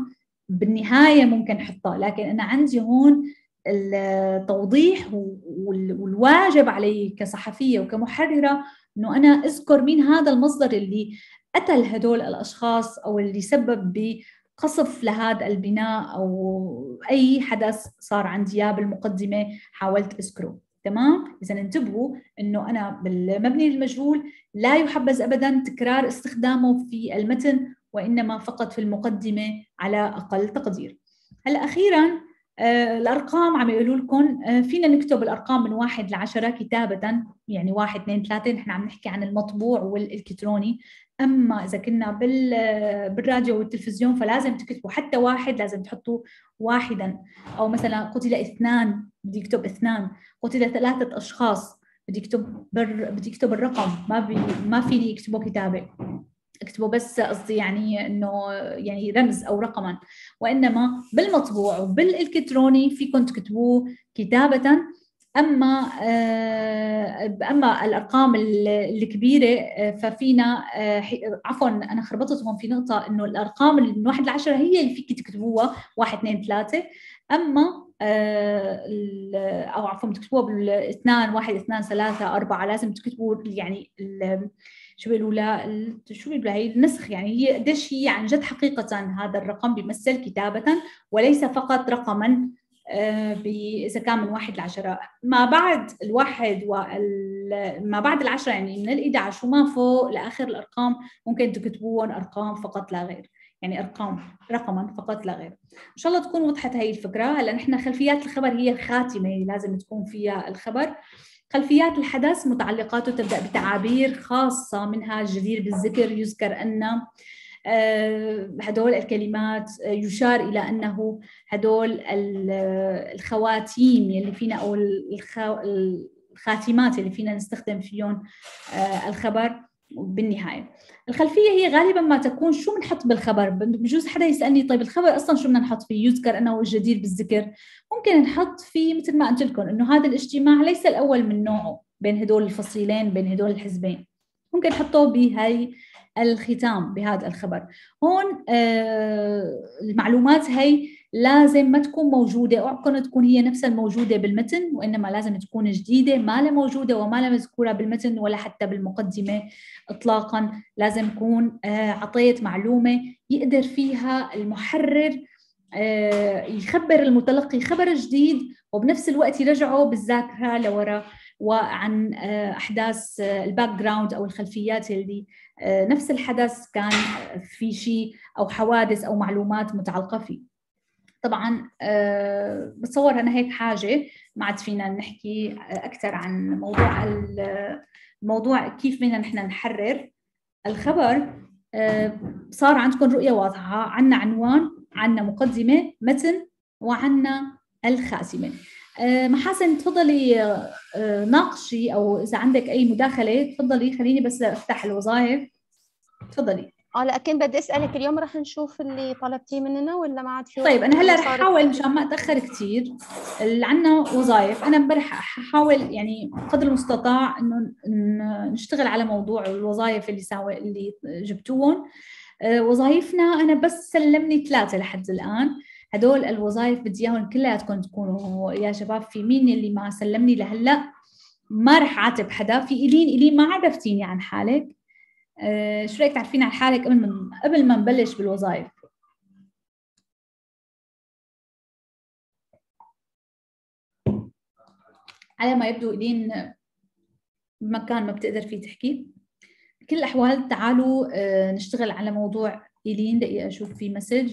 بالنهايه ممكن حطها لكن انا عندي هون التوضيح والواجب علي كصحفيه وكمحرره انه انا اذكر مين هذا المصدر اللي قتل هدول الاشخاص او اللي سبب بقصف لهذا البناء او اي حدث صار عندي اياه بالمقدمه حاولت اذكره تمام اذا انتبهوا انه انا بالمبني المجهول لا يحبذ ابدا تكرار استخدامه في المتن وانما فقط في المقدمه على اقل تقدير هلا اخيرا آه، الارقام عم يقولوا لكم آه، فينا نكتب الارقام من واحد لعشره كتابه يعني واحد اثنين ثلاثه نحن عم نحكي عن المطبوع والالكتروني اما اذا كنا بال آه، بالراديو والتلفزيون فلازم تكتبوا حتى واحد لازم تحطوا واحدا او مثلا قتل اثنان بدي اكتب اثنان قتل ثلاثه اشخاص بدي اكتب بدي اكتب الرقم ما بي... ما فيني اكتبه كتابه اكتبوا بس قصدي يعني انه يعني رمز او رقما وانما بالمطبوع وبالالكتروني فيكم تكتبوه كتابه اما آه، اما الارقام الكبيره آه، ففينا آه، عفوا انا خربطت هون في نقطه انه الارقام من 1 ل 10 هي اللي فيك تكتبوها 1 2 3 اما او عفوا تكتبوها بال واحد 1 2 3 4 لازم تكتبوا يعني شو بيقولوا شو بيقولوا هي النسخ يعني هي قديش هي عن جد حقيقه هذا الرقم بيمثل كتابه وليس فقط رقما آه، اذا كان من واحد لعشرة ما بعد الواحد وما ما بعد العشرة يعني من ال11 وما فوق لاخر الارقام ممكن تكتبوهم ارقام فقط لا غير يعني ارقام رقما فقط لا غير ان شاء الله تكون وضحت هي الفكره هلا نحن خلفيات الخبر هي الخاتمه يعني لازم تكون فيها الخبر خلفيات الحدث متعلقاته تبدأ بتعابير خاصة منها الجدير بالذكر يذكر أن آه، هدول الكلمات آه، يشار إلى أنه هدول آه، الخواتيم اللي فينا أو الخاتمات اللي فينا نستخدم فيهم الخبر بالنهاية الخلفية هي غالبا ما تكون شو بنحط بالخبر بجوز حدا يسألني طيب الخبر أصلا شو بدنا نحط فيه يذكر أنه الجدير بالذكر ممكن نحط فيه مثل ما قلت لكم انه هذا الاجتماع ليس الاول من نوعه بين هدول الفصيلين بين هدول الحزبين ممكن نحطه بهي الختام بهذا الخبر هون آه المعلومات هي لازم ما تكون موجوده اوعكم تكون هي نفسها الموجوده بالمتن وانما لازم تكون جديده ما لها موجوده وما لها مذكوره بالمتن ولا حتى بالمقدمه اطلاقا لازم يكون آه عطيت معلومه يقدر فيها المحرر آه، يخبر المتلقي خبر جديد وبنفس الوقت يرجعه بالذاكره لورا وعن آه، احداث آه، الباك جراوند او الخلفيات اللي نفس الحدث كان في شيء او حوادث او معلومات متعلقه فيه. طبعا بتصور انا هيك حاجه ما عاد فينا نحكي اكثر عن موضوع الموضوع كيف فينا نحن نحرر الخبر صار عندكم رؤيه واضحه عندنا عنوان عندنا مقدمه متن وعندنا الخاتمه أه، محاسن تفضلي أه، ناقشي او اذا عندك اي مداخله تفضلي خليني بس افتح الوظائف تفضلي اه لكن بدي اسالك اليوم رح نشوف اللي طلبتيه مننا ولا ما عاد في طيب انا هلا رح احاول مشان ما اتاخر كثير اللي عندنا وظائف انا امبارح احاول يعني قدر المستطاع انه نشتغل على موضوع الوظائف اللي ساوي اللي جبتوهم آه، وظائفنا انا بس سلمني ثلاثه لحد الان هدول الوظائف بدي اياهم كلياتكم تكونوا يا شباب في مين اللي ما سلمني لهلا ما رح اعاتب حدا في الين الين ما عرفتيني عن حالك آه، شو رايك تعرفيني عن حالك قبل ما قبل ما نبلش بالوظائف على ما يبدو الين بمكان ما بتقدر فيه تحكي بكل الأحوال تعالوا آه، نشتغل على موضوع إيلين دقيقة أشوف في مسج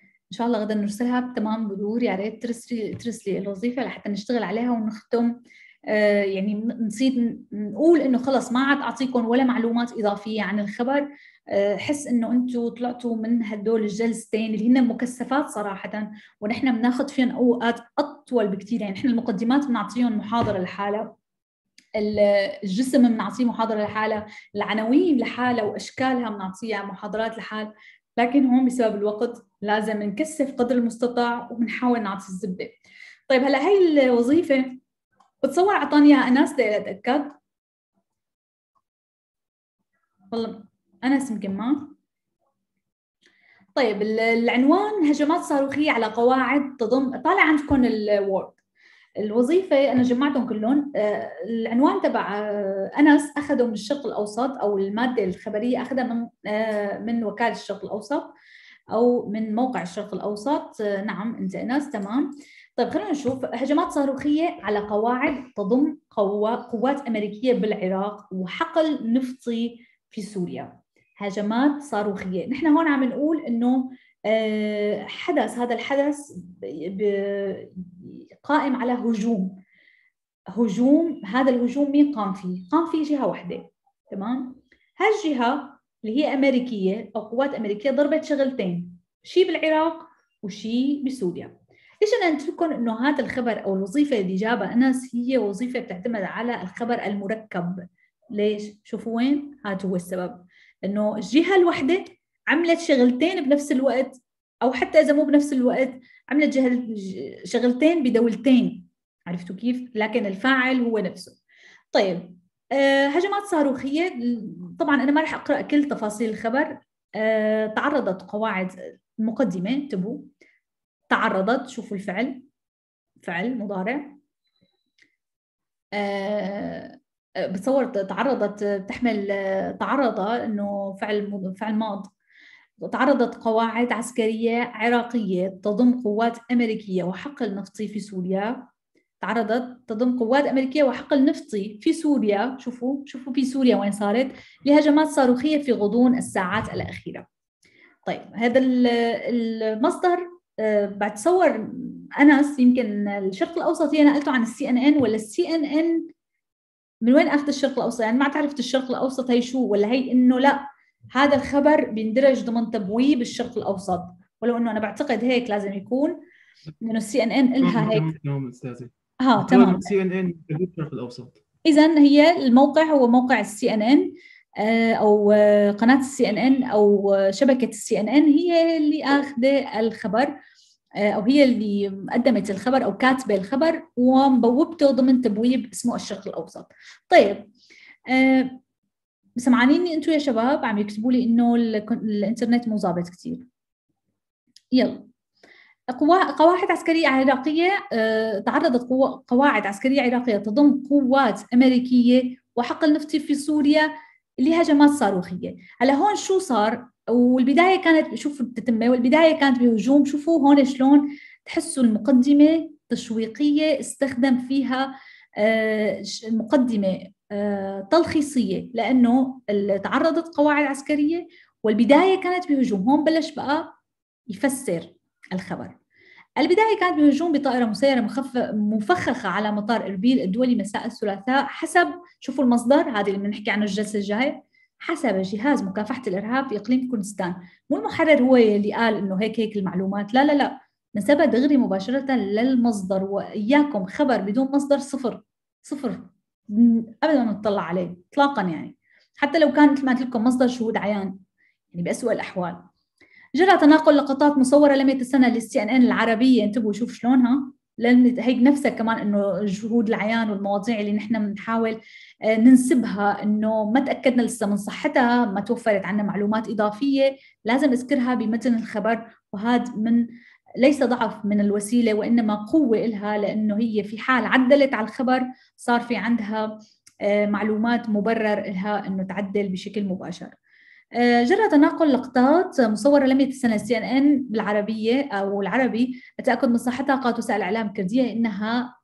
إن شاء الله غدا نرسلها بتمام بدور يا ريت ترسلي ترسلي الوظيفة لحتى نشتغل عليها ونختم آه، يعني نصير نقول انه خلص ما عاد اعطيكم ولا معلومات اضافيه عن الخبر آه، حس انه انتم طلعتوا من هدول الجلستين اللي هن مكثفات صراحه ونحن بناخذ فيهم اوقات اطول بكثير يعني نحن المقدمات بنعطيهم محاضره لحالها الجسم بنعطيه محاضره لحالها العناوين لحالها واشكالها بنعطيها محاضرات لحال لكن هون بسبب الوقت لازم نكثف قدر المستطاع وبنحاول نعطي الزبده طيب هلا هي الوظيفه بتصور اعطاني اياها انس لاتاكد والله انس يمكن ما طيب العنوان هجمات صاروخيه على قواعد تضم طالع عندكم الوورد الوظيفه انا جمعتهم كلهم آه، العنوان تبع آه، انس اخذه من الشرق الاوسط او الماده الخبريه اخذها من آه، من وكاله الشرق الاوسط او من موقع الشرق الاوسط نعم انت انس تمام طيب خلينا نشوف هجمات صاروخيه على قواعد تضم قوات امريكيه بالعراق وحقل نفطي في سوريا هجمات صاروخيه نحن هون عم نقول انه حدث هذا الحدث قائم على هجوم هجوم هذا الهجوم مين قام فيه؟ قام فيه جهه واحده تمام؟ هالجهه اللي هي امريكيه او قوات امريكيه ضربت شغلتين شيء بالعراق وشيء بسوريا ليش انا قلت لكم انه هذا الخبر او الوظيفه اللي جابها انس هي وظيفه بتعتمد على الخبر المركب ليش؟ شوفوا وين؟ هذا هو السبب انه الجهه الواحده عملت شغلتين بنفس الوقت او حتى اذا مو بنفس الوقت عملت جهل شغلتين بدولتين عرفتوا كيف لكن الفاعل هو نفسه طيب آه، هجمات صاروخيه طبعا انا ما راح اقرا كل تفاصيل الخبر آه، تعرضت قواعد مقدمه انتبهوا تعرضت شوفوا الفعل فعل مضارع آه، بتصور تعرضت بتحمل تعرض انه فعل فعل ماض تعرضت قواعد عسكرية عراقية تضم قوات أمريكية وحقل نفطي في سوريا تعرضت تضم قوات أمريكية وحقل نفطي في سوريا شوفوا شوفوا في سوريا وين صارت لهجمات صاروخية في غضون الساعات الأخيرة طيب هذا المصدر آه، بتصور انس يمكن الشرق الاوسط هي نقلته عن السي ان ان ولا السي ان ان من وين اخذ الشرق الاوسط يعني ما عرفت الشرق الاوسط هي شو ولا هي انه لا هذا الخبر بيندرج ضمن تبويب الشرق الاوسط ولو انه انا بعتقد هيك لازم يكون انه السي ان ان الها هيك نعم استاذه اه تمام السي ان ان الشرق الاوسط اذا هي الموقع هو موقع السي ان ان او آه، قناه السي ان ان او آه، شبكه السي ان ان هي اللي اخذه الخبر آه، او هي اللي قدمت الخبر او كاتبه الخبر ومبوبته ضمن تبويب اسمه الشرق الاوسط طيب سمعانيني انتم يا شباب عم يكتبوا لي انه الانترنت مو ظابط كثير يلا قواعد عسكرية عراقية آه، تعرضت قواعد عسكرية عراقية تضم قوات أمريكية وحقل نفطي في سوريا لهجمات صاروخية هلا هون شو صار والبداية كانت شوفوا التتمة والبداية كانت بهجوم شوفوا هون شلون تحسوا المقدمة تشويقية استخدم فيها آه، مقدمة آه، تلخيصيه لانه تعرضت قواعد عسكريه والبدايه كانت بهجوم هون بلش بقى يفسر الخبر البدايه كانت بهجوم بطائره مسيره مفخخه على مطار اربيل الدولي مساء الثلاثاء حسب شوفوا المصدر هذا اللي بنحكي عنه الجلسه الجايه حسب جهاز مكافحه الارهاب في اقليم كردستان مو المحرر هو اللي قال انه هيك هيك المعلومات لا لا لا نسبها دغري مباشره للمصدر واياكم خبر بدون مصدر صفر صفر ابدا ما نطلع عليه اطلاقا يعني حتى لو كان مثل ما قلت لكم مصدر شهود عيان يعني باسوء الأحوال جرى تناقل لقطات مصورة لم يتسنى للسي ان ان العربية انتبهوا يعني شوف شلونها لان هي نفسها كمان انه جهود العيان والمواضيع اللي نحن بنحاول آه، ننسبها انه ما تاكدنا لسه من صحتها ما توفرت عنا معلومات اضافيه لازم اذكرها بمتن الخبر وهذا من ليس ضعف من الوسيله وانما قوه إلها لانه هي في حال عدلت على الخبر صار في عندها آه، معلومات مبرر إلها انه تعدل بشكل مباشر. آه، جرى تناقل لقطات مصورة لم يتسنى سي ان ان بالعربية أو العربي التأكد من صحتها قالت وسائل الإعلام الكردية إنها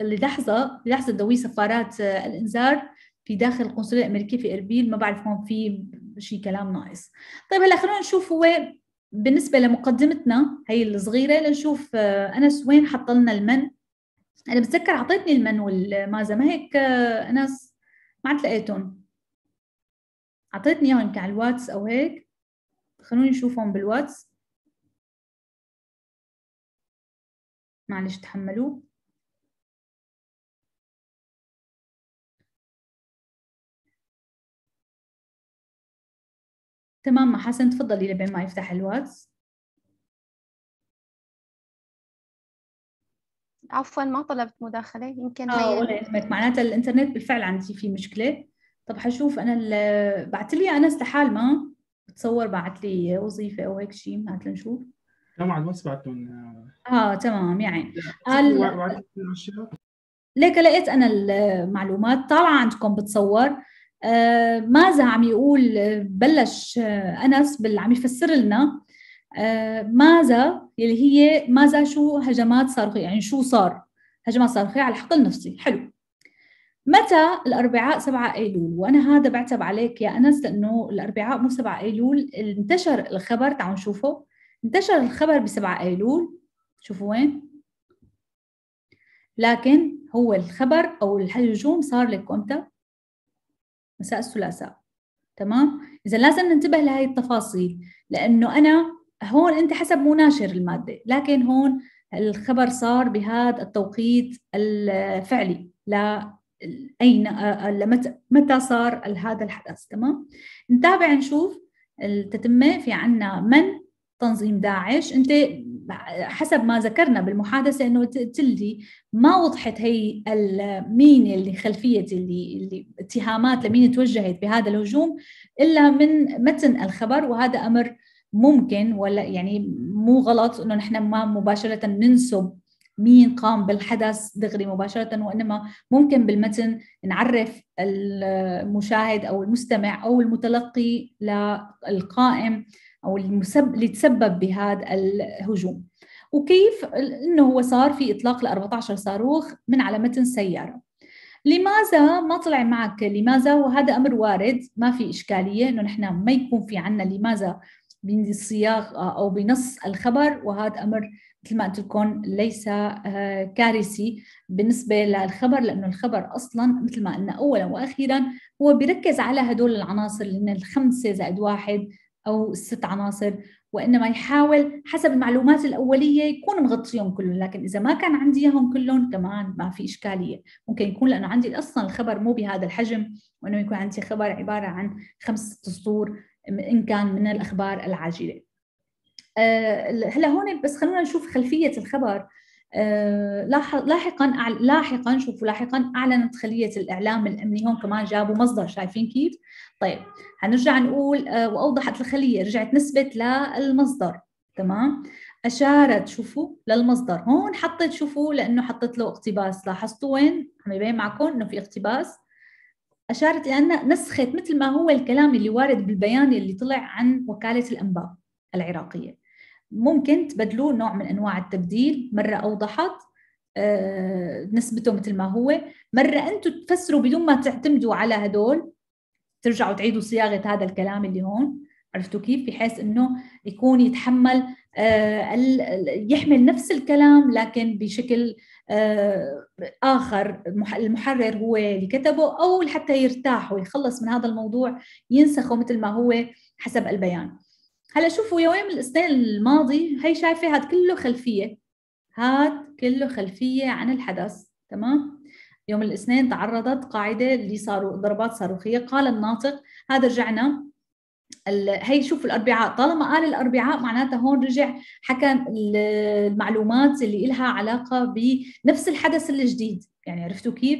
للحظة للحظة ذوي سفارات آه، الإنذار في داخل القنصلية الأمريكية في إربيل ما بعرف هون في شيء كلام ناقص طيب هلا خلونا نشوف هو بالنسبة لمقدمتنا هي الصغيرة لنشوف آه، أنس وين حط لنا المن أنا بتذكر أعطيتني المن والمازة ما هيك آه، أنس ما عاد لقيتهم أعطيتني إياهم يمكن على الواتس أو هيك خلوني نشوفهم بالواتس معلش تحملوه تمام حسن تفضلي لبين ما يفتح الواتس عفوا ما طلبت مداخله يمكن اه ولا يهمك معناتها الانترنت بالفعل عندي فيه مشكله طب حشوف انا بعت لي انس لحال ما بتصور بعت لي وظيفه او هيك شيء معناتها لنشوف تمام على الواتس بعتون آه. اه تمام يعني قال ليك لقيت انا المعلومات طالعه عندكم بتصور آه، ماذا عم يقول بلش آه، انس بال عم يفسر لنا آه، ماذا يلي هي ماذا شو هجمات صاروخيه يعني شو صار هجمات صاروخيه على الحقل النفسي حلو متى الاربعاء 7 ايلول وانا هذا بعتب عليك يا انس لانه الاربعاء مو 7 ايلول انتشر الخبر تعالوا نشوفه انتشر الخبر ب 7 ايلول شوفوا وين لكن هو الخبر او الهجوم صار لك امتى مساء الثلاثاء تمام اذا لازم ننتبه لهي التفاصيل لانه انا هون انت حسب مناشر الماده لكن هون الخبر صار بهذا التوقيت الفعلي اين متى صار هذا الحدث تمام نتابع نشوف التتمه في عنا من تنظيم داعش انت حسب ما ذكرنا بالمحادثه انه تلدي ما وضحت هي مين اللي خلفيه اللي, اللي اتهامات لمين توجهت بهذا الهجوم الا من متن الخبر وهذا امر ممكن ولا يعني مو غلط انه نحن ما مباشره ننسب مين قام بالحدث دغري مباشرة وإنما ممكن بالمتن نعرف المشاهد أو المستمع أو المتلقي للقائم او المسبب اللي تسبب بهذا الهجوم وكيف انه هو صار في اطلاق ال 14 صاروخ من على متن سياره لماذا ما طلع معك لماذا وهذا امر وارد ما في اشكاليه انه نحن ما يكون في عنا لماذا بالصياغ او بنص الخبر وهذا امر مثل ما قلت لكم ليس آه، كارثي بالنسبه للخبر لانه الخبر اصلا مثل ما قلنا اولا واخيرا هو بيركز على هدول العناصر اللي الخمسه زائد واحد او ست عناصر وانما يحاول حسب المعلومات الاوليه يكون مغطيهم كلهم لكن اذا ما كان عندي اياهم كلهم كمان ما في اشكاليه ممكن يكون لانه عندي اصلا الخبر مو بهذا الحجم وانه يكون عندي خبر عباره عن خمس ست سطور ان كان من الاخبار العاجله آه، هلا هون بس خلونا نشوف خلفيه الخبر آه، لاحقا لاحقا شوفوا لاحقا اعلنت خليه الاعلام الامني هون كمان جابوا مصدر شايفين كيف؟ طيب حنرجع نقول آه، واوضحت الخليه رجعت نسبت للمصدر تمام؟ اشارت شوفوا للمصدر هون حطيت شوفوا لانه حطيت له اقتباس لاحظتوا وين؟ عم يبين معكم انه في اقتباس اشارت لان نسخت مثل ما هو الكلام اللي وارد بالبيان اللي طلع عن وكاله الانباء العراقيه ممكن تبدلوه نوع من انواع التبديل مره اوضحت آه، نسبته مثل ما هو مرة أنتم تفسروا بدون ما تعتمدوا على هدول ترجعوا تعيدوا صياغة هذا الكلام اللي هون عرفتوا كيف بحيث أنه يكون يتحمل آه، يحمل نفس الكلام لكن بشكل آه، آخر المحرر هو اللي كتبه أو حتى يرتاح ويخلص من هذا الموضوع ينسخه مثل ما هو حسب البيان هلا شوفوا يوم الاثنين الماضي هي شايفه هاد كله خلفيه هاد كله خلفيه عن الحدث تمام يوم الاثنين تعرضت قاعده لصارو ضربات صاروخيه قال الناطق هذا رجعنا ال... هي شوف الاربعاء طالما قال الاربعاء معناتها هون رجع حكى المعلومات اللي لها علاقه بنفس الحدث الجديد يعني عرفتوا كيف؟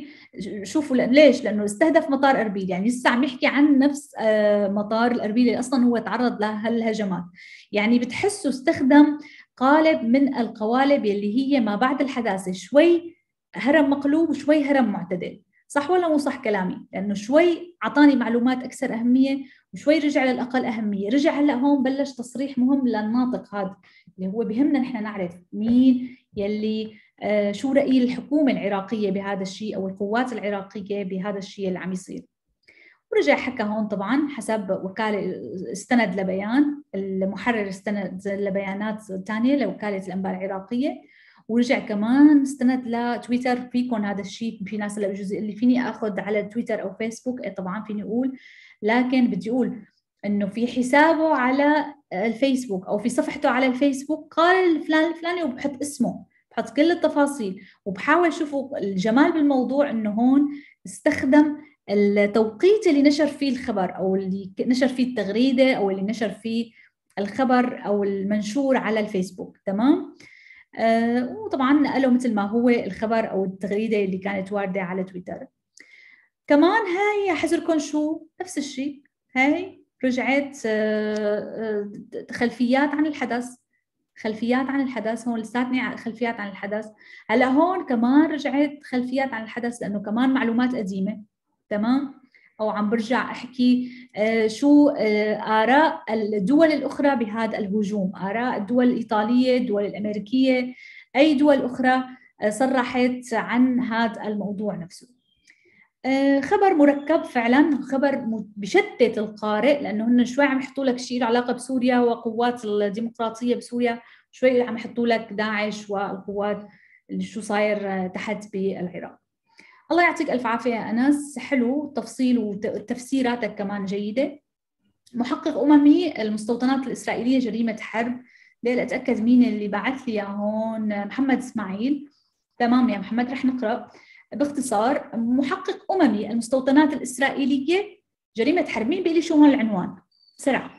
شوفوا ليش؟ لانه استهدف مطار اربيل يعني لسه عم يحكي عن نفس آه، مطار الاربيل اللي اصلا هو تعرض لهالهجمات يعني بتحسوا استخدم قالب من القوالب اللي هي ما بعد الحداثه شوي هرم مقلوب وشوي هرم معتدل صح ولا مو صح كلامي لانه شوي اعطاني معلومات اكثر اهميه وشوي رجع للاقل اهميه رجع هلا هون بلش تصريح مهم للناطق هذا اللي هو بهمنا نحن نعرف مين يلي آه، شو رأي الحكومة العراقية بهذا الشيء أو القوات العراقية بهذا الشيء اللي عم يصير ورجع حكى هون طبعا حسب وكالة استند لبيان المحرر استند لبيانات ثانية لوكالة الأنباء العراقية ورجع كمان استند لتويتر فيكم هذا الشيء في ناس هلا بجوز اللي فيني اخذ على تويتر او فيسبوك إيه طبعا فيني اقول لكن بدي اقول انه في حسابه على الفيسبوك او في صفحته على الفيسبوك قال الفلان الفلاني وبحط اسمه حط كل التفاصيل وبحاول شوفوا الجمال بالموضوع انه هون استخدم التوقيت اللي نشر فيه الخبر او اللي نشر فيه التغريده او اللي نشر فيه الخبر او المنشور على الفيسبوك تمام آه وطبعا نقله مثل ما هو الخبر او التغريده اللي كانت وارده على تويتر كمان هاي حذركم شو نفس الشيء هاي رجعت آه, آه، خلفيات عن الحدث خلفيات عن الحدث هون لساتني خلفيات عن الحدث هلا هون كمان رجعت خلفيات عن الحدث لانه كمان معلومات قديمه تمام او عم برجع احكي آه، شو آه، اراء الدول الاخرى بهذا الهجوم اراء الدول الايطاليه الدول الامريكيه اي دول اخرى آه، صرحت عن هذا الموضوع نفسه آه، خبر مركب فعلا خبر بشتت القارئ لانه هن شوي عم يحطوا لك شيء له علاقه بسوريا وقوات الديمقراطيه بسوريا شوي عم يحطوا لك داعش والقوات اللي شو صاير آه، تحت بالعراق الله يعطيك الف عافيه يا انس حلو تفصيل وتفسيراتك كمان جيده محقق اممي المستوطنات الاسرائيليه جريمه حرب بدي اتاكد مين اللي بعث لي هون محمد اسماعيل تمام يا محمد رح نقرا باختصار محقق أممي المستوطنات الإسرائيلية جريمة حرب مين شو هون العنوان بسرعة